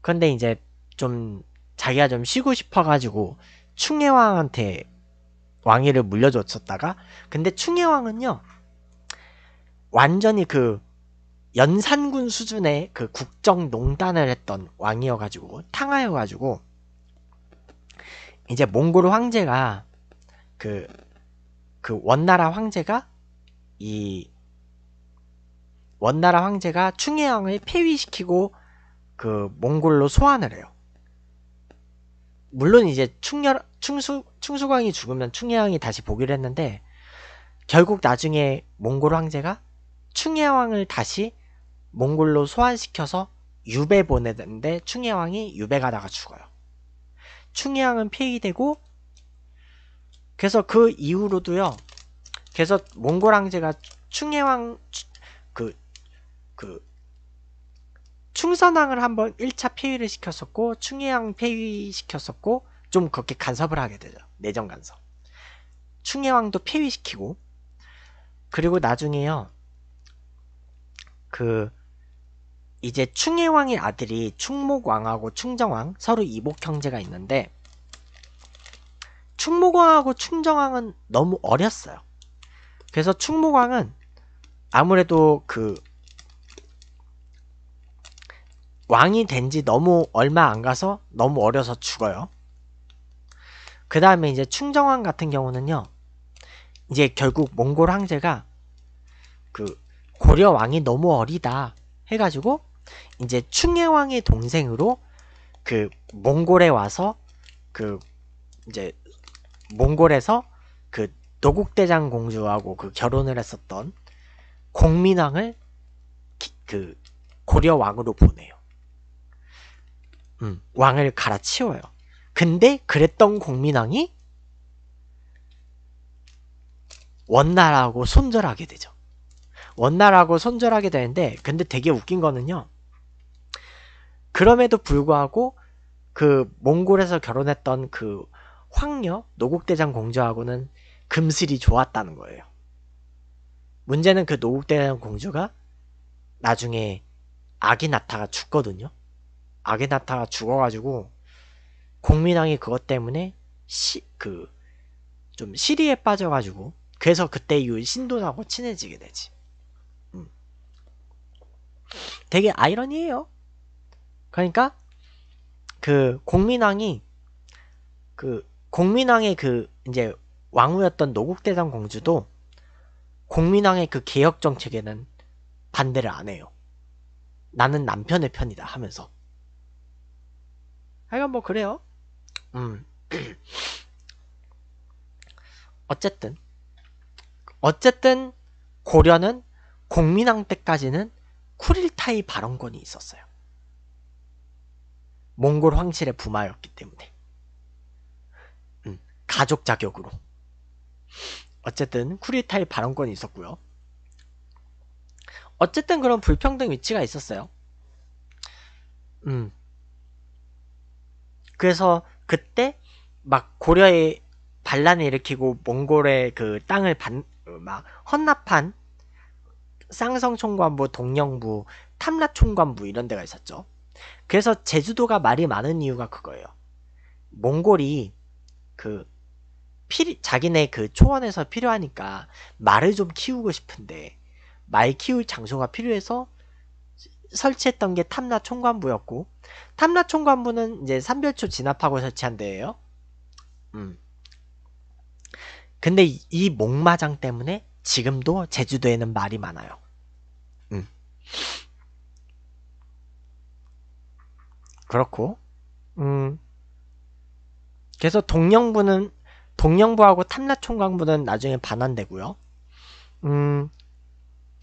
근데 이제 좀 자기가 좀 쉬고 싶어가지고 충해왕한테 왕위를 물려줬었다가 근데 충해왕은요 완전히 그 연산군 수준의 그 국정농단을 했던 왕이어가지고 탕하여가지고 이제 몽골 황제가 그, 그 원나라 황제가 이 원나라 황제가 충해왕을 폐위시키고 그 몽골로 소환을 해요. 물론 이제 충렬, 충수, 충수광이 죽으면 충해왕이 다시 보기로 했는데 결국 나중에 몽골 황제가 충해왕을 다시 몽골로 소환시켜서 유배 보내는데 충해왕이 유배 가다가 죽어요. 충의항은 폐위되고 그래서 그 이후로도요. 그래서 몽골 황제가 충해왕 그 그 충선왕을 한번 1차 폐위를 시켰었고 충해왕 폐위시켰었고 좀 그렇게 간섭을 하게 되죠. 내정 간섭. 충해왕도 폐위시키고 그리고 나중에요. 그 이제 충해왕의 아들이 충목왕하고 충정왕 서로 이복 형제가 있는데 충목왕하고 충정왕은 너무 어렸어요. 그래서 충목왕은 아무래도 그 왕이 된 지 너무 얼마 안 가서 너무 어려서 죽어요. 그 다음에 이제 충정왕 같은 경우는요. 이제 결국 몽골 황제가 그 고려 왕이 너무 어리다 해가지고 이제 충예왕의 동생으로 그 몽골에 와서 그 이제 몽골에서 그 노국대장 공주하고 그 결혼을 했었던 공민왕을 기, 그 고려 왕으로 보내요. 음, 왕을 갈아치워요. 근데 그랬던 공민왕이 원나라하고 손절하게 되죠. 원나라하고 손절하게 되는데 근데 되게 웃긴 거는요. 그럼에도 불구하고 그 몽골에서 결혼했던 그 황녀 노국대장 공주하고는 금슬이 좋았다는 거예요. 문제는 그 노국대장 공주가 나중에 아기나타가 죽거든요. 아기나타가 죽어가지고 공민왕이 그것 때문에 시, 그좀 시리에 빠져가지고 그래서 그때 이후 신도하고 친해지게 되지. 음. 되게 아이러니해요. 그러니까 그 공민왕이 그 공민왕의 그 이제 왕후였던 노국대장 공주도 공민왕의 그 개혁 정책에는 반대를 안 해요. 나는 남편의 편이다 하면서. 하여간 뭐 그래요. 음. 어쨌든 어쨌든 고려는 공민왕 때까지는 쿠릴타이 발언권이 있었어요. 몽골 황실의 부마였기 때문에 음, 가족 자격으로 어쨌든 쿠리타의 발언권이 있었고요. 어쨌든 그런 불평등 위치가 있었어요. 음. 그래서 그때 막고려의 반란을 일으키고 몽골의 그 땅을 반, 막 헌납한 쌍성 총관부, 동영부, 탐라 총관부 이런 데가 있었죠. 그래서 제주도가 말이 많은 이유가 그거예요. 몽골이 그 필, 자기네 그 초원에서 필요하니까 말을 좀 키우고 싶은데 말 키울 장소가 필요해서 설치했던 게 탐라 총관부였고 탐라 총관부는 이제 삼별초 진압하고 설치한 데예요. 음. 근데 이, 목마장 때문에 지금도 제주도에는 말이 많아요. 음. 그렇고 음 그래서 동령부는 동령부하고 탐라총광부는 나중에 반환되고요. 음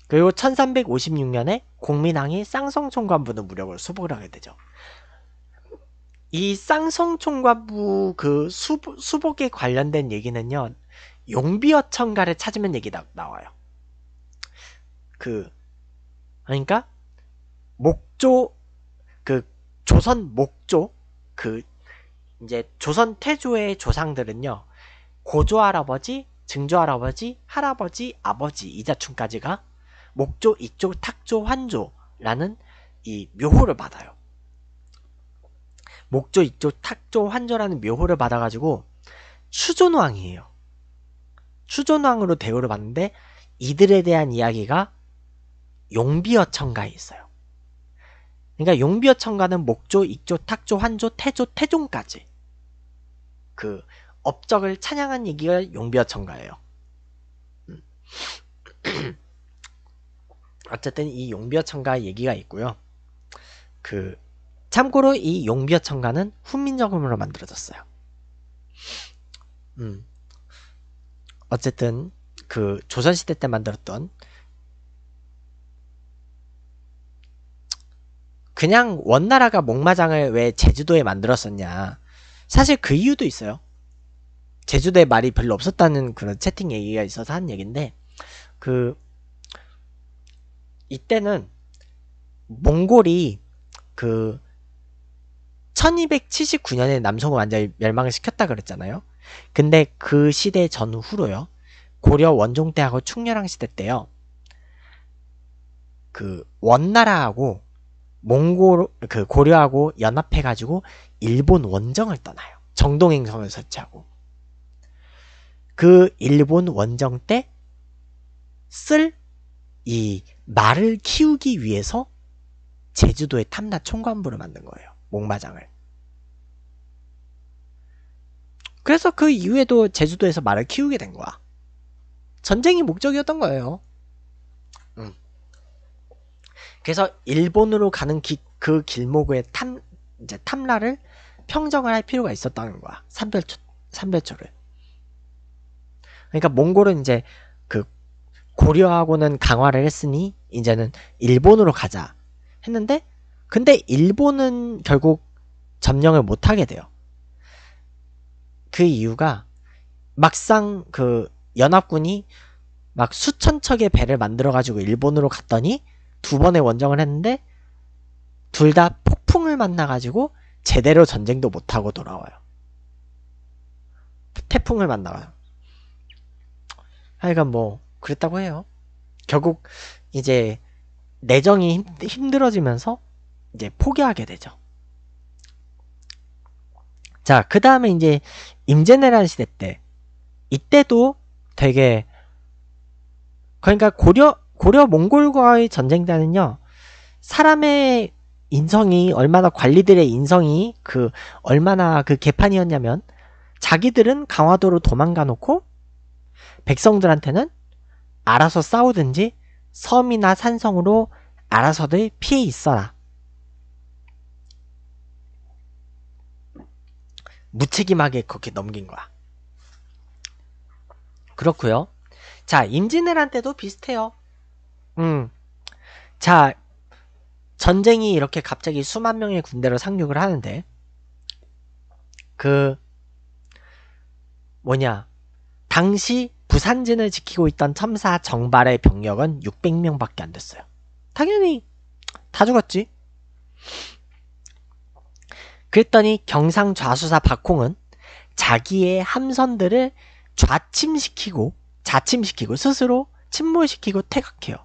그리고 1356년에 공민왕이 쌍성총관부는 무력을 수복을 하게 되죠. 이 쌍성총관부 그 수복, 에 관련된 얘기는요. 용비어천가를 찾으면 얘기 나, 나와요. 그 그러니까 목조 그 조선 목조 그 이제 조선 태조의 조상들은요 고조 할아버지, 증조 할아버지, 할아버지, 아버지 이자춘까지가 목조, 이조, 탁조, 환조라는 이 묘호를 받아요. 목조, 이조, 탁조, 환조라는 묘호를 받아가지고 추존왕이에요. 추존왕으로 대우를 받는데 이들에 대한 이야기가 용비어천가에 있어요. 그러니까 용비어 천가는 목조, 익조, 탁조, 환조, 태조, 태종까지 그 업적을 찬양한 얘기가 용비어 천가예요. 음. 어쨌든 이 용비어 천가 얘기가 있고요. 그 참고로 이 용비어 천가는 훈민정음으로 만들어졌어요. 음. 어쨌든 그 조선시대 때 만들었던 그냥 원나라가 목마장을 왜 제주도에 만들었었냐. 사실 그 이유도 있어요. 제주도에 말이 별로 없었다는 그런 채팅 얘기가 있어서 한 얘긴데, 그, 이때는 몽골이 그 1279년에 남성을 완전히 멸망을 시켰다 그랬잖아요. 근데 그 시대 전후로요. 고려 원종 때하고 충렬왕 시대 때요. 그 원나라하고 몽골 그 고려하고 연합해 가지고 일본 원정을 떠나요. 정동행성을 설치하고 그 일본 원정 때 쓸 이 말을 키우기 위해서 제주도에 탐나 총관부를 만든 거예요. 목마장을. 그래서 그 이후에도 제주도에서 말을 키우게 된 거야. 전쟁이 목적이었던 거예요. 그래서 일본으로 가는 기, 그 길목의 탐 이제 탐라를 평정을 할 필요가 있었다는 거야. 산별초 산별초를. 그러니까 몽골은 이제 그 고려하고는 강화를 했으니 이제는 일본으로 가자 했는데 근데 일본은 결국 점령을 못 하게 돼요. 그 이유가 막상 그 연합군이 막 수천 척의 배를 만들어 가지고 일본으로 갔더니 두 번의 원정을 했는데 둘 다 폭풍을 만나가지고 제대로 전쟁도 못하고 돌아와요. 태풍을 만나요. 하여간 뭐 그랬다고 해요. 결국 이제 내정이 힘, 힘들어지면서 이제 포기하게 되죠. 자, 그 다음에 이제 임진왜란 시대 때 이때도 되게 그러니까 고려 고려 몽골과의 전쟁자는요, 사람의 인성이 얼마나 관리들의 인성이 그 얼마나 그 개판이었냐면 자기들은 강화도로 도망가 놓고 백성들한테는 알아서 싸우든지 섬이나 산성으로 알아서들 피해 있어라. 무책임하게 그렇게 넘긴 거야. 그렇고요. 자, 임진왜란 때도 비슷해요. 음. 자, 전쟁이 이렇게 갑자기 수만 명의 군대로 상륙을 하는데 그 뭐냐 당시 부산진을 지키고 있던 첨사 정발의 병력은 600명밖에 안 됐어요. 당연히 다 죽었지. 그랬더니 경상 좌수사 박홍은 자기의 함선들을 좌침시키고 자침시키고 스스로 침몰시키고 퇴각해요.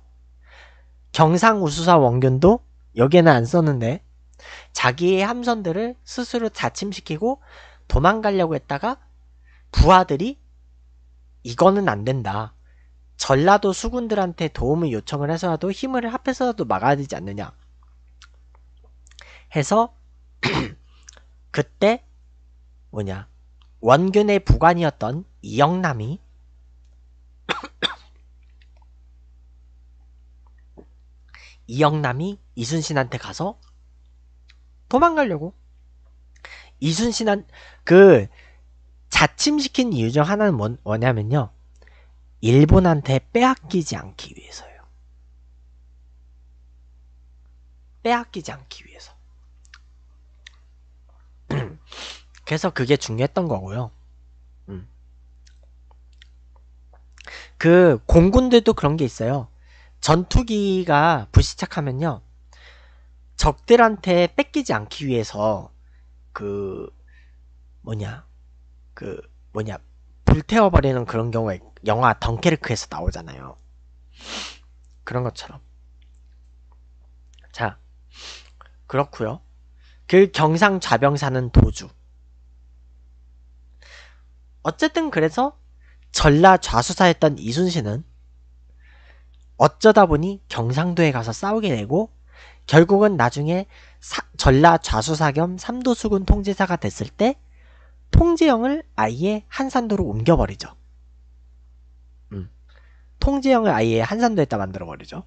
경상우수사 원균도 여기에는 안 썼는데 자기의 함선들을 스스로 자침시키고 도망가려고 했다가 부하들이 이거는 안 된다. 전라도 수군들한테 도움을 요청을 해서라도 힘을 합해서라도 막아야 되지 않느냐. 해서 그때 뭐냐 원균의 부관이었던 이영남이 이영남이 이순신한테 가서 도망가려고 이순신한 그 자침시킨 이유 중 하나는 뭐, 뭐냐면요 일본한테 빼앗기지 않기 위해서요 빼앗기지 않기 위해서 그래서 그게 중요했던 거고요 음. 그 공군들도 그런 게 있어요 전투기가 불시착하면요. 적들한테 뺏기지 않기 위해서 그 뭐냐 그 뭐냐 불태워버리는 그런 경우에 영화 덩케르크에서 나오잖아요. 그런 것처럼 자그렇구요그 경상 좌병사는 도주. 어쨌든 그래서 전라 좌수사였던 이순신은 어쩌다 보니 경상도에 가서 싸우게 되고 결국은 나중에 사, 전라 좌수사 겸 삼도수군 통제사가 됐을 때 통제형을 아예 한산도로 옮겨버리죠. 음. 통제형을 아예 한산도에다 만들어버리죠.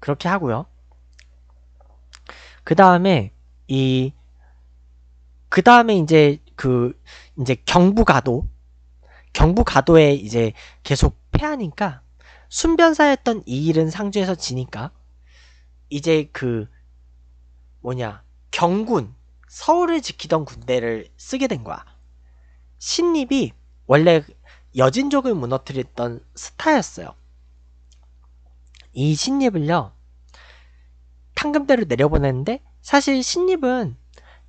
그렇게 하고요. 그 다음에 이그 다음에 이제 그 이제 경부가도 경부가도에 이제 계속 패하니까 순변사였던 이 일은 상주에서 지니까 이제 그 뭐냐 경군 서울을 지키던 군대를 쓰게 된 거야. 신립이 원래 여진족을 무너뜨렸던 스타였어요. 이 신립을요 탕금대로 내려보냈는데 사실 신립은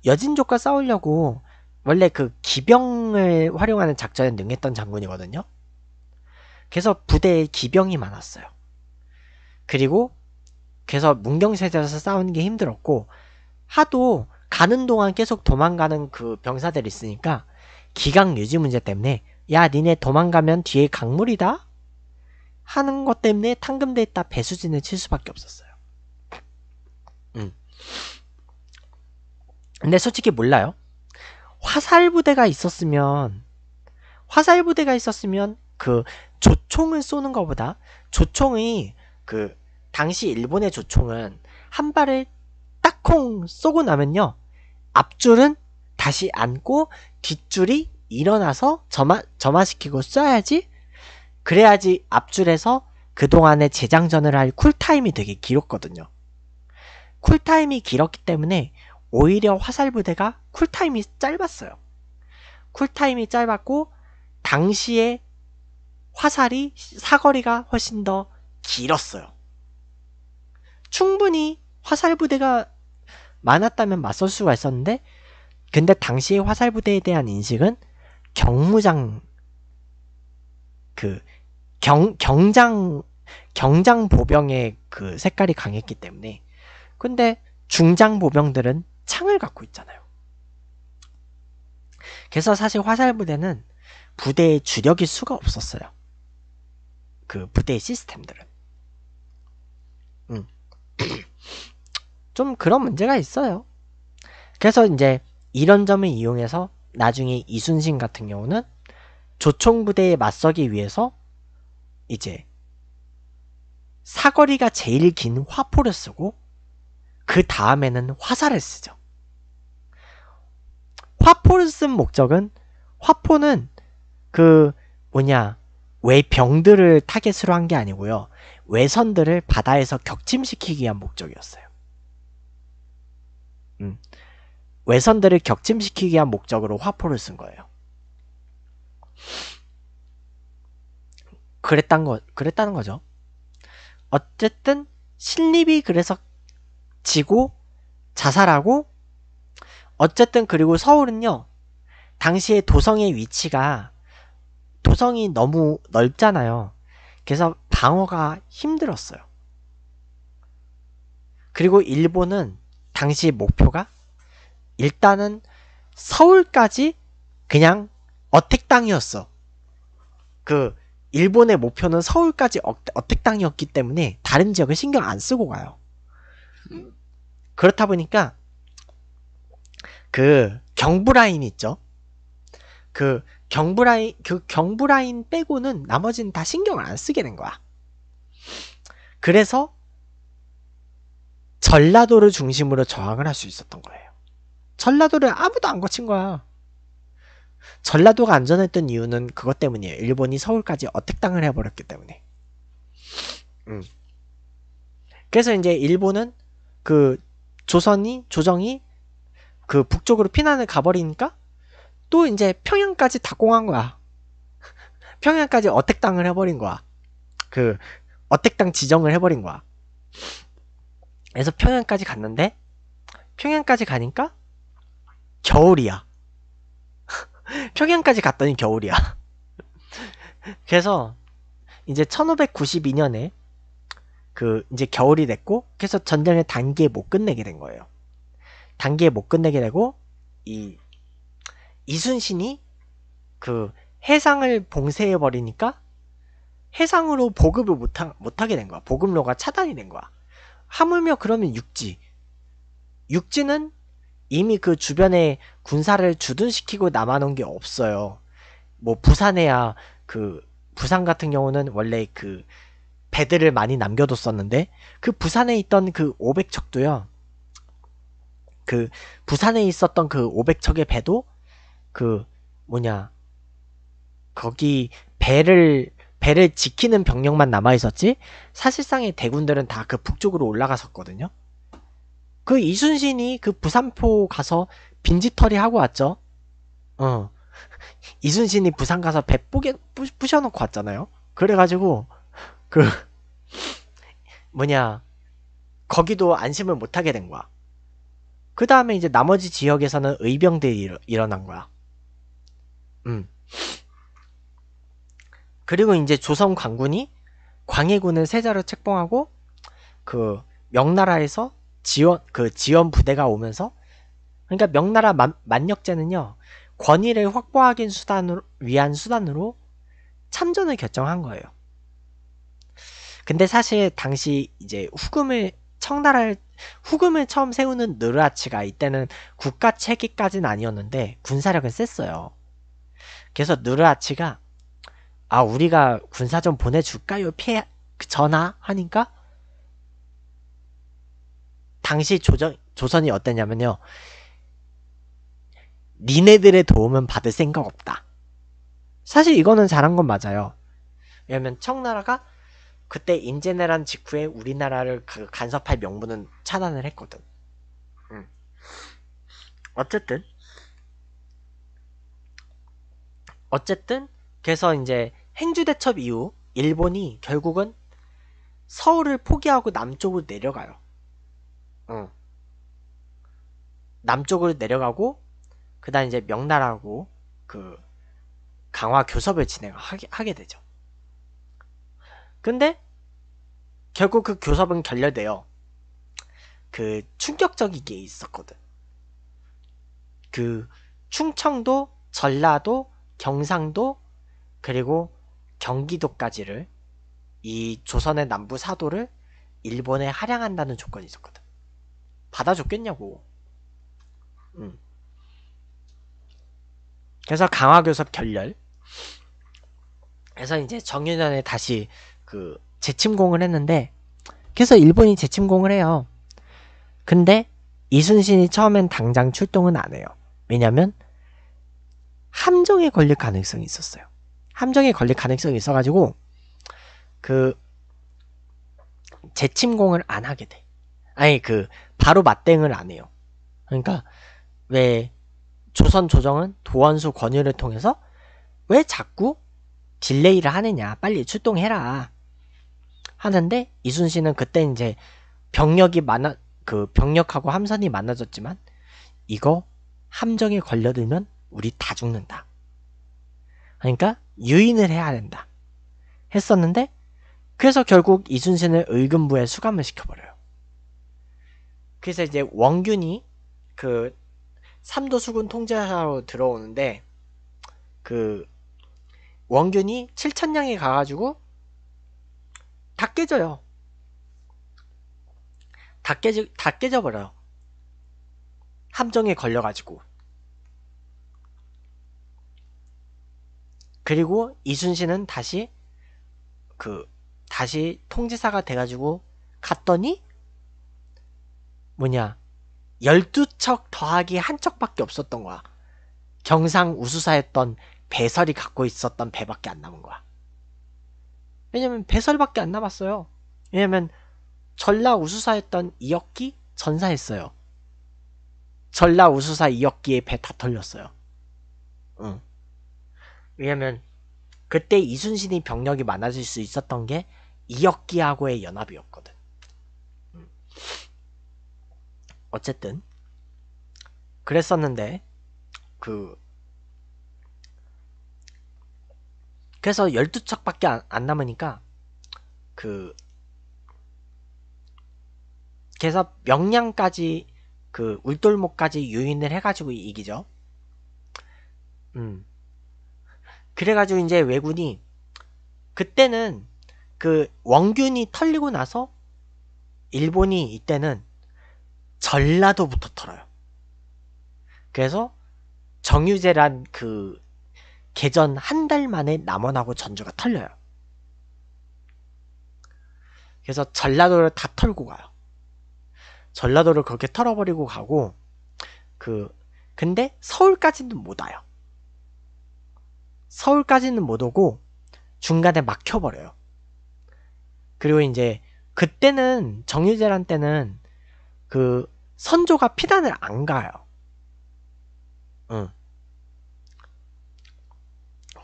여진족과 싸우려고 원래 그 기병을 활용하는 작전에 능했던 장군이거든요. 그래서 부대에 기병이 많았어요. 그리고 그래서 문경세대에서 싸우는 게 힘들었고 하도 가는 동안 계속 도망가는 그 병사들 이 있으니까 기강 유지 문제 때문에 야 니네 도망가면 뒤에 강물이다 하는 것 때문에 탕금돼 있다 배수진을 칠 수밖에 없었어요. 음. 근데 솔직히 몰라요. 화살 부대가 있었으면 화살 부대가 있었으면 그 조총을 쏘는 것보다 조총이 그 당시 일본의 조총은 한 발을 딱 콩 쏘고 나면요 앞줄은 다시 안고 뒷줄이 일어나서 점화, 점화시키고 쏴야지 그래야지 앞줄에서 그동안의 재장전을 할 쿨타임이 되게 길었거든요 쿨타임이 길었기 때문에 오히려 화살 부대가 쿨타임이 짧았어요 쿨타임이 짧았고 당시에 화살이 사거리가 훨씬 더 길었어요. 충분히 화살 부대가 많았다면 맞설 수가 있었는데 근데 당시의 화살 부대에 대한 인식은 경무장 그 경, 경장 경장 보병의 그 색깔이 강했기 때문에 근데 중장 보병들은 창을 갖고 있잖아요. 그래서 사실 화살 부대는 부대의 주력일 수가 없었어요. 그 부대 시스템들은 음. 좀 그런 문제가 있어요. 그래서 이제 이런 점을 이용해서 나중에 이순신 같은 경우는 조총 부대에 맞서기 위해서 이제 사거리가 제일 긴 화포를 쓰고 그 다음에는 화살을 쓰죠. 화포를 쓴 목적은 화포는 그 뭐냐 왜 병들을 타겟으로 한 게 아니고요. 외선들을 바다에서 격침시키기 위한 목적이었어요. 음. 외선들을 격침시키기 위한 목적으로 화포를 쓴 거예요. 그랬단 거, 그랬다는 거죠. 어쨌든 신립이 그래서 지고 자살하고 어쨌든 그리고 서울은요 당시에 도성의 위치가 도성이 너무 넓잖아요. 그래서 방어가 힘들었어요. 그리고 일본은 당시 목표가 일단은 서울까지 그냥 어택 땅이었어. 그 일본의 목표는 서울까지 어, 어택 땅이었기 때문에 다른 지역을 신경 안 쓰고 가요. 그렇다 보니까 그 경부 라인 있죠. 그 경부라인, 그 경부라인 빼고는 나머지는 다 신경을 안 쓰게 된 거야. 그래서 전라도를 중심으로 저항을 할 수 있었던 거예요. 전라도를 아무도 안 거친 거야. 전라도가 안전했던 이유는 그것 때문이에요. 일본이 서울까지 어택당을 해버렸기 때문에. 음. 그래서 이제 일본은 그 조선이 조정이 그 북쪽으로 피난을 가버리니까 또 이제 평양까지 다공한 거야. 평양까지 어택당을 해버린 거야. 그 어택당 지정을 해버린 거야. 그래서 평양까지 갔는데 평양까지 가니까 겨울이야. 평양까지 갔더니 겨울이야. 그래서 이제 1592년에 그 이제 겨울이 됐고 그래서 전쟁을 단기에 못 끝내게 된 거예요. 단기에 못 끝내게 되고 이 이순신이 그 해상을 봉쇄해 버리니까 해상으로 보급을 못하, 못하게 된 거야. 보급로가 차단이 된 거야. 하물며 그러면 육지. 육지는 이미 그 주변에 군사를 주둔시키고 남아놓은 게 없어요. 뭐 부산에야 그 부산 같은 경우는 원래 그 배들을 많이 남겨뒀었는데 그 부산에 있던 그 500척도요. 그 부산에 있었던 그 500척의 배도 그 뭐냐 거기 배를 배를 지키는 병력만 남아 있었지 사실상의 대군들은 다 그 북쪽으로 올라갔었거든요. 그 이순신이 그 부산포 가서 빈지털이 하고 왔죠. 어. 이순신이 부산 가서 배 뿌게 부셔놓고 왔잖아요. 그래가지고 그 뭐냐 거기도 안심을 못하게 된 거야. 그 다음에 이제 나머지 지역에서는 의병들이 일어난 거야. 음. 그리고 이제 조선 광군이 광해군을 세자로 책봉하고 그 명나라에서 지원 그 지원 부대가 오면서 그러니까 명나라 만, 만력제는요 권위를 확보하기 수단으로 위한 수단으로 참전을 결정한 거예요. 근데 사실 당시 이제 후금을 청나라를 후금을 처음 세우는 느르아치가 이때는 국가 체계까지는 아니었는데 군사력은 셌어요. 그래서 누르아치가 아 우리가 군사 좀 보내줄까요? 피해 그 전화 하니까 당시 조정, 조선이 어땠냐면요. 니네들의 도움은 받을 생각 없다. 사실 이거는 잘한 건 맞아요. 왜냐면 청나라가 그때 인제네란 직후에 우리나라를 간섭할 명분은 차단을 했거든. 음. 어쨌든 어쨌든 그래서 이제 행주 대첩 이후 일본이 결국은 서울을 포기하고 남쪽으로 내려가요. 어. 남쪽으로 내려가고 그다음 이제 명나라하고 그 강화 교섭을 진행하게 하게 되죠. 근데 결국 그 교섭은 결렬돼요. 그 충격적인 게 있었거든. 그 충청도, 전라도, 경상도 그리고 경기도까지를 이 조선의 남부 사도를 일본에 할양한다는 조건이 있었거든. 받아줬겠냐고. 음. 그래서 강화교섭 결렬. 그래서 이제 정윤현에 다시 그 재침공을 했는데 그래서 일본이 재침공을 해요. 근데 이순신이 처음엔 당장 출동은 안 해요. 왜냐면 함정에 걸릴 가능성이 있었어요. 함정에 걸릴 가능성이 있어가지고 그 재침공을 안 하게 돼. 아니 그 바로 맞대응을 안 해요. 그러니까 왜 조선 조정은 도원수 권유를 통해서 왜 자꾸 딜레이를 하느냐 빨리 출동해라 하는데 이순신은 그때 이제 병력이 많아 그 병력하고 함선이 많아졌지만 이거 함정에 걸려들면 우리 다 죽는다. 그러니까 유인을 해야 된다. 했었는데 그래서 결국 이순신을 의금부에 수감을 시켜버려요. 그래서 이제 원균이 그 삼도수군 통제하로 들어오는데 그 원균이 7천량에 가가지고 다 깨져요. 다 깨져 다 깨져버려요. 함정에 걸려가지고. 그리고 이순신은 다시 그 다시 통지사가 돼가지고 갔더니 뭐냐 12척 더하기 한 척밖에 없었던 거야. 경상 우수사였던 배설이 갖고 있었던 배밖에 안 남은 거야. 왜냐면 배설밖에 안 남았어요. 왜냐면 전라 우수사였던 이역기 전사했어요. 전라 우수사 이역기의 배 다 털렸어요. 응. 왜냐면 그때 이순신이 병력이 많아질 수 있었던 게 이역기하고의 연합이었거든. 어쨌든 그랬었는데 그 그래서 12척밖에 안, 안 남으니까 그 그래서 명량까지 그 울돌목까지 유인을 해가지고 이기죠. 음. 그래가지고 이제 왜군이 그때는 그 원균이 털리고 나서 일본이 이때는 전라도부터 털어요. 그래서 정유재란 그 개전 한 달 만에 남원하고 전주가 털려요. 그래서 전라도를 다 털고 가요. 전라도를 그렇게 털어버리고 가고 그 근데 서울까지는 못 와요. 서울까지는 못 오고 중간에 막혀버려요. 그리고 이제 그때는 정유재란 때는 그 선조가 피난을 안 가요. 응.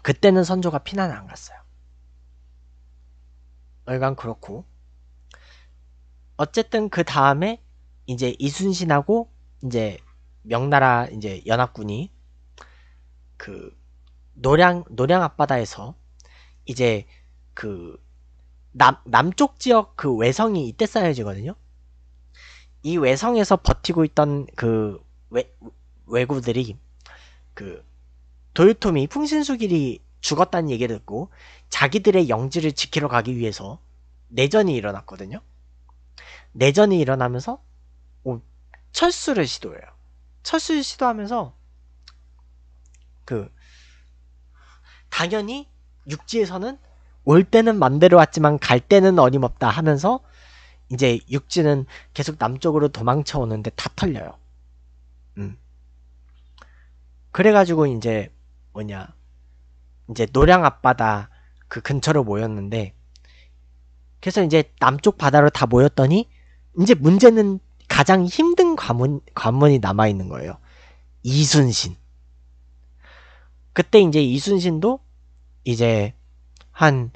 그때는 선조가 피난을 안 갔어요. 얼간 그렇고 어쨌든 그 다음에 이제 이순신하고 이제 명나라 이제 연합군이 그 노량 노량 앞바다에서 이제 그 남, 남쪽 지역 그 외성이 이때 쌓여지거든요. 이 외성에서 버티고 있던 그 외, 외구들이 그 도요토미 풍신수길이 죽었다는 얘기를 듣고 자기들의 영지를 지키러 가기 위해서 내전이 일어났거든요. 내전이 일어나면서 철수를 시도해요. 철수를 시도하면서 그 당연히 육지에서는 올 때는 맘대로 왔지만 갈 때는 어림없다 하면서 이제 육지는 계속 남쪽으로 도망쳐 오는데 다 털려요. 음. 그래가지고 이제 뭐냐 이제 노량 앞바다 그 근처로 모였는데 그래서 이제 남쪽 바다로 다 모였더니 이제 문제는 가장 힘든 관문 관문이 남아 있는 거예요. 이순신. 그때 이제 이순신도 이제 한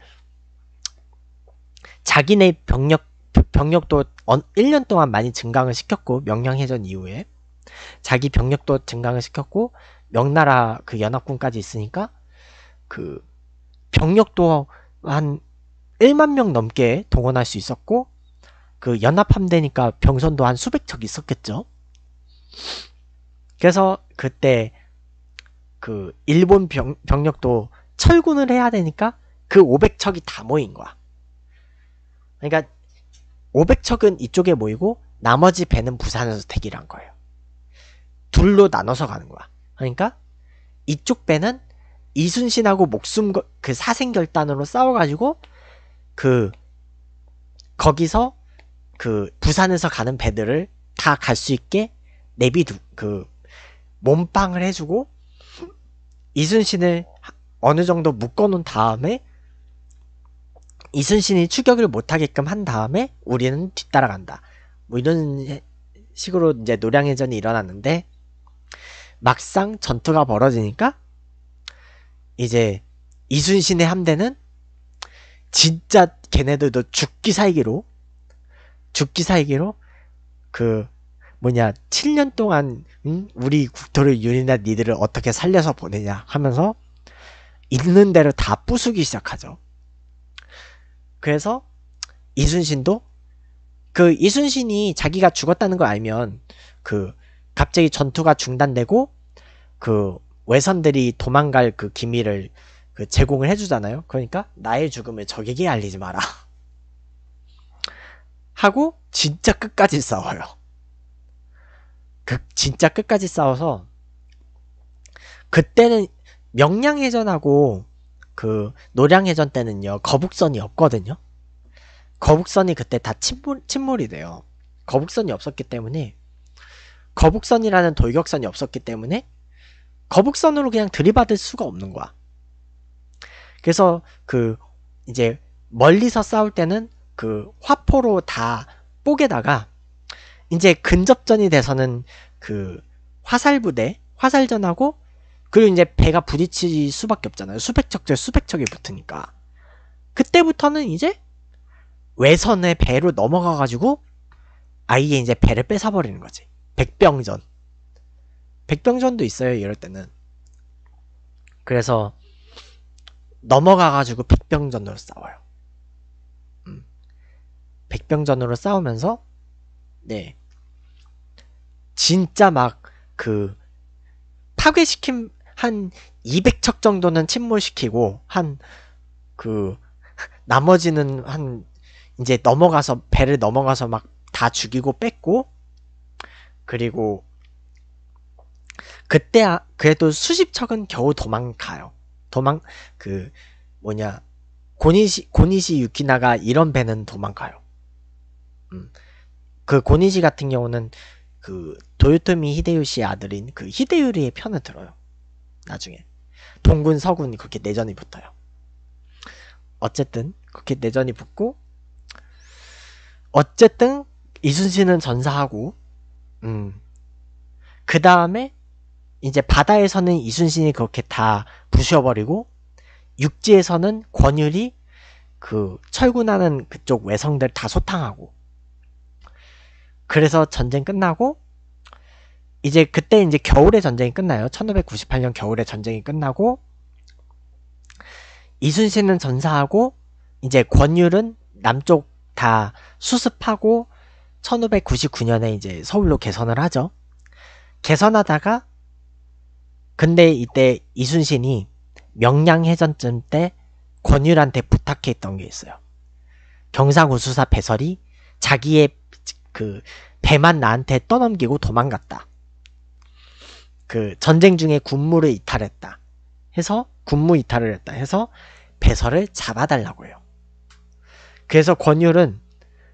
자기네 병력 병력도 1년 동안 많이 증강을 시켰고 명량해전 이후에 자기 병력도 증강을 시켰고 명나라 그 연합군까지 있으니까 그 병력도 한 1만 명 넘게 동원할 수 있었고 그 연합함대니까 병선도 한 수백 척 있었겠죠. 그래서 그때 그 일본 병, 병력도 철군을 해야 되니까 그 500척이 다 모인 거야. 그러니까 500척은 이쪽에 모이고 나머지 배는 부산에서 대기를 한 거예요. 둘로 나눠서 가는 거야. 그러니까 이쪽 배는 이순신하고 목숨 그 사생결단으로 싸워가지고 그 거기서 그 부산에서 가는 배들을 다 갈 수 있게 내비두 그 몸빵을 해주고 이순신을 어느 정도 묶어놓은 다음에 이순신이 추격을 못하게끔 한 다음에 우리는 뒤따라간다. 뭐 이런 식으로 이제 노량해전이 일어났는데 막상 전투가 벌어지니까 이제 이순신의 함대는 진짜 걔네들도 죽기 살기로 죽기 살기로 그 뭐냐 7년 동안 응? 음? 우리 국토를 유린한 니들을 어떻게 살려서 보내냐 하면서 있는 대로 다 부수기 시작하죠. 그래서 이순신도 그 이순신이 자기가 죽었다는 걸 알면 그 갑자기 전투가 중단되고 그 외선들이 도망갈 그 기밀을 그 제공을 해주잖아요. 그러니까 나의 죽음을 적에게 알리지 마라. 하고 진짜 끝까지 싸워요. 그 진짜 끝까지 싸워서 그때는 명량해전하고 그 노량해전 때는요 거북선이 없거든요. 거북선이 그때 다 침몰, 침몰이 돼요. 거북선이 없었기 때문에 거북선이라는 돌격선이 없었기 때문에 거북선으로 그냥 들이받을 수가 없는 거야. 그래서 그 이제 멀리서 싸울 때는 그 화포로 다 뽀개다가 이제 근접전이 돼서는 그 화살 부대, 화살전하고 그리고 이제 배가 부딪힐 수밖에 없잖아요. 수백 척째 수백 척이 붙으니까. 그때부터는 이제 외선의 배로 넘어가가지고 아예 이제 배를 뺏어버리는 거지. 백병전. 백병전도 있어요, 이럴 때는. 그래서 넘어가가지고 백병전으로 싸워요. 음. 백병전으로 싸우면서, 네. 진짜 막 그 파괴시킨 한 200척 정도는 침몰시키고 한 그 나머지는 한 이제 넘어가서 배를 넘어가서 막 다 죽이고 뺐고 그리고 그때 야 아, 그래도 수십 척은 겨우 도망가요. 도망 그 뭐냐 고니시 고니시 유키나가 이런 배는 도망가요. 음. 그 고니시 같은 경우는 그 도요토미 히데요시 아들인 그 히데요리의 편을 들어요. 나중에 동군 서군이 그렇게 내전이 붙어요. 어쨌든 그렇게 내전이 붙고 어쨌든 이순신은 전사하고 음. 그 다음에 이제 바다에서는 이순신이 그렇게 다 부셔버리고 육지에서는 권율이 그 철군하는 그쪽 외성들 다 소탕하고 그래서 전쟁 끝나고 이제 그때 이제 겨울의 전쟁이 끝나요. 1598년 겨울의 전쟁이 끝나고 이순신은 전사하고 이제 권율은 남쪽 다 수습하고 1599년에 이제 서울로 개선을 하죠. 개선하다가 근데 이때 이순신이 명량해전쯤 때 권율한테 부탁했던 게 있어요. 경상우수사 배설이 자기의 그 배만 나한테 떠넘기고 도망갔다. 그 전쟁 중에 군무를 이탈했다 해서 군무 이탈을 했다 해서 배설을 잡아달라고요. 해 그래서 권율은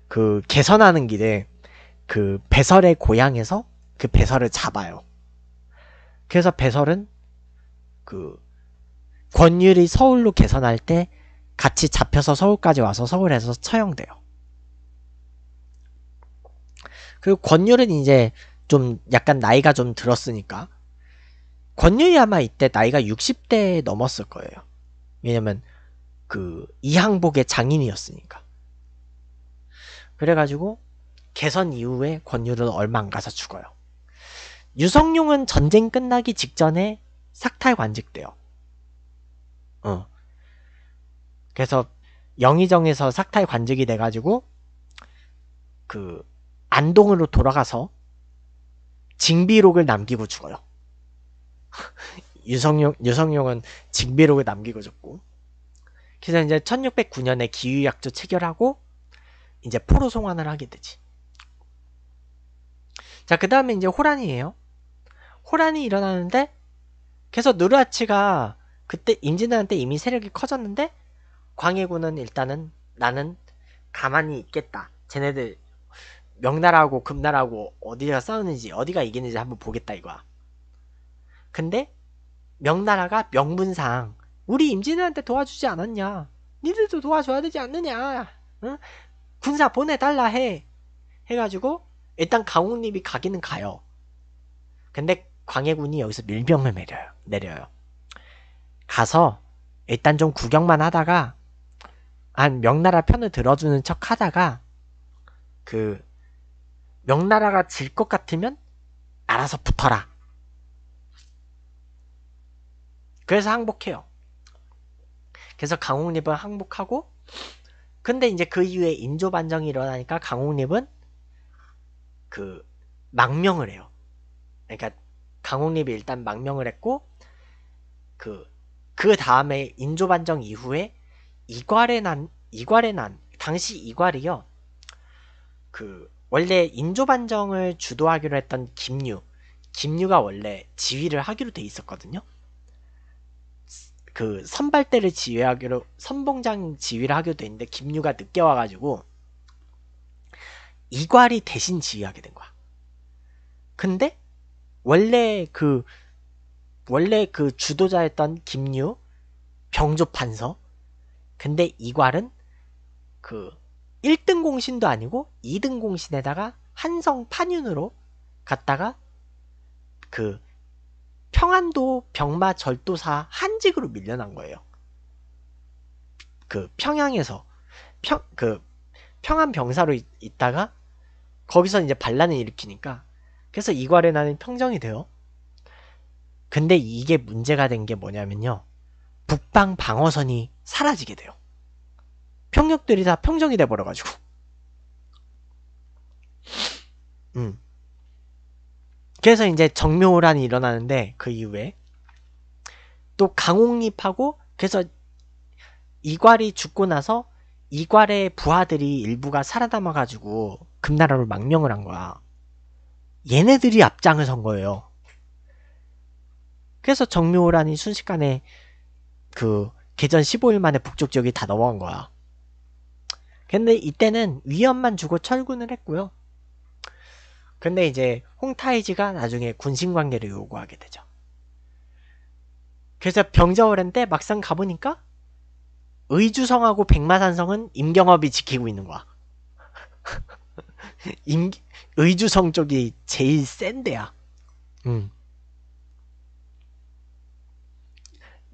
그 개선하는 길에 그 배설의 고향에서 그 배설을 잡아요. 그래서 배설은 그 권율이 서울로 개선할 때 같이 잡혀서 서울까지 와서 서울에서 처형돼요. 그리고 권율은 이제 좀 약간 나이가 좀 들었으니까 권유이 아마 이때 나이가 60대 넘었을 거예요. 왜냐면 그 이항복의 장인이었으니까. 그래가지고 개선 이후에 권유는 얼마 안 가서 죽어요. 유성룡은 전쟁 끝나기 직전에 삭탈 관직돼요. 어. 그래서 영의정에서 삭탈 관직이 돼가지고 그 안동으로 돌아가서 징비록을 남기고 죽어요. 유성룡, 유성룡은 직비록을 남기고 줬고 그래서 이제 1609년에 기후약조 체결하고 이제 포로 송환을 하게 되지. 자, 그 다음에 이제 호란이에요. 호란이 일어나는데 그래서 누르아치가 그때 임진왜란 때 이미 세력이 커졌는데 광해군은 일단은 나는 가만히 있겠다. 쟤네들 명나라하고 금나라하고 어디가 싸우는지 어디가 이기는지 한번 보겠다 이거야. 근데 명나라가 명분상 우리 임진왜란때 도와주지 않았냐 니들도 도와줘야 되지 않느냐 응? 군사 보내달라 해 해가지고 일단 강웅립이 가기는 가요 근데 광해군이 여기서 밀병을 내려요 내려요 가서 일단 좀 구경만 하다가 한 명나라 편을 들어주는 척 하다가 그 명나라가 질 것 같으면 알아서 붙어라 그래서 항복해요. 그래서 강홍립은 항복하고 근데 이제 그 이후에 인조 반정이 일어나니까 강홍립은 그 망명을 해요. 그러니까 강홍립이 일단 망명을 했고 그그 그 다음에 인조 반정 이후에 이괄의 난 이괄의 난 당시 이괄이요. 그 원래 인조 반정을 주도하기로 했던 김유 김유가 원래 지휘를 하기로 돼 있었거든요. 그 선발대를 지휘하기로 선봉장 지휘를 하게되는데 김유가 늦게 와가지고 이괄이 대신 지휘하게 된 거야. 근데 원래 그 원래 그 주도자였던 김유 병조 판서 근데 이괄은 그 1등 공신도 아니고 2등 공신에다가 한성 판윤으로 갔다가 그 평안도 병마 절도사 한직으로 밀려난 거예요. 그 평양에서 평그 평안 병사로 있, 있다가 거기서 이제 반란을 일으키니까 그래서 이괄의나는 평정이 돼요. 근데 이게 문제가 된 게 뭐냐면요. 북방 방어선이 사라지게 돼요. 평역들이 다 평정이 돼버려가지고. 음. 그래서 이제 정묘란이 일어나는데 그 이후에 또강홍립하고 그래서 이괄이 죽고 나서 이괄의 부하들이 일부가 살아남아 가지고 금나라로 망명을 한 거야. 얘네들이 앞장을 선 거예요. 그래서 정묘란이 순식간에 그 개전 15일 만에 북쪽 지역이 다 넘어간 거야. 근데 이때는 위엄만 주고 철군을 했고요. 근데 이제 홍타이지가 나중에 군신 관계를 요구하게 되죠. 그래서 병자호란 때 막상 가보니까 의주성하고 백마산성은 임경업이 지키고 있는 거야. 임, 의주성 쪽이 제일 센 데야. 음.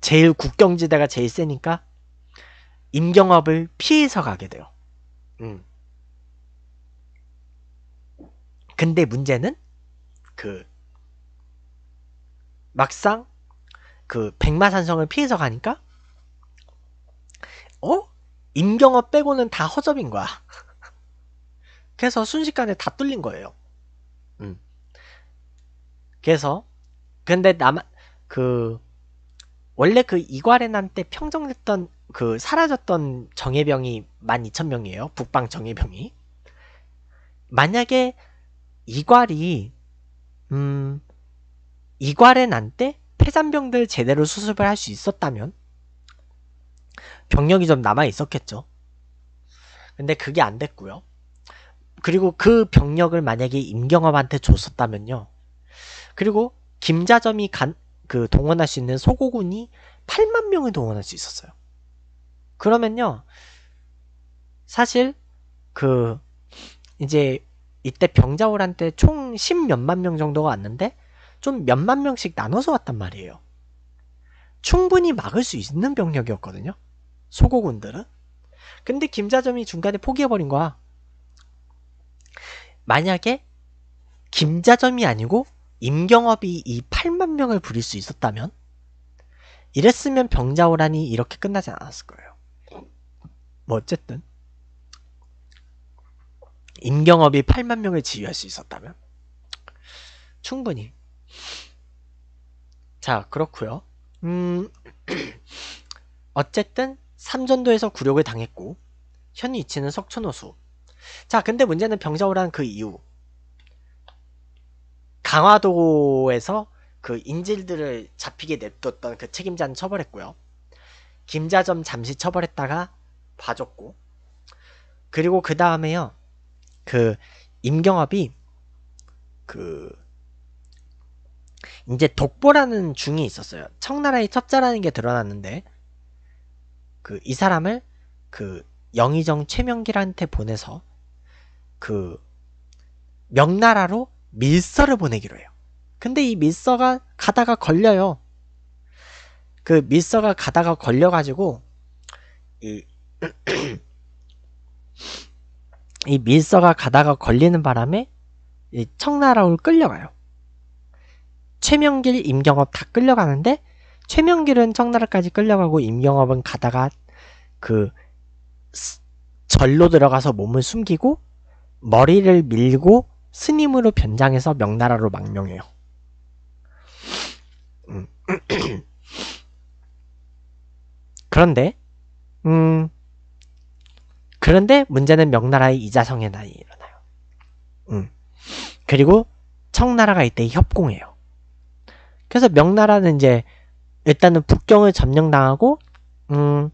제일 국경지대가 제일 세니까 임경업을 피해서 가게 돼요. 음. 근데 문제는 그 막상 그 백마산성을 피해서 가니까 어? 임경업 빼고는 다 허접인 거야. 그래서 순식간에 다 뚫린 거예요. 음. 그래서 근데 남그 원래 그 이괄해난 때 평정됐던 그 사라졌던 정예병이 12,000명이에요. 북방 정예병이. 만약에 이괄이 음이괄에난때 폐잔병들 제대로 수습을 할 수 있었다면 병력이 좀 남아 있었겠죠. 근데 그게 안 됐고요. 그리고 그 병력을 만약에 임경업한테 줬었다면요. 그리고 김자점이 간, 그 동원할 수 있는 소고군이 8만 명을 동원할 수 있었어요. 그러면요. 사실 그 이제 이때 병자호란 때 총 10몇만 명 정도가 왔는데 좀 몇만 명씩 나눠서 왔단 말이에요. 충분히 막을 수 있는 병력이었거든요. 소고군들은. 근데 김자점이 중간에 포기해버린 거야. 만약에 김자점이 아니고 임경업이 이 8만 명을 부릴 수 있었다면 이랬으면 병자호란이 이렇게 끝나지 않았을 거예요. 뭐 어쨌든 임경업이 8만 명을 지휘할 수 있었다면 충분히 자 그렇고요 음 어쨌든 삼전도에서 굴욕을 당했고 현이 치는 석촌호수 자 근데 문제는 병자호란 그 이후 강화도에서 그 인질들을 잡히게 냅뒀던 그 책임자는 처벌했고요 김자점 잠시 처벌했다가 봐줬고 그리고 그 다음에요 그 임경합이 그 이제 독보라는 중이 있었어요. 청나라의 첩자라는 게 드러났는데 그 이 사람을 그 영의정 최명길한테 보내서 그 명나라로 밀서를 보내기로 해요. 근데 이 밀서가 가다가 걸려요. 그 밀서가 가다가 걸려가지고 이 이 밀서가 가다가 걸리는 바람에 청나라로 끌려가요. 최명길, 임경업 다 끌려가는데 최명길은 청나라까지 끌려가고 임경업은 가다가 그 절로 들어가서 몸을 숨기고 머리를 밀고 스님으로 변장해서 명나라로 망명해요. 음. 그런데 음 그런데 문제는 명나라의 이자성의 난이 일어나요. 음. 그리고 청나라가 이때 협공해요. 그래서 명나라는 이제 일단은 북경을 점령당하고 음,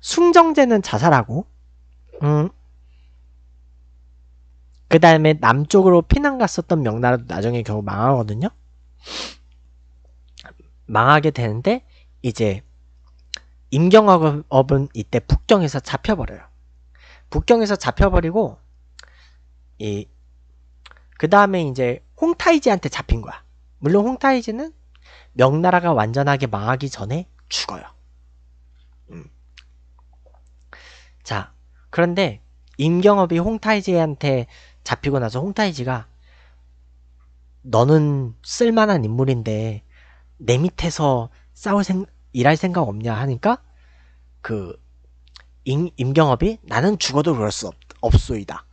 숭정제는 자살하고 음, 그 다음에 남쪽으로 피난 갔었던 명나라도 나중에 결국 망하거든요. 망하게 되는데 이제 임경업은 이때 북경에서 잡혀버려요. 북경에서 잡혀버리고 이그 다음에 이제 홍타이지한테 잡힌 거야. 물론 홍타이지는 명나라가 완전하게 망하기 전에 죽어요. 음. 자 그런데 임경업이 홍타이지한테 잡히고 나서 홍타이지가 너는 쓸만한 인물인데 내 밑에서 싸울 생각 일할 생각 없냐 하니까 그 임, 임경업이 나는 죽어도 그럴 수 없, 없소이다.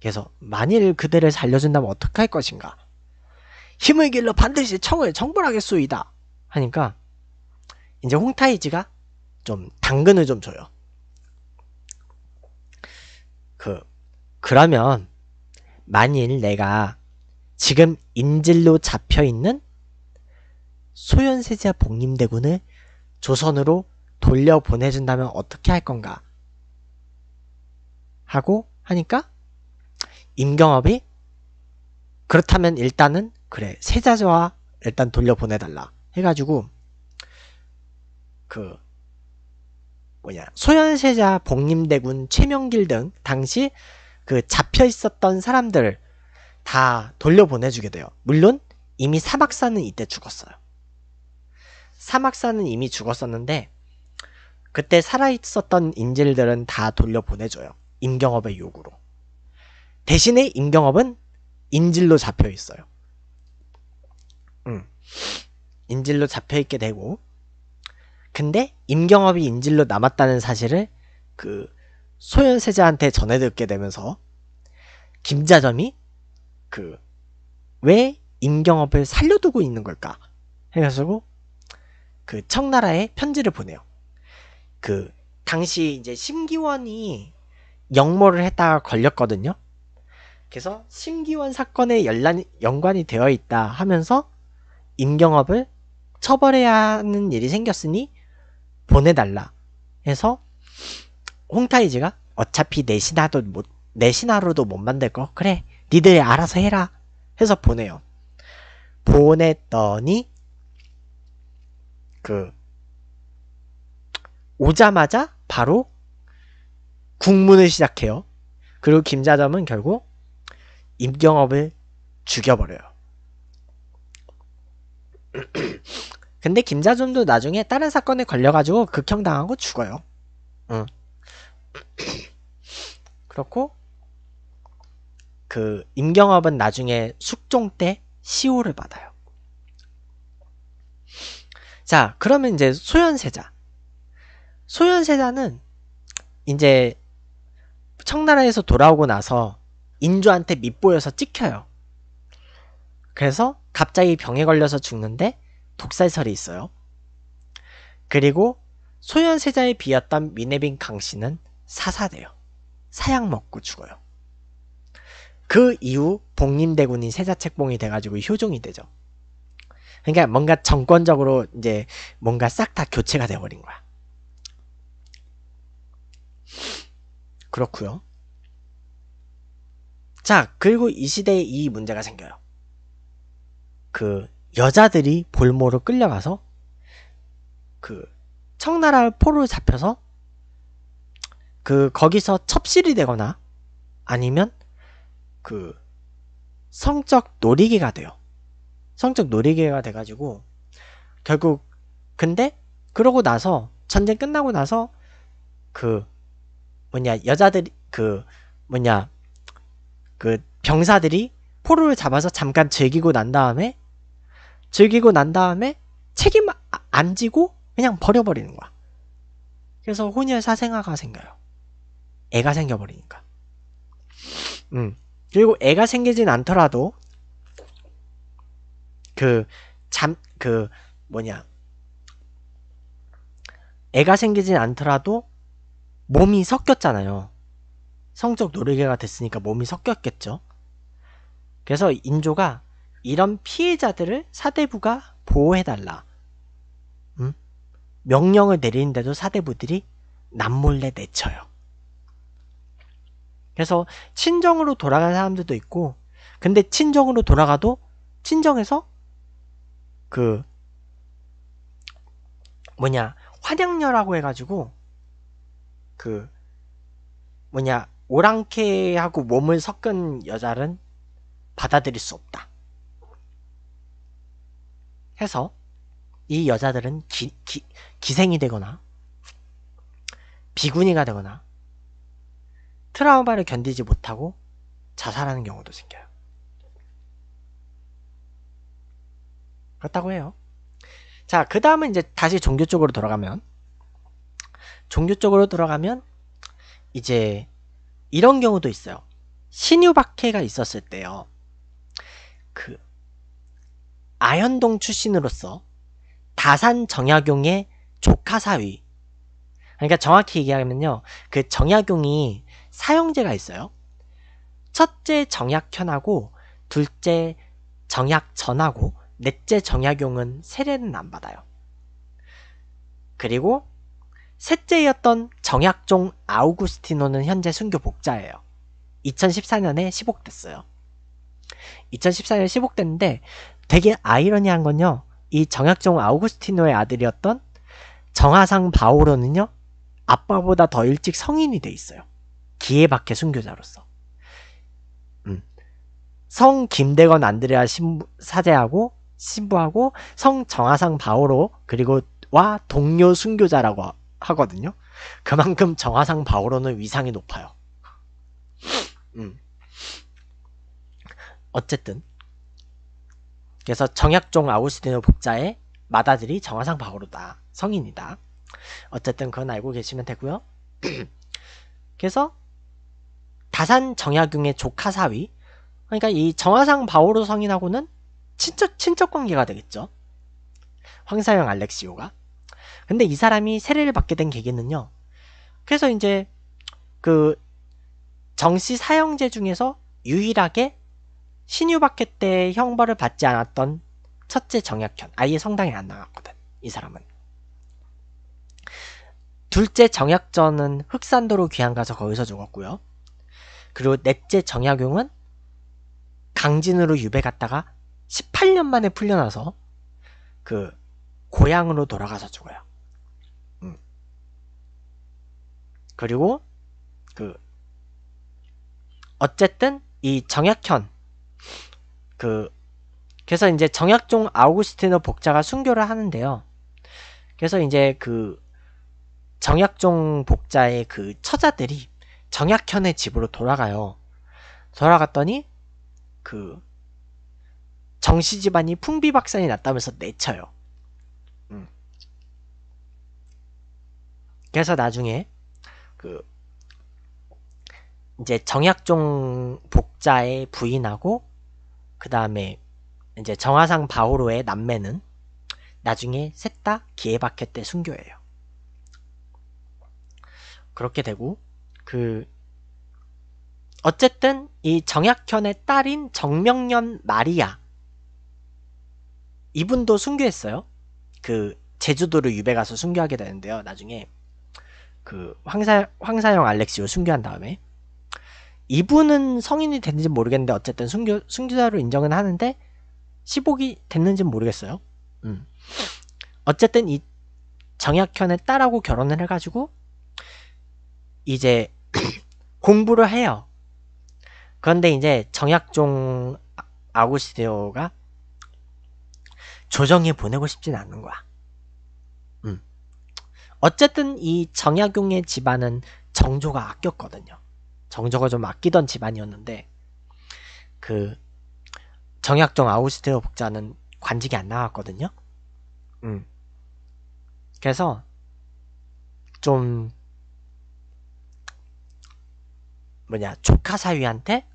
그래서 만일 그대를 살려준다면 어떻게 할 것인가? 힘을 길러 반드시 청을 청벌하겠소이다. 하니까 이제 홍타이지가 좀 당근을 좀 줘요. 그 그러면 만일 내가 지금 인질로 잡혀 있는 소현세자 복림대군을 조선으로 돌려보내준다면 어떻게 할 건가 하고 하니까 임경업이 그렇다면 일단은 그래 세자와 일단 돌려보내달라 해가지고 그 뭐냐 소현세자 복림대군 최명길 등 당시 그 잡혀 있었던 사람들 다 돌려보내주게 돼요 물론 이미 사박사는 이때 죽었어요 사막사는 이미 죽었었는데 그때 살아있었던 인질들은 다 돌려보내줘요. 임경업의 요구로. 대신에 임경업은 인질로 잡혀 있어요. 응. 음. 인질로 잡혀 있게 되고 근데 임경업이 인질로 남았다는 사실을 그 소현세자한테 전해 듣게 되면서 김자점이 그 왜 임경업을 살려두고 있는 걸까 해가지고 그 청나라에 편지를 보내요. 그 당시 이제 심기원이 역모를 했다가 걸렸거든요. 그래서 심기원 사건에 연란, 연관이 되어 있다 하면서 임경업을 처벌해야 하는 일이 생겼으니 보내달라 해서 홍타이즈가 어차피 내 신하도 못, 내 신하로도 못 만들 거 그래 니들 알아서 해라 해서 보내요. 보냈더니 그 오자마자 바로 국문을 시작해요. 그리고 김자점은 결국 임경업을 죽여버려요. 근데 김자점도 나중에 다른 사건에 걸려가지고 극형당하고 죽어요. 응. 그렇고 그 임경업은 나중에 숙종 때 시호를 받아요. 자, 그러면 이제 소현세자. 소현세자는 이제 청나라에서 돌아오고 나서 인조한테 밑보여서 찍혀요. 그래서 갑자기 병에 걸려서 죽는데 독살설이 있어요. 그리고 소현세자의 비였던 미네빈 강씨는 사사돼요. 사약 먹고 죽어요. 그 이후 복림대군이 세자책봉이 돼가지고 효종이 되죠. 그러니까 뭔가 정권적으로 이제 뭔가 싹 다 교체가 되어버린 거야. 그렇구요 자, 그리고 이 시대에 이 문제가 생겨요. 그 여자들이 볼모로 끌려가서 그 청나라 포로 잡혀서 그 거기서 첩실이 되거나 아니면 그 성적 놀이기가 돼요. 성적 놀이기회가 돼가지고 결국 근데 그러고 나서 전쟁 끝나고 나서 그 뭐냐 여자들이 그 뭐냐 그 병사들이 포로를 잡아서 잠깐 즐기고 난 다음에 즐기고 난 다음에 책임 안 지고 그냥 버려버리는 거야. 그래서 혼혈 사생아가 생겨요. 애가 생겨버리니까. 음. 그리고 애가 생기진 않더라도 그잠그 그 뭐냐 애가 생기진 않더라도 몸이 섞였잖아요. 성적 노리개가 됐으니까 몸이 섞였겠죠. 그래서 인조가 이런 피해자들을 사대부가 보호해달라. 음? 명령을 내리는데도 사대부들이 남몰래 내쳐요. 그래서 친정으로 돌아간 사람들도 있고, 근데 친정으로 돌아가도 친정에서 그 뭐냐 환영녀라고 해가지고 그 뭐냐 오랑캐하고 몸을 섞은 여자는 받아들일 수 없다. 해서 이 여자들은 기, 기, 기생이 되거나 비구니가 되거나 트라우마를 견디지 못하고 자살하는 경우도 생겨요. 그렇다고 해요. 자, 그 다음은 이제 다시 종교 쪽으로 돌아가면, 종교 쪽으로 돌아가면, 이제, 이런 경우도 있어요. 신유박해가 있었을 때요. 그, 아현동 출신으로서 다산 정약용의 조카 사위. 그러니까 정확히 얘기하면요. 그 정약용이 사형제가 있어요. 첫째 정약현하고 둘째 정약전하고 넷째 정약용은 세례는 안 받아요. 그리고 셋째였던 정약종 아우구스티노는 현재 순교 복자예요. 2014년에 시복됐어요. 2014년에 시복됐는데 되게 아이러니한 건요. 이 정약종 아우구스티노의 아들이었던 정화상 바오로는요. 아빠보다 더 일찍 성인이 돼 있어요. 기에박해 순교자로서. 음. 성 김대건 안드레아 사제하고 신부하고 성 정화상 바오로 그리고 와 동료 순교자라고 하거든요. 그만큼 정화상 바오로는 위상이 높아요. 음. 어쨌든 그래서 정약종 아우스티노 복자의 마다들이 정화상 바오로다 성인이다. 어쨌든 그건 알고 계시면 되고요. 그래서 다산 정약용의 조카 사위 그러니까 이 정화상 바오로 성인하고는 친척, 친척 관계가 되겠죠. 황사형 알렉시오가. 근데 이 사람이 세례를 받게 된 계기는요. 그래서 이제 그 정씨 사형제 중에서 유일하게 신유박해 때 형벌을 받지 않았던 첫째 정약현. 아예 성당에 안 나갔거든. 이 사람은. 둘째 정약전은 흑산도로 귀향 가서 거기서 죽었고요. 그리고 넷째 정약용은 강진으로 유배 갔다가 18년 만에 풀려나서 그 고향으로 돌아가서 죽어요. 음. 그리고 그 어쨌든 이 정약현 그 그래서 이제 정약종 아우구스티노 복자가 순교를 하는데요. 그래서 이제 그 정약종 복자의 그 처자들이 정약현의 집으로 돌아가요. 돌아갔더니 그 정씨 집안이 풍비박산이 났다면서 내쳐요. 음. 그래서 나중에 그 이제 정약종 복자의 부인하고 그 다음에 이제 정화상 바오로의 남매는 나중에 셋 다 기에바케 때순교예요 그렇게 되고 그 어쨌든 이 정약현의 딸인 정명년 마리아 이분도 순교했어요. 그제주도를 유배 가서 순교하게 되는데요. 나중에 그 황사 황사영 알렉시오 순교한 다음에 이분은 성인이 됐는지 모르겠는데 어쨌든 순교 순교자로 인정은 하는데 15기 됐는지 모르겠어요. 음. 어쨌든 이 정약현의 딸하고 결혼을 해가지고 이제 공부를 해요. 그런데 이제 정약종 아구시데오가 조정해 보내고 싶진 않는 거야. 음. 어쨌든 이 정약용의 집안은 정조가 아꼈거든요. 정조가 좀 아끼던 집안이었는데 그 정약종 아우스테오 복자는 관직이 안 나왔거든요. 음. 그래서 좀 뭐냐 조카 사위한테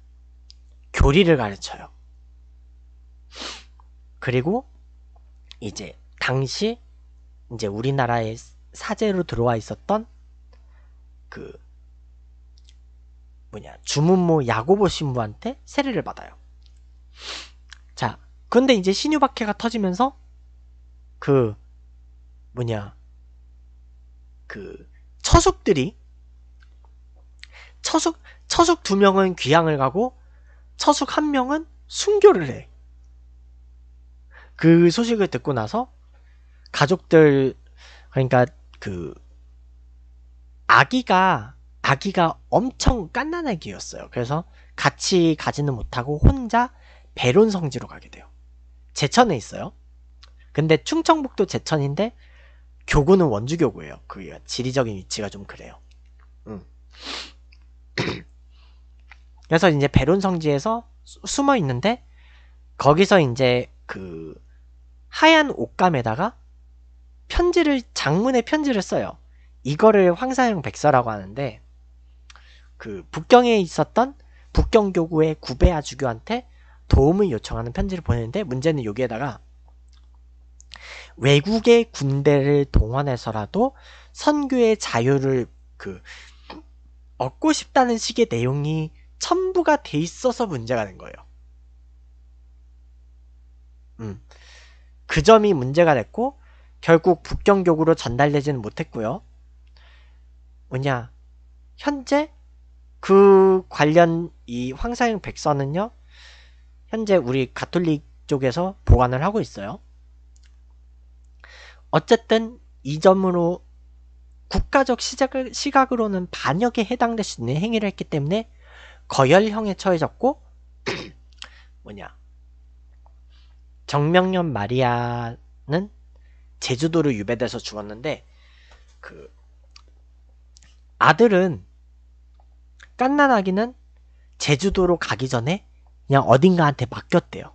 교리를 가르쳐요. 그리고 이제 당시 이제 우리나라에 사제로 들어와 있었던 그 뭐냐 주문모 야고보 신부한테 세례를 받아요. 자, 그런데 이제 신유박해가 터지면서 그 뭐냐 그 처숙들이 처숙 처숙 두 명은 귀향을 가고 처숙 한 명은 순교를 해. 그 소식을 듣고 나서 가족들 그러니까 그 아기가 아기가 엄청 깐난 아기였어요. 그래서 같이 가지는 못하고 혼자 배론 성지로 가게 돼요. 제천에 있어요. 근데 충청북도 제천인데 교구는 원주교구예요. 그 지리적인 위치가 좀 그래요. 음. 그래서 이제 배론 성지에서 숨어 있는데 거기서 이제 그 하얀 옷감에다가 편지를 장문의 편지를 써요. 이거를 황사형 백서라고 하는데 그 북경에 있었던 북경교구의 구베아 주교한테 도움을 요청하는 편지를 보냈는데 문제는 여기에다가 외국의 군대를 동원해서라도 선교의 자유를 그 얻고 싶다는 식의 내용이 첨부가 돼 있어서 문제가 된 거예요. 음. 그 점이 문제가 됐고 결국 북경교구로 전달되지는 못했고요. 뭐냐 현재 그 관련 이 황사형 백서는요 현재 우리 가톨릭 쪽에서 보관을 하고 있어요. 어쨌든 이 점으로 국가적 시작을, 시각으로는 반역에 해당될 수 있는 행위를 했기 때문에 거열형에 처해졌고 뭐냐 정명년 마리아는 제주도로 유배돼서 죽었는데 그 아들은 깐난아기는 제주도로 가기 전에 그냥 어딘가한테 맡겼대요.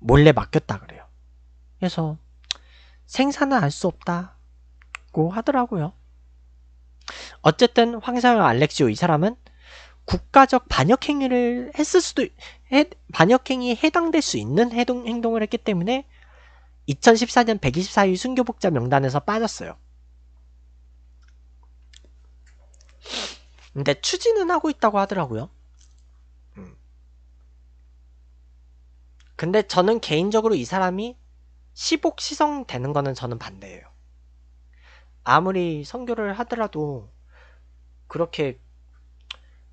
몰래 맡겼다 그래요. 그래서 생사는 알 수 없다고 하더라고요. 어쨌든 황사와 알렉시오 이 사람은 국가적 반역 행위를 했을 수도 반역 행위에 해당될 수 있는 해동, 행동을 했기 때문에 2014년 124위 순교복자 명단에서 빠졌어요. 근데 추진은 하고 있다고 하더라고요. 음. 근데 저는 개인적으로 이 사람이 시복 시성 되는 거는 저는 반대예요. 아무리 선교를 하더라도 그렇게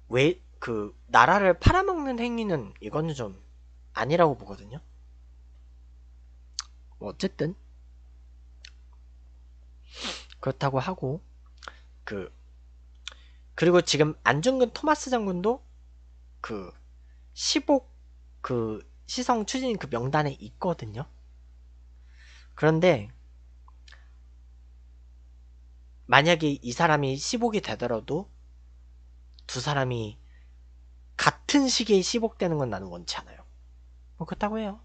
왜그 나라를 팔아먹는 행위는 이거는 좀 아니라고 보거든요. 뭐 어쨌든 그렇다고 하고 그 그리고 지금 안중근 토마스 장군도 그 시복 그 시성 추진 그 명단에 있거든요. 그런데 만약에 이 사람이 시복이 되더라도 두 사람이 같은 시기에 시복되는 건 나는 원치 않아요. 뭐 그렇다고 해요.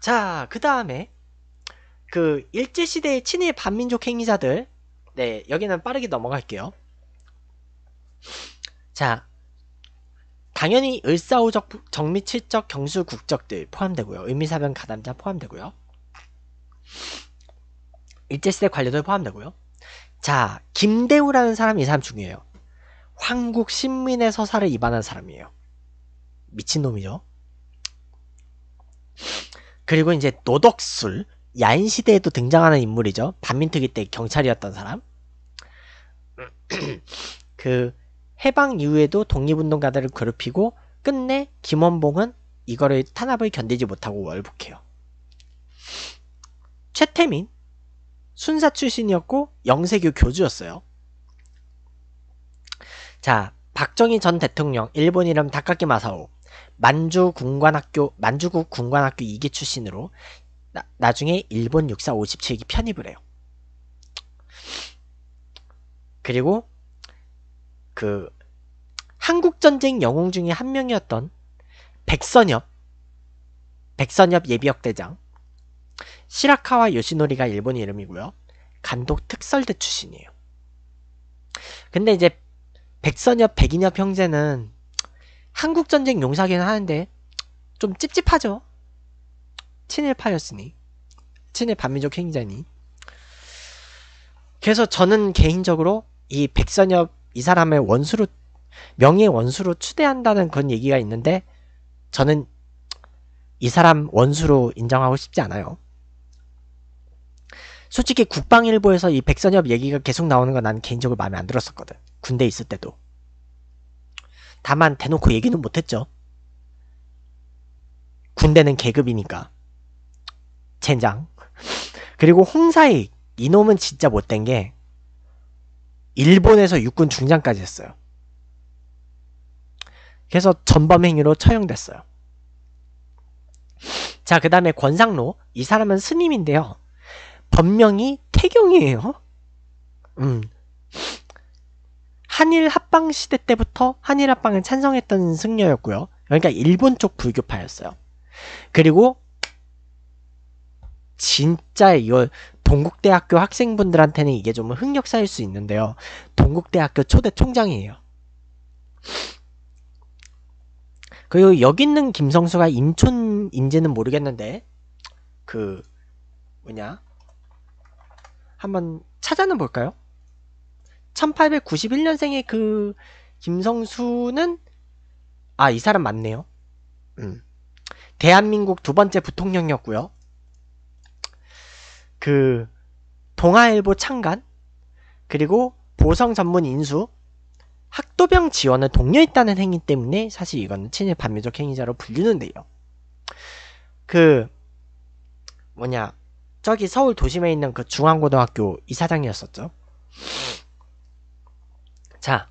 자, 그 다음에 그 일제시대의 친일 반민족 행위자들 네, 여기는 빠르게 넘어갈게요. 자, 당연히 을사오적, 정미칠적, 경수국적들 포함되고요. 의미사변 가담자 포함되고요. 일제시대 관료들 포함되고요. 자, 김대우라는 사람이 이 사람 중요해요. 황국 신민의 서사를 입안한 사람이에요. 미친놈이죠. 그리고 이제 노덕술, 야인시대에도 등장하는 인물이죠. 반민특위 때 경찰이었던 사람. 그 해방 이후에도 독립운동가들을 괴롭히고 끝내 김원봉은 이거를 탄압을 견디지 못하고 월북해요. 최태민, 순사 출신이었고 영세교 교주였어요. 자, 박정희 전 대통령 일본 이름 다카키 마사오 만주 군관학교 만주국 군관학교 2기 출신으로 나, 중에 일본 육사 57기 편입을 해요. 그리고 그 한국 전쟁 영웅 중에 한 명이었던 백선엽 백선엽 예비역 대장 시라카와 요시노리가 일본 이름이고요. 간독 특설대 출신이에요. 근데 이제 백선엽, 백인엽 형제는 한국전쟁 용사기는 하는데 좀 찝찝하죠. 친일파였으니. 친일 반민족 행위자니. 그래서 저는 개인적으로 이 백선엽 이 사람을 원수로 명예 원수로 추대한다는 그런 얘기가 있는데 저는 이 사람 원수로 인정하고 싶지 않아요. 솔직히 국방일보에서 이 백선엽 얘기가 계속 나오는 건 난 개인적으로 마음에 안 들었었거든. 군대 있을 때도. 다만 대놓고 얘기는 못했죠. 군대는 계급이니까. 젠장. 그리고 홍사익 이놈은 진짜 못된 게 일본에서 육군 중장까지 했어요. 그래서 전범 행위로 처형됐어요. 자, 그 다음에 권상로. 이 사람은 스님인데요. 본명이 태경이에요. 음. 한일 합방 시대 때부터 한일 합방을 찬성했던 승려였고요. 그러니까 일본 쪽 불교파였어요. 그리고 진짜 이거 동국대학교 학생분들한테는 이게 좀 흑역사일 수 있는데요. 동국대학교 초대 총장이에요. 그리고 여기 있는 김성수가 인촌 인지는 모르겠는데 그 뭐냐 한번 찾아는 볼까요? 1891년생의 그 김성수는 아, 이 사람 맞네요. 음. 대한민국 두 번째 부통령이었고요. 그 동아일보 창간 그리고 보성 전문 인수 학도병 지원을 독려했다는 행위 때문에 사실 이건 친일 반민적 행위자로 불리는데요그 뭐냐 저기 서울 도심에 있는 그 중앙고등학교 이사장이었었죠. 자,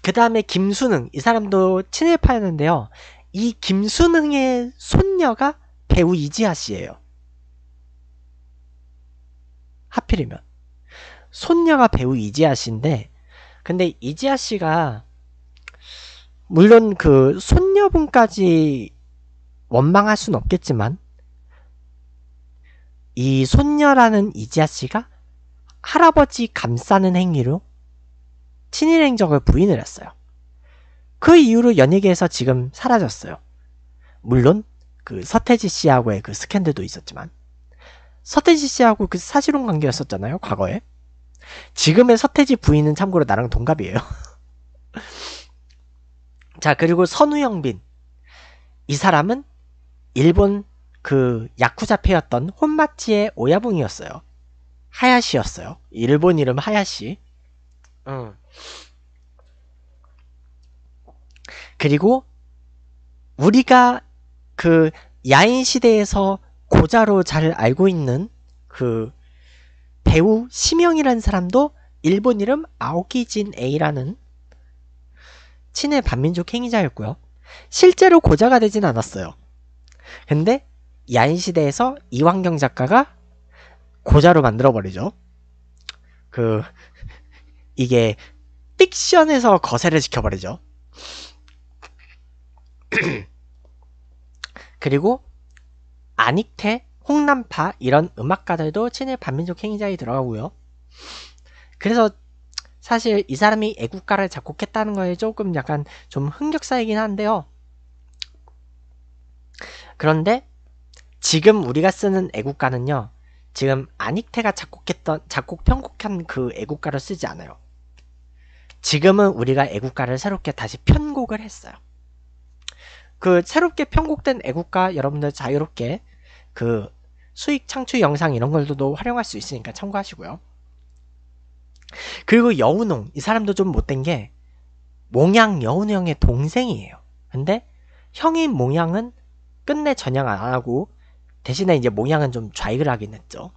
그 다음에 김수능 이 사람도 친일파였는데요. 이 김수능의 손녀가 배우 이지아 씨예요. 하필이면 손녀가 배우 이지아 씨인데 근데 이지아 씨가 물론 그 손녀분까지 원망할 순 없겠지만 이 손녀라는 이지아 씨가 할아버지 감싸는 행위로 친일 행적을 부인을 했어요. 그 이후로 연예계에서 지금 사라졌어요. 물론 그 서태지 씨하고의 그 스캔들도 있었지만 서태지 씨하고 그 사실혼 관계였었잖아요, 과거에. 지금의 서태지 부인은 참고로 나랑 동갑이에요. 자, 그리고 선우영빈. 이 사람은 일본 그 야쿠자 패였던 혼마치의 오야붕이었어요. 하야시였어요. 일본 이름 하야시. 응. 그리고 우리가 그 야인 시대에서 고자로 잘 알고 있는 그 배우 심영이라는 사람도 일본 이름 아오키진 에이라는 친일 반민족 행위자였고요. 실제로 고자가 되진 않았어요. 근데 야인시대에서 이완경 작가가 고자로 만들어버리죠. 그, 이게 픽션에서 거세를 지켜버리죠. 그리고 안익태, 홍남파 이런 음악가들도 친일 반민족 행위자에 들어가고요. 그래서 사실 이 사람이 애국가를 작곡했다는 거에 조금 약간 좀 흥겹사이긴 한데요. 그런데 지금 우리가 쓰는 애국가는요. 지금 안익태가 작곡했던 작곡 편곡한 그 애국가를 쓰지 않아요. 지금은 우리가 애국가를 새롭게 다시 편곡을 했어요. 그 새롭게 편곡된 애국가 여러분들 자유롭게 그 수익 창출 영상 이런 걸로도 활용할 수 있으니까 참고하시고요. 그리고 여운홍 이 사람도 좀 못된 게 몽양 여운형의 동생이에요. 근데 형인 몽양은 끝내 전향 안 하고 대신에 이제 몽양은 좀 좌익을 하긴 했죠.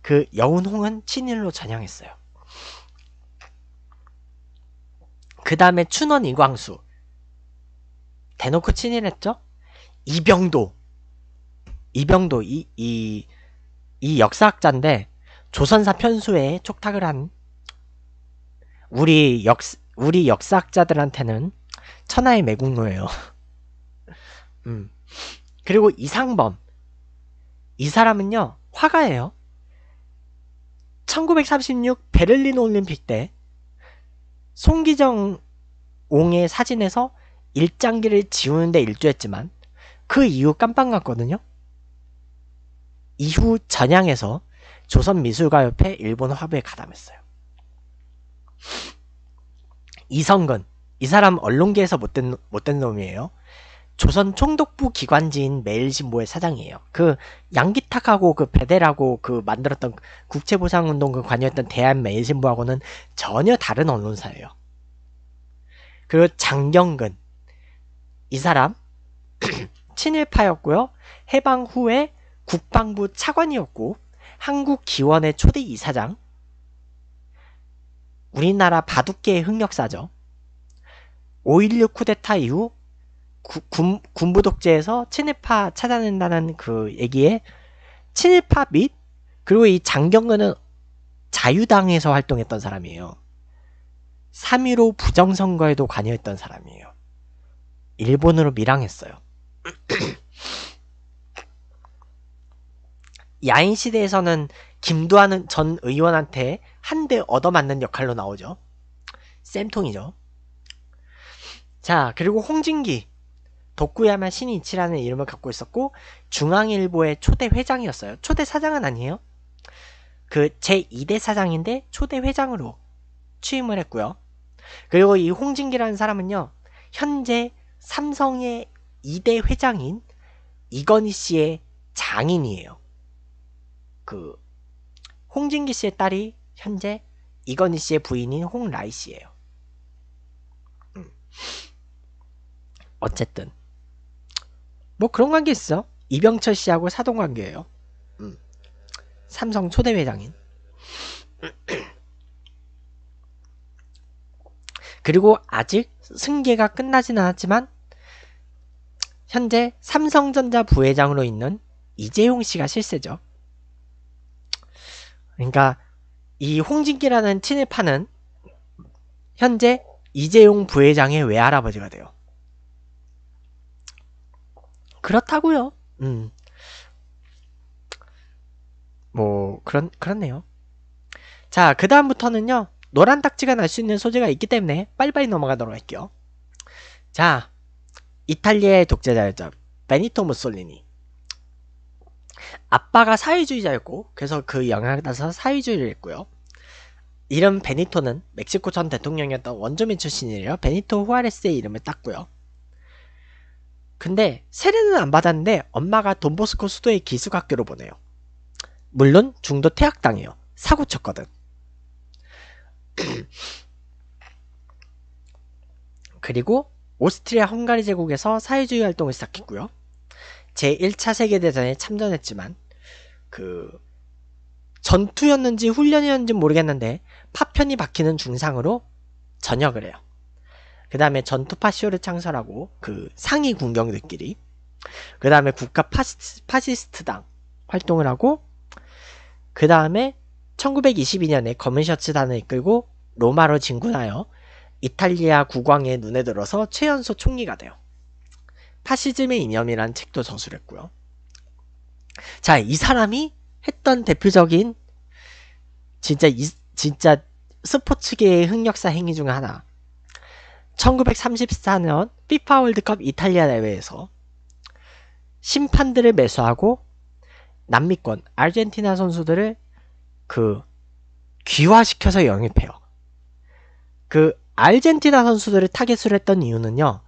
그 여운홍은 친일로 전향했어요. 그 다음에 춘원 이광수 대놓고 친일했죠. 이병도 이병도 이, 이, 이 역사학자인데 조선사 편수에 촉탁을 한 우리 역 우리 역사학자들한테는 천하의 매국노예요. 음. 그리고 이상범 이 사람은요, 화가예요. 1936 베를린 올림픽 때 송기정 옹의 사진에서 일장기를 지우는데 일조했지만 그 이후 깜빵 갔거든요. 이후 전향에서 조선미술가협회 일본 화보에 가담했어요. 이성근, 이 사람 언론계에서 못된, 못된 놈이에요. 조선 총독부 기관지인 매일신보의 사장이에요. 그 양기탁하고 그 배대라고 그 만들었던 국채보상운동 그 관여했던 대한 매일신보하고는 전혀 다른 언론사예요. 그리고 장경근 이 사람 친일파였고요. 해방 후에 국방부 차관이었고 한국기원의 초대 이사장 우리나라 바둑계의 흑역사죠. 5.16 쿠데타 이후 군, 군부 독재에서 친일파 찾아낸다는 그 얘기에 친일파 및 그리고 이 장경근은 자유당에서 활동했던 사람이에요. 3.15 부정선거에도 관여했던 사람이에요. 일본으로 밀항했어요. 야인 시대에서는 김두한 전 의원한테 한 대 얻어맞는 역할로 나오죠. 쌤통이죠. 자, 그리고 홍진기. 덕구야마 신이치라는 이름을 갖고 있었고 중앙일보의 초대 회장이었어요. 초대 사장은 아니에요. 그 제2대 사장인데 초대 회장으로 취임을 했고요. 그리고 이 홍진기라는 사람은요. 현재 삼성의 2대 회장인 이건희 씨의 장인이에요. 그 홍진기 씨의 딸이 현재 이건희 씨의 부인인 홍라이 씨예요. 음. 어쨌든 뭐 그런 관계 있어. 이병철 씨하고 사돈 관계예요. 음. 삼성 초대 회장인. 그리고 아직 승계가 끝나진 않았지만 현재 삼성전자 부회장으로 있는 이재용 씨가 실세죠. 그러니까 이 홍진기라는 친일파는 현재 이재용 부회장의 외할아버지가 돼요. 그렇다고요. 음. 뭐 그런 그렇네요. 자, 그다음부터는요. 노란 딱지가 날 수 있는 소재가 있기 때문에 빨리빨리 넘어가도록 할게요. 자, 이탈리아의 독재자였죠. 베니토 무솔리니. 아빠가 사회주의자였고 그래서 그 영향을 따서 사회주의를 했고요. 이름 베니토는 멕시코 전 대통령이었던 원주민 출신이래요. 베니토 후아레스의 이름을 땄고요. 근데 세례는 안 받았는데 엄마가 돈보스코 수도의 기숙학교로 보내요. 물론 중도 퇴학당해요. 사고 쳤거든. 그리고 오스트리아 헝가리 제국에서 사회주의 활동을 시작했고요. 제1차 세계대전에 참전했지만 그 전투였는지 훈련이었는지 모르겠는데 파편이 박히는 중상으로 전역을 해요. 그 다음에 전투파 쇼를 창설하고 그 상위 군경들끼리 그 다음에 국가 파시, 파시스트당 활동을 하고 그 다음에 1922년에 검은 셔츠단을 이끌고 로마로 진군하여 이탈리아 국왕의 눈에 들어서 최연소 총리가 돼요. 파시즘의 이념이란 책도 저술했고요. 자, 이 사람이 했던 대표적인 진짜 이, 진짜 스포츠계의 흑역사 행위 중 하나. 1934년 피파 월드컵 이탈리아 대회에서 심판들을 매수하고 남미권 아르헨티나 선수들을 그 귀화시켜서 영입해요. 그 아르헨티나 선수들을 타겟으로 했던 이유는요.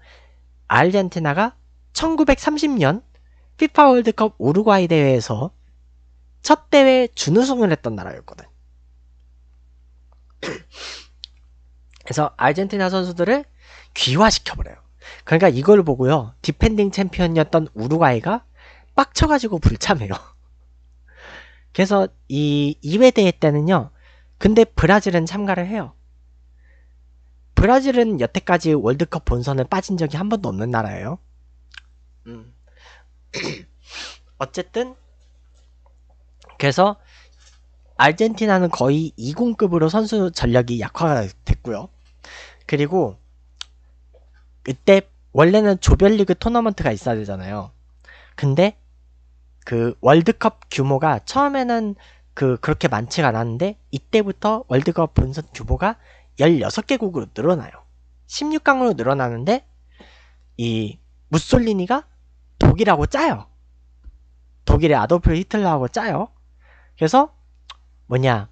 아르헨티나가 1930년 피파 월드컵 우루과이 대회에서 첫 대회 준우승을 했던 나라였거든. 그래서 아르헨티나 선수들을 귀화시켜버려요. 그러니까 이걸 보고요. 디펜딩 챔피언이었던 우루과이가 빡쳐가지고 불참해요. 그래서 이 2회 대회 때는요. 근데 브라질은 참가를 해요. 브라질은 여태까지 월드컵 본선에 빠진 적이 한 번도 없는 나라예요. 음. 어쨌든 그래서 알젠티나는 거의 2군급으로 선수 전력이 약화가 됐고요. 그리고 그때 원래는 조별리그 토너먼트가 있어야 되잖아요. 근데 그 월드컵 규모가 처음에는 그 그렇게 많지가 않았는데 이때부터 월드컵 본선 규모가 16개국으로 늘어나요. 16강으로 늘어나는데 이 무솔리니가 독일하고 짜요. 독일의 아도프 히틀러하고 짜요. 그래서 뭐냐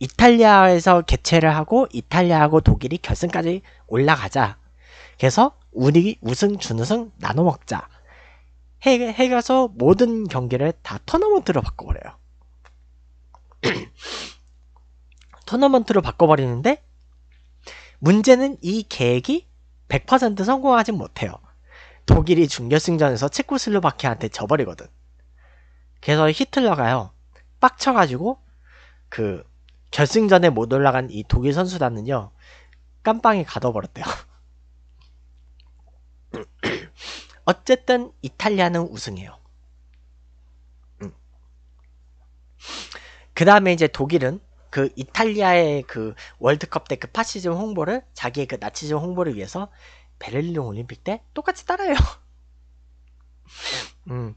이탈리아에서 개최를 하고 이탈리아하고 독일이 결승까지 올라가자. 그래서 우리 우승 준우승 나눠 먹자. 해, 해가서 모든 경기를 다 토너먼트로 바꿔버려요. 토너먼트로 바꿔버리는데 문제는 이 계획이 100% 성공하진 못해요. 독일이 준결승전에서 체코슬로바키아한테 져버리거든. 그래서 히틀러가요. 빡쳐가지고 그 결승전에 못 올라간 이 독일 선수단은요. 깜빵에 가둬버렸대요. 어쨌든 이탈리아는 우승해요. 음. 그 다음에 이제 독일은 그 이탈리아의 그 월드컵 때 그 파시즘 홍보를 자기의 그 나치즘 홍보를 위해서 베를린 올림픽 때 똑같이 따라요. 해 음.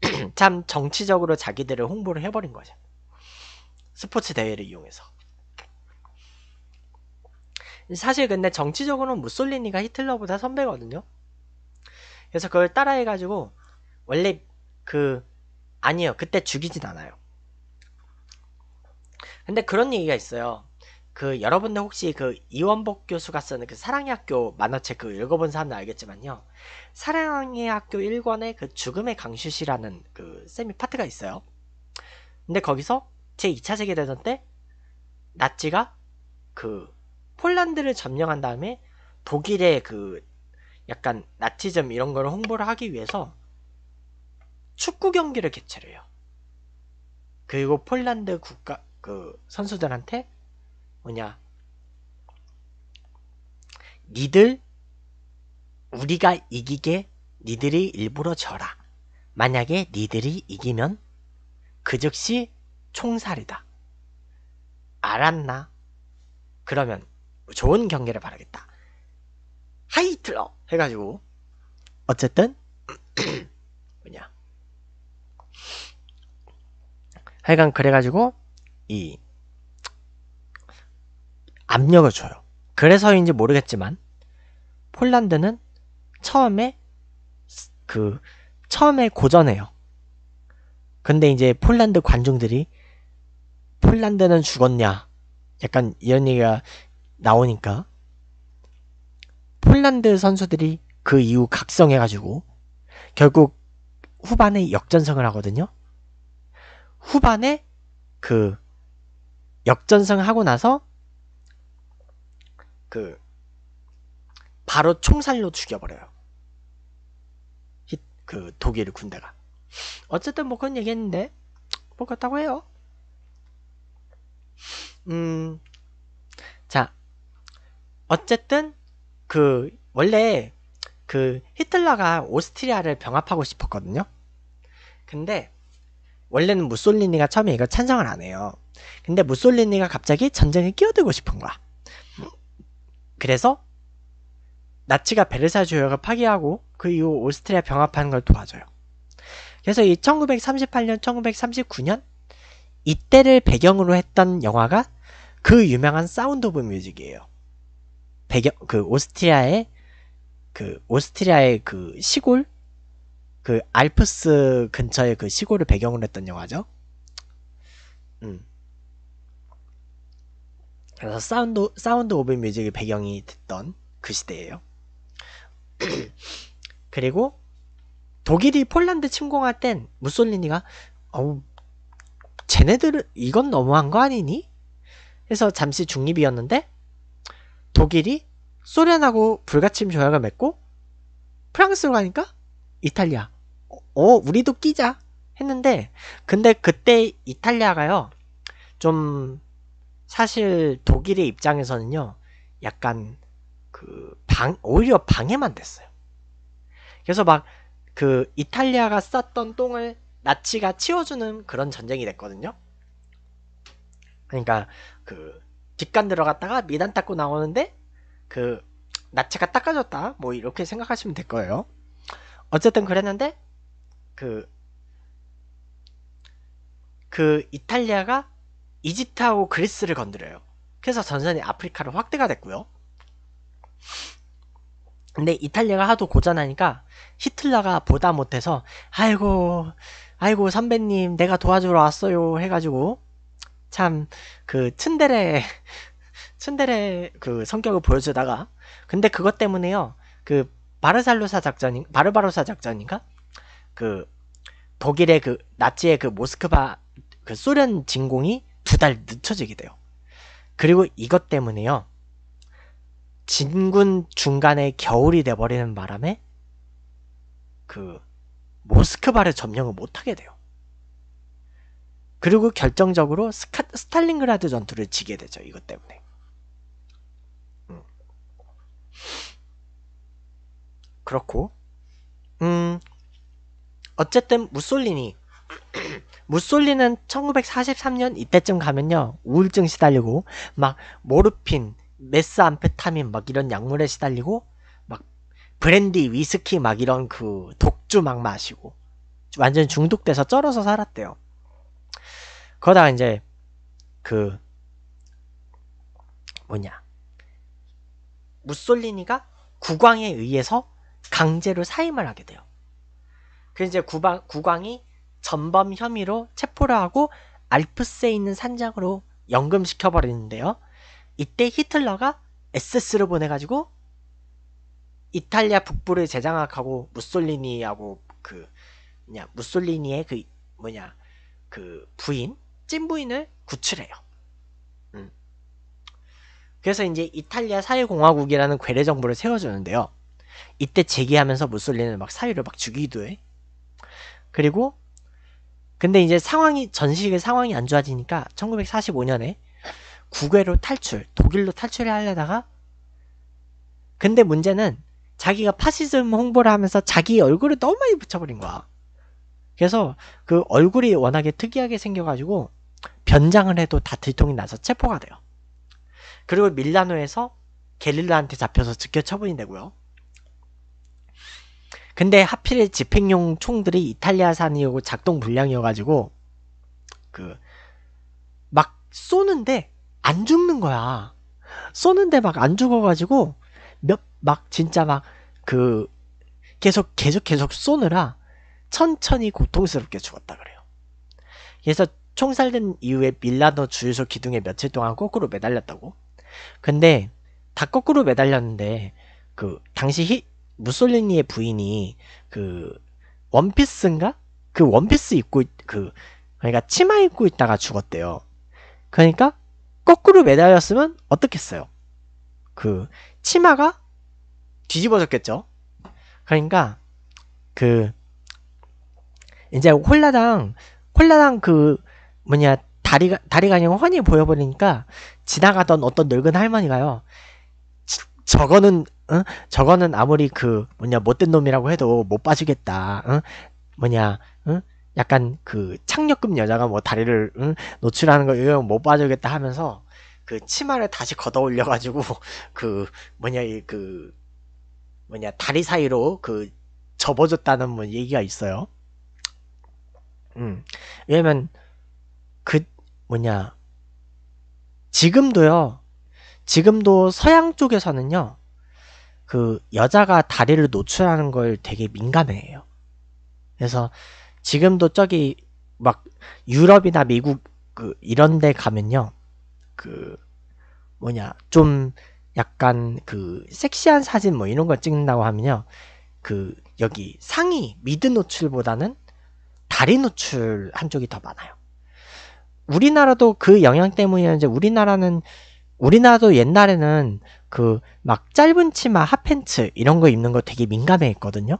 참 정치적으로 자기들을 홍보를 해버린 거죠. 스포츠 대회를 이용해서. 사실 근데 정치적으로는 무솔리니가 히틀러보다 선배거든요. 그래서 그걸 따라해가지고 원래 그 아니에요. 그때 죽이진 않아요. 근데 그런 얘기가 있어요. 그 여러분들 혹시 그 이원복 교수가 쓰는 그 사랑의 학교 만화책 그 읽어본 사람은 알겠지만요. 사랑의 학교 1권에 그 죽음의 강슛이라는 그 세미 파트가 있어요. 근데 거기서 제 2차 세계대전 때 나치가 그 폴란드를 점령한 다음에 독일의 그 약간 나치즘 이런 거를 홍보를 하기 위해서 축구 경기를 개최를 해요. 그리고 폴란드 국가 그 선수들한테 뭐냐 니들 우리가 이기게 니들이 일부러 져라. 만약에 니들이 이기면 그 즉시 총살이다. 알았나? 그러면 좋은 경기를 바라겠다. 하이틀러 해가지고 어쨌든 뭐냐 하여간 그래가지고 이 압력을 줘요. 그래서인지 모르겠지만 폴란드는 처음에 그 처음에 고전해요. 근데 이제 폴란드 관중들이 폴란드는 죽었냐 약간 이런 얘기가 나오니까 폴란드 선수들이 그 이후 각성해가지고 결국 후반에 역전승을 하거든요. 후반에 그 역전승하고 나서 그 바로 총살로 죽여버려요. 그 독일 군대가. 어쨌든 뭐 그런 얘기했는데 뭐그다고 해요. 음 어쨌든 그 원래 그 히틀러가 오스트리아를 병합하고 싶었거든요. 근데 원래는 무솔리니가 처음에 이걸 찬성을 안 해요. 근데 무솔리니가 갑자기 전쟁에 끼어들고 싶은 거야. 그래서 나치가 베르사유 조약을 파기하고 그 이후 오스트리아 병합하는 걸 도와줘요. 그래서 이 1938년, 1939년 이때를 배경으로 했던 영화가 그 유명한 사운드 오브 뮤직이에요. 배경 그 오스트리아의 그 오스트리아의 그 시골 그 알프스 근처의 그 시골을 배경으로 했던 영화죠. 음. 그래서 사운드 사운드 오브 뮤직의 배경이 됐던 그 시대예요. 그리고 독일이 폴란드 침공할 땐 무솔리니가 어우 쟤네들은 이건 너무한 거 아니니? 해서 잠시 중립이었는데 독일이 소련하고 불가침 조약을 맺고 프랑스로 가니까 이탈리아 어 우리도 끼자 했는데 근데 그때 이탈리아가요 좀 사실 독일의 입장에서는요 약간 그 방 오히려 방해만 됐어요 그래서 막 그 이탈리아가 쌌던 똥을 나치가 치워주는 그런 전쟁이 됐거든요 그러니까 그 직간 들어갔다가 미단 닦고 나오는데 그 나체가 닦아졌다 뭐 이렇게 생각하시면 될 거예요 어쨌든 그랬는데 그그 그 이탈리아가 이집트하고 그리스를 건드려요 그래서 전선이 아프리카로 확대가 됐고요 근데 이탈리아가 하도 고전하니까 히틀러가 보다 못해서 아이고 아이고 선배님 내가 도와주러 왔어요 해가지고 참그 츤데레 츤데레 그 성격을 보여주다가 근데 그것 때문에요 그 바르살로사 작전인 바르바로사 작전인가 그 독일의 그 나치의 그 모스크바 그 소련 진공이 두 달 늦춰지게 돼요. 그리고 이것 때문에요. 진군 중간에 겨울이 돼버리는 바람에 그 모스크바를 점령을 못하게 돼요. 그리고 결정적으로 스카, 스탈링그라드 전투를 지게 되죠. 이것 때문에. 음. 그렇고 음 어쨌든 무솔리니 무솔리는 1943년 이때쯤 가면요 우울증 시달리고 막 모르핀 메스암페타민 막 이런 약물에 시달리고 막 브랜디 위스키 막 이런 그 독주 막 마시고 완전 중독돼서 쩔어서 살았대요 그러다가 이제 그 뭐냐 무솔리니가 국왕에 의해서 강제로 사임을 하게 돼요. 그 이제 구방, 국왕이 전범 혐의로 체포를 하고 알프스에 있는 산장으로 연금시켜 버리는데요. 이때 히틀러가 s s 를 보내가지고 이탈리아 북부를 재장악하고 무솔리니하고 그 뭐냐 무솔리니의 그 뭐냐 그 부인 찐 부인을 구출해요. 음. 그래서 이제 이탈리아 사회공화국이라는 괴뢰 정부를 세워주는데요. 이때 제기하면서 무솔리는 막 사위를 막 죽이기도 해. 그리고 근데 이제 상황이 전시의 상황이 안 좋아지니까 1945년에 국외로 탈출, 독일로 탈출을 하려다가 근데 문제는 자기가 파시즘 홍보를 하면서 자기 얼굴을 너무 많이 붙여버린 거야. 그래서 그 얼굴이 워낙에 특이하게 생겨가지고 변장을 해도 다 들통이 나서 체포가 돼요. 그리고 밀라노에서 게릴라한테 잡혀서 즉결 처분이 되고요. 근데 하필 집행용 총들이 이탈리아산이고 작동 불량이어가지고 그 막 쏘는데 안 죽는 거야. 쏘는데 막 안 죽어가지고 몇막 진짜 막 그 계속 계속 계속 쏘느라 천천히 고통스럽게 죽었다 그래요. 그래서 총살된 이후에 밀라노 주유소 기둥에 며칠 동안 거꾸로 매달렸다고. 근데 다 거꾸로 매달렸는데 그 당시 히, 무솔리니의 부인이 그 원피스인가? 그 원피스 입고 그 그러니까 치마 입고 있다가 죽었대요. 그러니까 거꾸로 매달렸으면 어떻겠어요? 그 치마가 뒤집어졌겠죠. 그러니까 그 이제 홀라당 홀라당 그 뭐냐 다리가 다리가 그냥 훤히 보여버리니까 지나가던 어떤 늙은 할머니가요. 지, 저거는 응? 저거는 아무리 그 뭐냐 못된 놈이라고 해도 못빠지겠다 응? 뭐냐 응? 약간 그 착력급 여자가 뭐 다리를 응? 노출하는 거 이거 못빠지겠다 하면서 그 치마를 다시 걷어 올려가지고 그 뭐냐 이 그 뭐냐 다리 사이로 그 접어줬다는 뭐 얘기가 있어요. 음. 왜냐면 그 뭐냐 지금도요. 지금도 서양 쪽에서는요. 그 여자가 다리를 노출하는 걸 되게 민감해요. 그래서 지금도 저기 막 유럽이나 미국 그 이런 데 가면요. 그 뭐냐 좀 약간 그 섹시한 사진 뭐 이런 걸 찍는다고 하면요. 그 여기 상의 미드 노출보다는 다리 노출한 쪽이 더 많아요. 우리나라도 그 영향 때문이었는지 우리나라는 우리나라도 옛날에는 그 막 짧은 치마 핫팬츠 이런 거 입는 거 되게 민감해했거든요.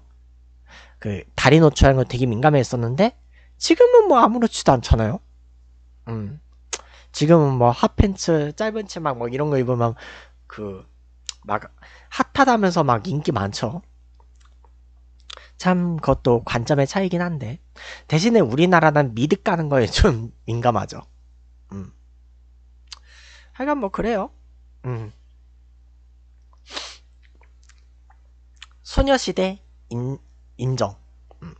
그 다리 노출하는 거 되게 민감했었는데 해 지금은 뭐 아무렇지도 않잖아요. 음. 지금은 뭐 핫팬츠, 짧은 치마 뭐 이런 거 입으면 그 막 핫하다면서 막 인기 많죠. 참 그것도 관점의 차이긴 한데 대신에 우리나라는 미드 까는 거에 좀 민감하죠. 음. 하여간 뭐 그래요. 음. 소녀시대 인, 인정. 음.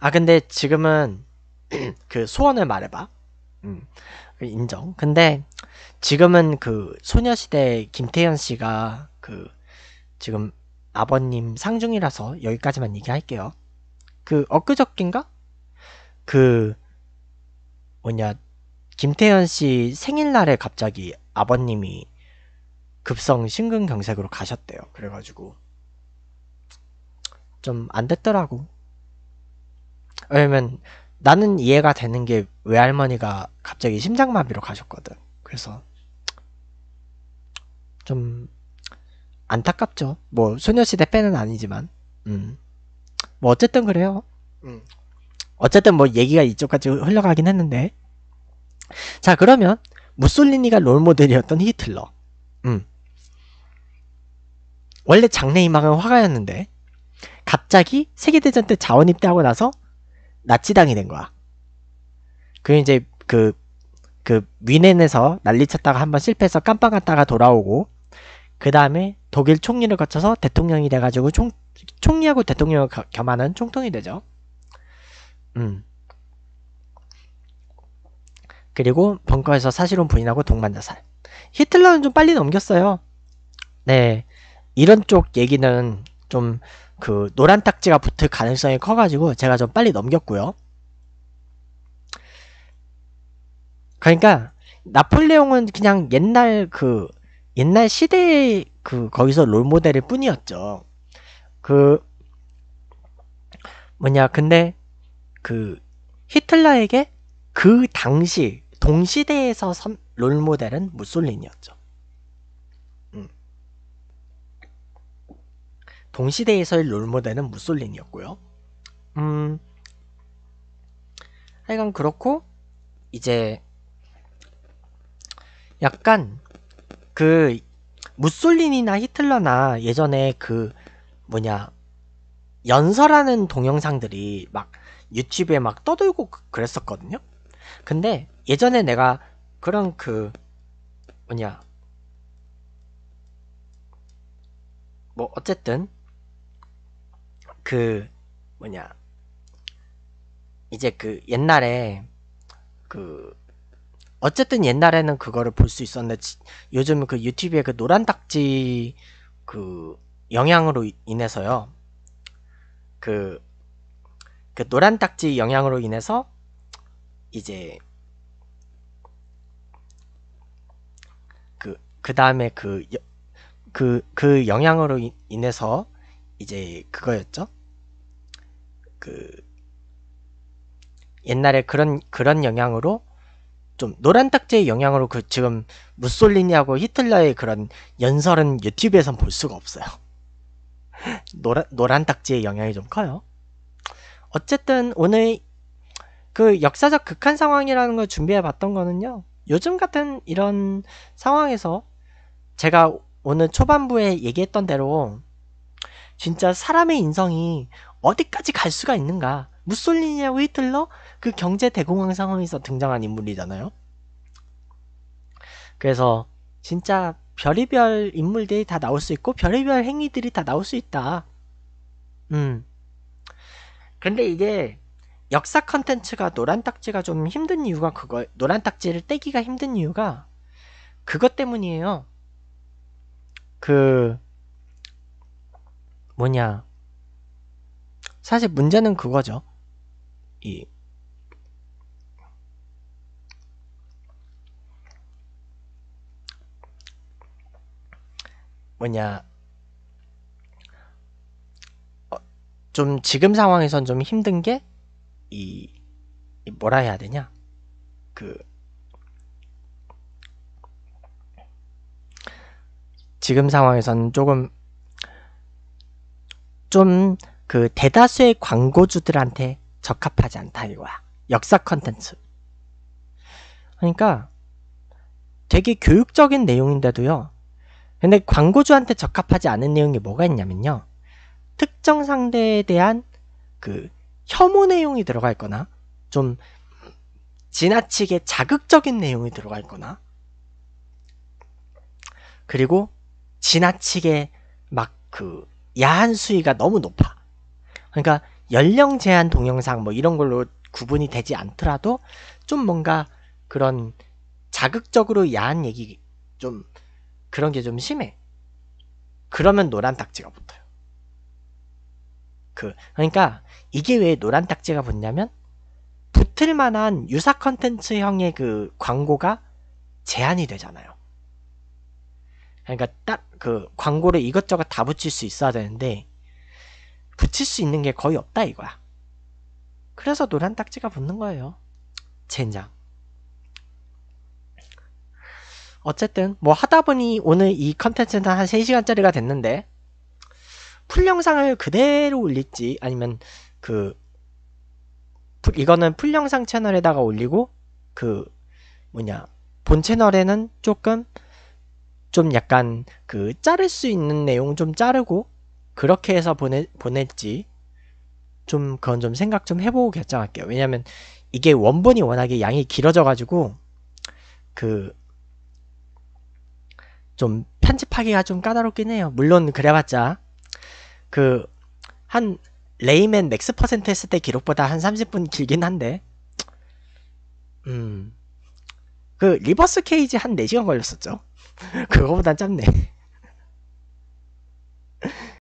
아 근데 지금은 그 소원을 말해봐. 음. 그 인정. 근데 지금은 그 소녀시대 김태현 씨가 그 지금 아버님 상중이라서 여기까지만 얘기할게요. 그 엊그저껜가? 그 뭐냐 김태현 씨 생일날에 갑자기 아버님이 급성 심근경색으로 가셨대요. 그래가지고 좀 안 됐더라고. 왜냐면 나는 이해가 되는 게 외할머니가 갑자기 심장마비로 가셨거든. 그래서 좀 안타깝죠. 뭐 소녀시대 팬은 아니지만, 음. 뭐 어쨌든 그래요. 음. 어쨌든 뭐 얘기가 이쪽까지 흘러가긴 했는데, 자 그러면 무솔리니가 롤모델이었던 히틀러. 음. 원래 장래희망은 화가였는데 갑자기 세계대전 때 자원입대하고 나서 나치당이 된 거야. 그 이제 그그 그 위넨에서 난리쳤다가 한번 실패해서 깜빡 갔다가 돌아오고 그 다음에 독일 총리를 거쳐서 대통령이 돼가지고 총, 총리하고 대통령을 겸하는 총통이 되죠. 음. 그리고 벙커에서 사실혼 부인하고 동반자살. 히틀러는 좀 빨리 넘겼어요. 네. 이런 쪽 얘기는 좀 그 노란 딱지가 붙을 가능성이 커가지고 제가 좀 빨리 넘겼고요. 그러니까 나폴레옹은 그냥 옛날 그 옛날 시대의 그 거기서 롤 모델일 뿐이었죠. 그 뭐냐 근데 그 히틀러에게 그 당시 동시대에서 선, 롤 모델은 무솔린이었죠. 음. 동시대에서의 롤 모델은 무솔린이었고요. 음. 하여간 그렇고 이제 약간 그무솔린이나 히틀러나 예전에 그 뭐냐 연설하는 동영상들이 막 유튜브에 막 떠들고 그, 그랬었거든요. 근데 예전에 내가 그런 그 뭐냐 뭐 어쨌든 그 뭐냐 이제 그 옛날에 그 어쨌든 옛날에는 그거를 볼 수 있었는데 요즘은 그 유튜브에 그 노란 딱지 그 영향으로 인해서요. 그, 그 노란 딱지 영향으로 인해서 이제 그, 그 다음에 그, 그, 그 영향으로 인해서 이제 그거였죠. 그, 옛날에 그런, 그런 영향으로 좀 노란 딱지의 영향으로 그 지금 무솔리니하고 히틀러의 그런 연설은 유튜브에선 볼 수가 없어요. 노란, 노란 딱지의 영향이 좀 커요. 어쨌든 오늘 그 역사적 극한 상황이라는 걸 준비해 봤던 거는요. 요즘 같은 이런 상황에서 제가 오늘 초반부에 얘기했던 대로 진짜 사람의 인성이 어디까지 갈 수가 있는가? 무솔리니하고 히틀러 그 경제 대공황 상황에서 등장한 인물이잖아요. 그래서 진짜 별의별 인물들이 다 나올 수 있고 별의별 행위들이 다 나올 수 있다. 음. 근데 이게 역사 컨텐츠가 노란 딱지가 좀 힘든 이유가 그걸 노란 딱지를 떼기가 힘든 이유가 그것 때문이에요. 그 뭐냐 사실 문제는 그거죠. 이 뭐냐 어, 좀 지금 상황에선 좀 힘든 게 이 뭐라 해야 되냐 그 지금 상황에선 조금 좀 그 대다수의 광고주들한테 적합하지 않다 이거야 역사 컨텐츠 그러니까 되게 교육적인 내용인데도요 근데 광고주한테 적합하지 않은 내용이 뭐가 있냐면요. 특정 상대에 대한 그 혐오 내용이 들어가 있거나 좀 지나치게 자극적인 내용이 들어가 있거나 그리고 지나치게 막 그 야한 수위가 너무 높아. 그러니까 연령 제한 동영상 뭐 이런 걸로 구분이 되지 않더라도 좀 뭔가 그런 자극적으로 야한 얘기 좀 그런 게 좀 심해. 그러면 노란 딱지가 붙어요. 그, 그러니까 이게 왜 노란 딱지가 붙냐면 붙을 만한 유사 컨텐츠형의 그 광고가 제한이 되잖아요. 그러니까 딱 그 광고를 이것저것 다 붙일 수 있어야 되는데 붙일 수 있는 게 거의 없다 이거야. 그래서 노란 딱지가 붙는 거예요. 젠장. 어쨌든 뭐 하다보니 오늘 이 컨텐츠는 한 3시간짜리가 됐는데 풀 영상을 그대로 올릴지 아니면 그 이거는 풀 영상 채널에다가 올리고 그 뭐냐 본 채널에는 조금 좀 약간 그 자를 수 있는 내용 좀 자르고 그렇게 해서 보내 보낼지 좀 그건 좀 생각 좀 해보고 결정할게요. 왜냐면 이게 원본이 워낙에 양이 길어져 가지고 그좀 편집하기가 좀 까다롭긴 해요. 물론 그래봤자 그 한 레이맨 맥스 퍼센트 했을 때 기록보다 한 30분 길긴 한데 음 그 리버스 케이지 한 4시간 걸렸었죠. 그거보단 짧네.